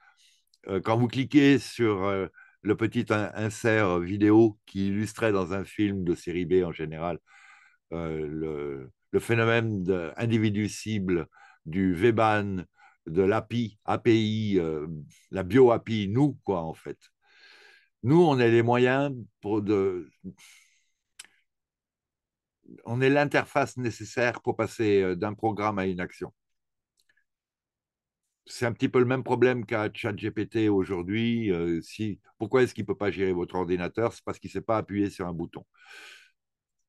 euh, quand vous cliquez sur euh, le petit insert vidéo qui illustrait dans un film de série B en général le, phénomène d'individu-cible du VBAN, de l'API, API, la bio-API, nous, quoi, en fait. Nous, on a les moyens pour de, on est l'interface nécessaire pour passer euh, d'un programme à une action. C'est un petit peu le même problème qu'à ChatGPT aujourd'hui. Euh, si, pourquoi est-ce qu'il ne peut pas gérer votre ordinateur C'est parce qu'il ne sait pas appuyer sur un bouton.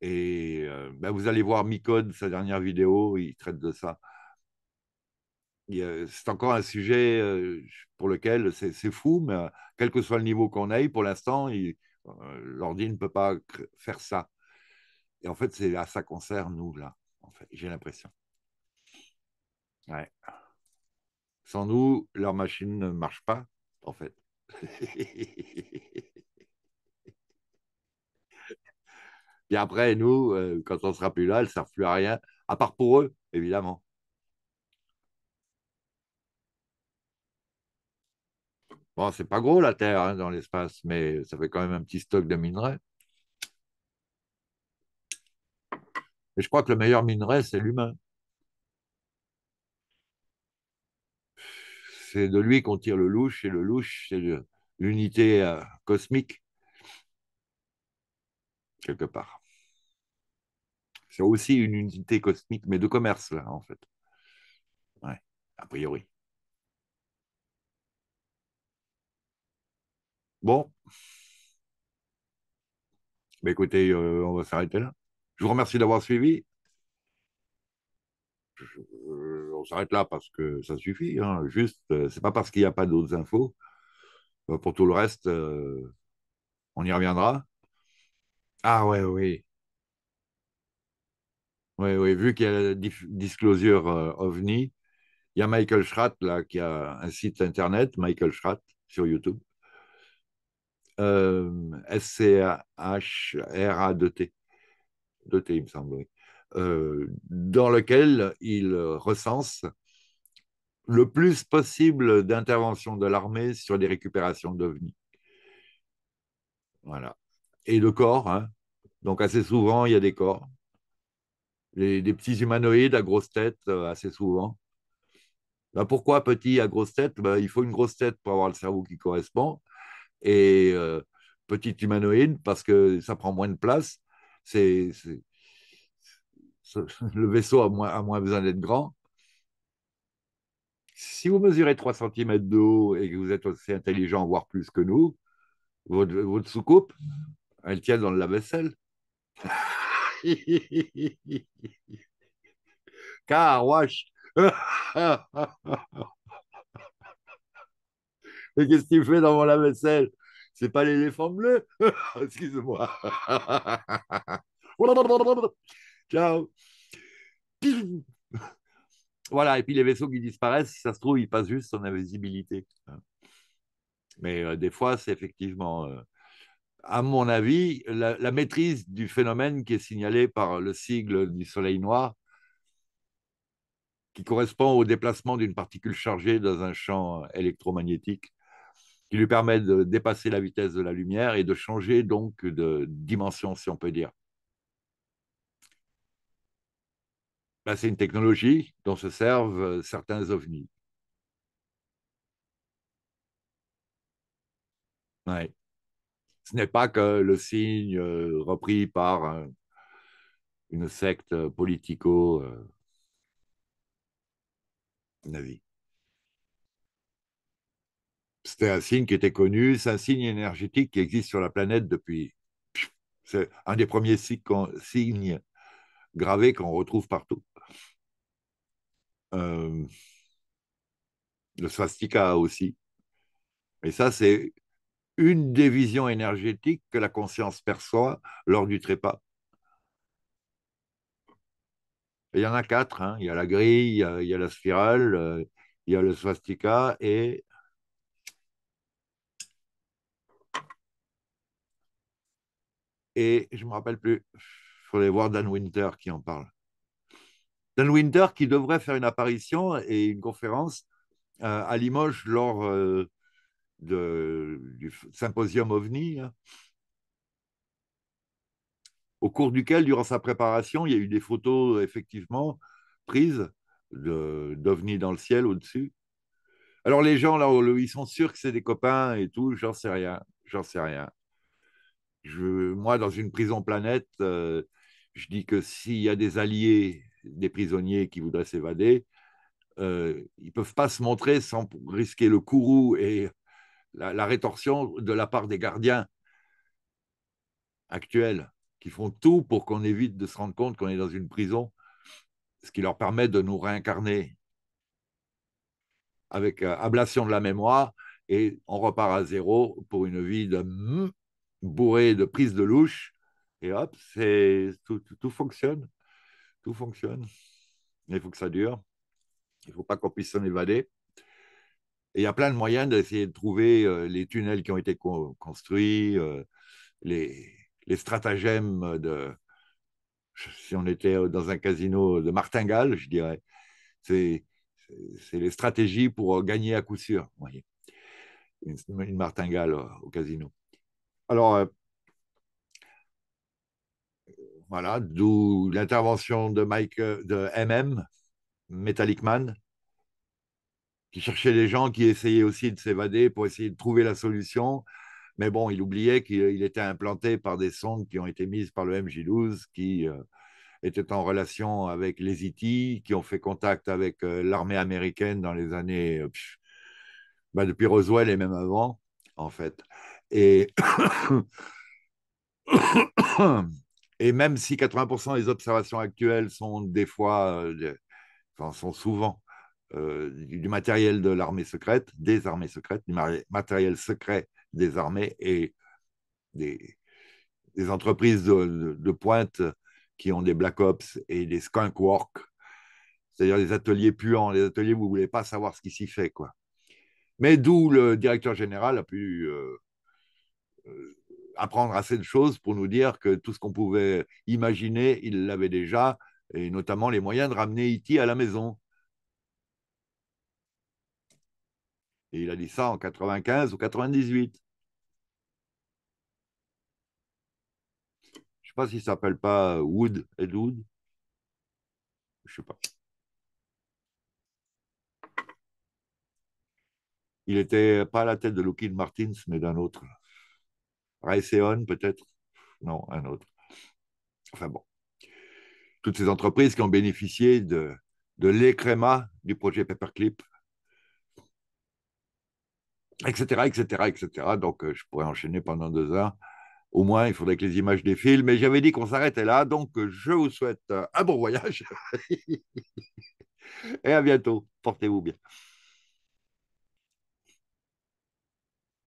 Et euh, ben, vous allez voir Micode, sa dernière vidéo, il traite de ça. c'est encore un sujet pour lequel c'est fou, mais quel que soit le niveau qu'on aille, pour l'instant, l'ordi ne peut pas faire ça. Et en fait, c'est à ça qu'on sert, nous, là. En fait, J'ai l'impression. Ouais. Sans nous, leur machine ne marche pas, en fait. Et après, nous, euh, quand on sera plus là, elles ne servent plus à rien, à part pour eux, évidemment. Bon, c'est pas gros la Terre hein, dans l'espace, mais ça fait quand même un petit stock de minerais. Et je crois que le meilleur minerai, c'est l'humain. C'est de lui qu'on tire le louche, et le louche, c'est l'unité euh, cosmique, quelque part. C'est aussi une unité cosmique, mais de commerce, là, en fait. Ouais, a priori. Bon. écoutez, euh, on va s'arrêter là. Je vous remercie d'avoir suivi. Euh, on s'arrête là parce que ça suffit. Hein. Juste, euh, c'est pas parce qu'il n'y a pas d'autres infos. Euh, pour tout le reste, on y reviendra. Ah ouais, oui. Oui, oui, vu qu'il y a la disclosure OVNI, il y a Michael Schratt, là, qui a un site internet, Michael Schratt, sur YouTube. S-C-H-R-A-D-T thé il me semble, euh, dans lequel il recense le plus possible d'interventions de l'armée sur les récupérations d'OVNI. Voilà. Et le corps, hein. donc assez souvent, il y a des corps. Les, des petits humanoïdes à grosse tête, euh, assez souvent. Bah, pourquoi petit à grosse tête bah, Il faut une grosse tête pour avoir le cerveau qui correspond. Et euh, petit humanoïde, parce que ça prend moins de place c'est, le vaisseau a moins, besoin d'être grand. Si vous mesurez 3 cm de haut et que vous êtes aussi intelligent, voire plus que nous, votre, soucoupe, elle tient dans le lave-vaisselle. Car, wesh qu'est-ce qu'il fait dans mon lave-vaisselle c'est pas l'éléphant bleu. Excuse-moi. Ciao. voilà, et puis les vaisseaux qui disparaissent, ça se trouve, ils passent juste en invisibilité. Mais euh, des fois, c'est effectivement, euh, à mon avis, la, la, maîtrise du phénomène qui est signalé par le sigle du soleil noir, qui correspond au déplacement d'une particule chargée dans un champ électromagnétique, qui lui permet de dépasser la vitesse de la lumière et de changer donc de dimension, si on peut dire. c'est une technologie dont se servent euh, certains ovnis. Ce n'est pas que le signe euh, repris par une secte politico-navi. Euh, c'était un signe qui était connu, c'est un signe énergétique qui existe sur la planète depuis. C'est un des premiers signes gravés qu'on retrouve partout. Euh, le swastika aussi. Et ça, c'est une des visions énergétiques que la conscience perçoit lors du trépas. il y en a quatre. Hein. Il y a la grille, il y a, la spirale, euh, il y a le swastika et et je ne me rappelle plus, il faudrait voir Dan Winter qui en parle. Dan Winter qui devrait faire une apparition et une conférence euh, à Limoges lors euh, de, du symposium OVNI, hein, au cours duquel, durant sa préparation, il y a eu des photos effectivement prises d'OVNI dans le ciel au-dessus. Alors les gens, là, oh, ils sont sûrs que c'est des copains et tout, j'en sais rien, j'en sais rien moi, dans une prison planète, euh, je dis que s'il y a des alliés, des prisonniers qui voudraient s'évader, euh, ils ne peuvent pas se montrer sans risquer le courroux et la, la rétorsion de la part des gardiens actuels, qui font tout pour qu'on évite de se rendre compte qu'on est dans une prison, ce qui leur permet de nous réincarner avec euh, ablation de la mémoire et on repart à zéro pour une vie de bourré de prises de louche, et hop, c'est tout, tout, tout, fonctionne. Tout fonctionne. Il faut que ça dure. Il ne faut pas qu'on puisse s'en évader. Et il y a plein de moyens d'essayer de trouver euh, les tunnels qui ont été construits, euh, les, les, stratagèmes de. Si on était euh, dans un casino de martingale, je dirais, c'est les stratégies pour gagner à coup sûr. Une, martingale au casino. Alors, euh, voilà, d'où l'intervention de Mike, euh, de MM, Metallic Man, qui cherchait des gens qui essayaient aussi de s'évader pour essayer de trouver la solution. Mais bon, il oubliait qu'il euh, était implanté par des sondes qui ont été mises par le MJ12, qui étaient en relation avec les IT, e qui ont fait contact avec l'armée américaine dans les années, bah, depuis Roswell et même avant, en fait. Et, et même si 80% des observations actuelles sont des fois, euh, enfin, sont souvent euh, du matériel de l'armée secrète, des armées secrètes, du matériel secret des armées et des, entreprises de, pointe qui ont des black ops et des skunk work, c'est-à-dire des ateliers puants, des ateliers où vous ne voulez pas savoir ce qui s'y fait. quoi. Mais d'où le directeur général a pu euh, euh, apprendre assez de choses pour nous dire que tout ce qu'on pouvait imaginer, il l'avait déjà, et notamment les moyens de ramener Iti e à la maison. Et il a dit ça en 95 ou 98. Je ne sais pas s'il ne s'appelle pas Wood, et Wood. Je ne sais pas. Il n'était pas à la tête de Lockheed Martins, mais d'un autre. Raytheon peut-être Non, un autre. Enfin bon. Toutes ces entreprises qui ont bénéficié de, de l'écréma du projet Paperclip, etc., etc., etc. Donc, euh, je pourrais enchaîner pendant deux heures. Au moins, il faudrait que les images défilent. Mais j'avais dit qu'on s'arrêtait là. Donc, euh, je vous souhaite euh, un bon voyage. Et à bientôt. Portez-vous bien.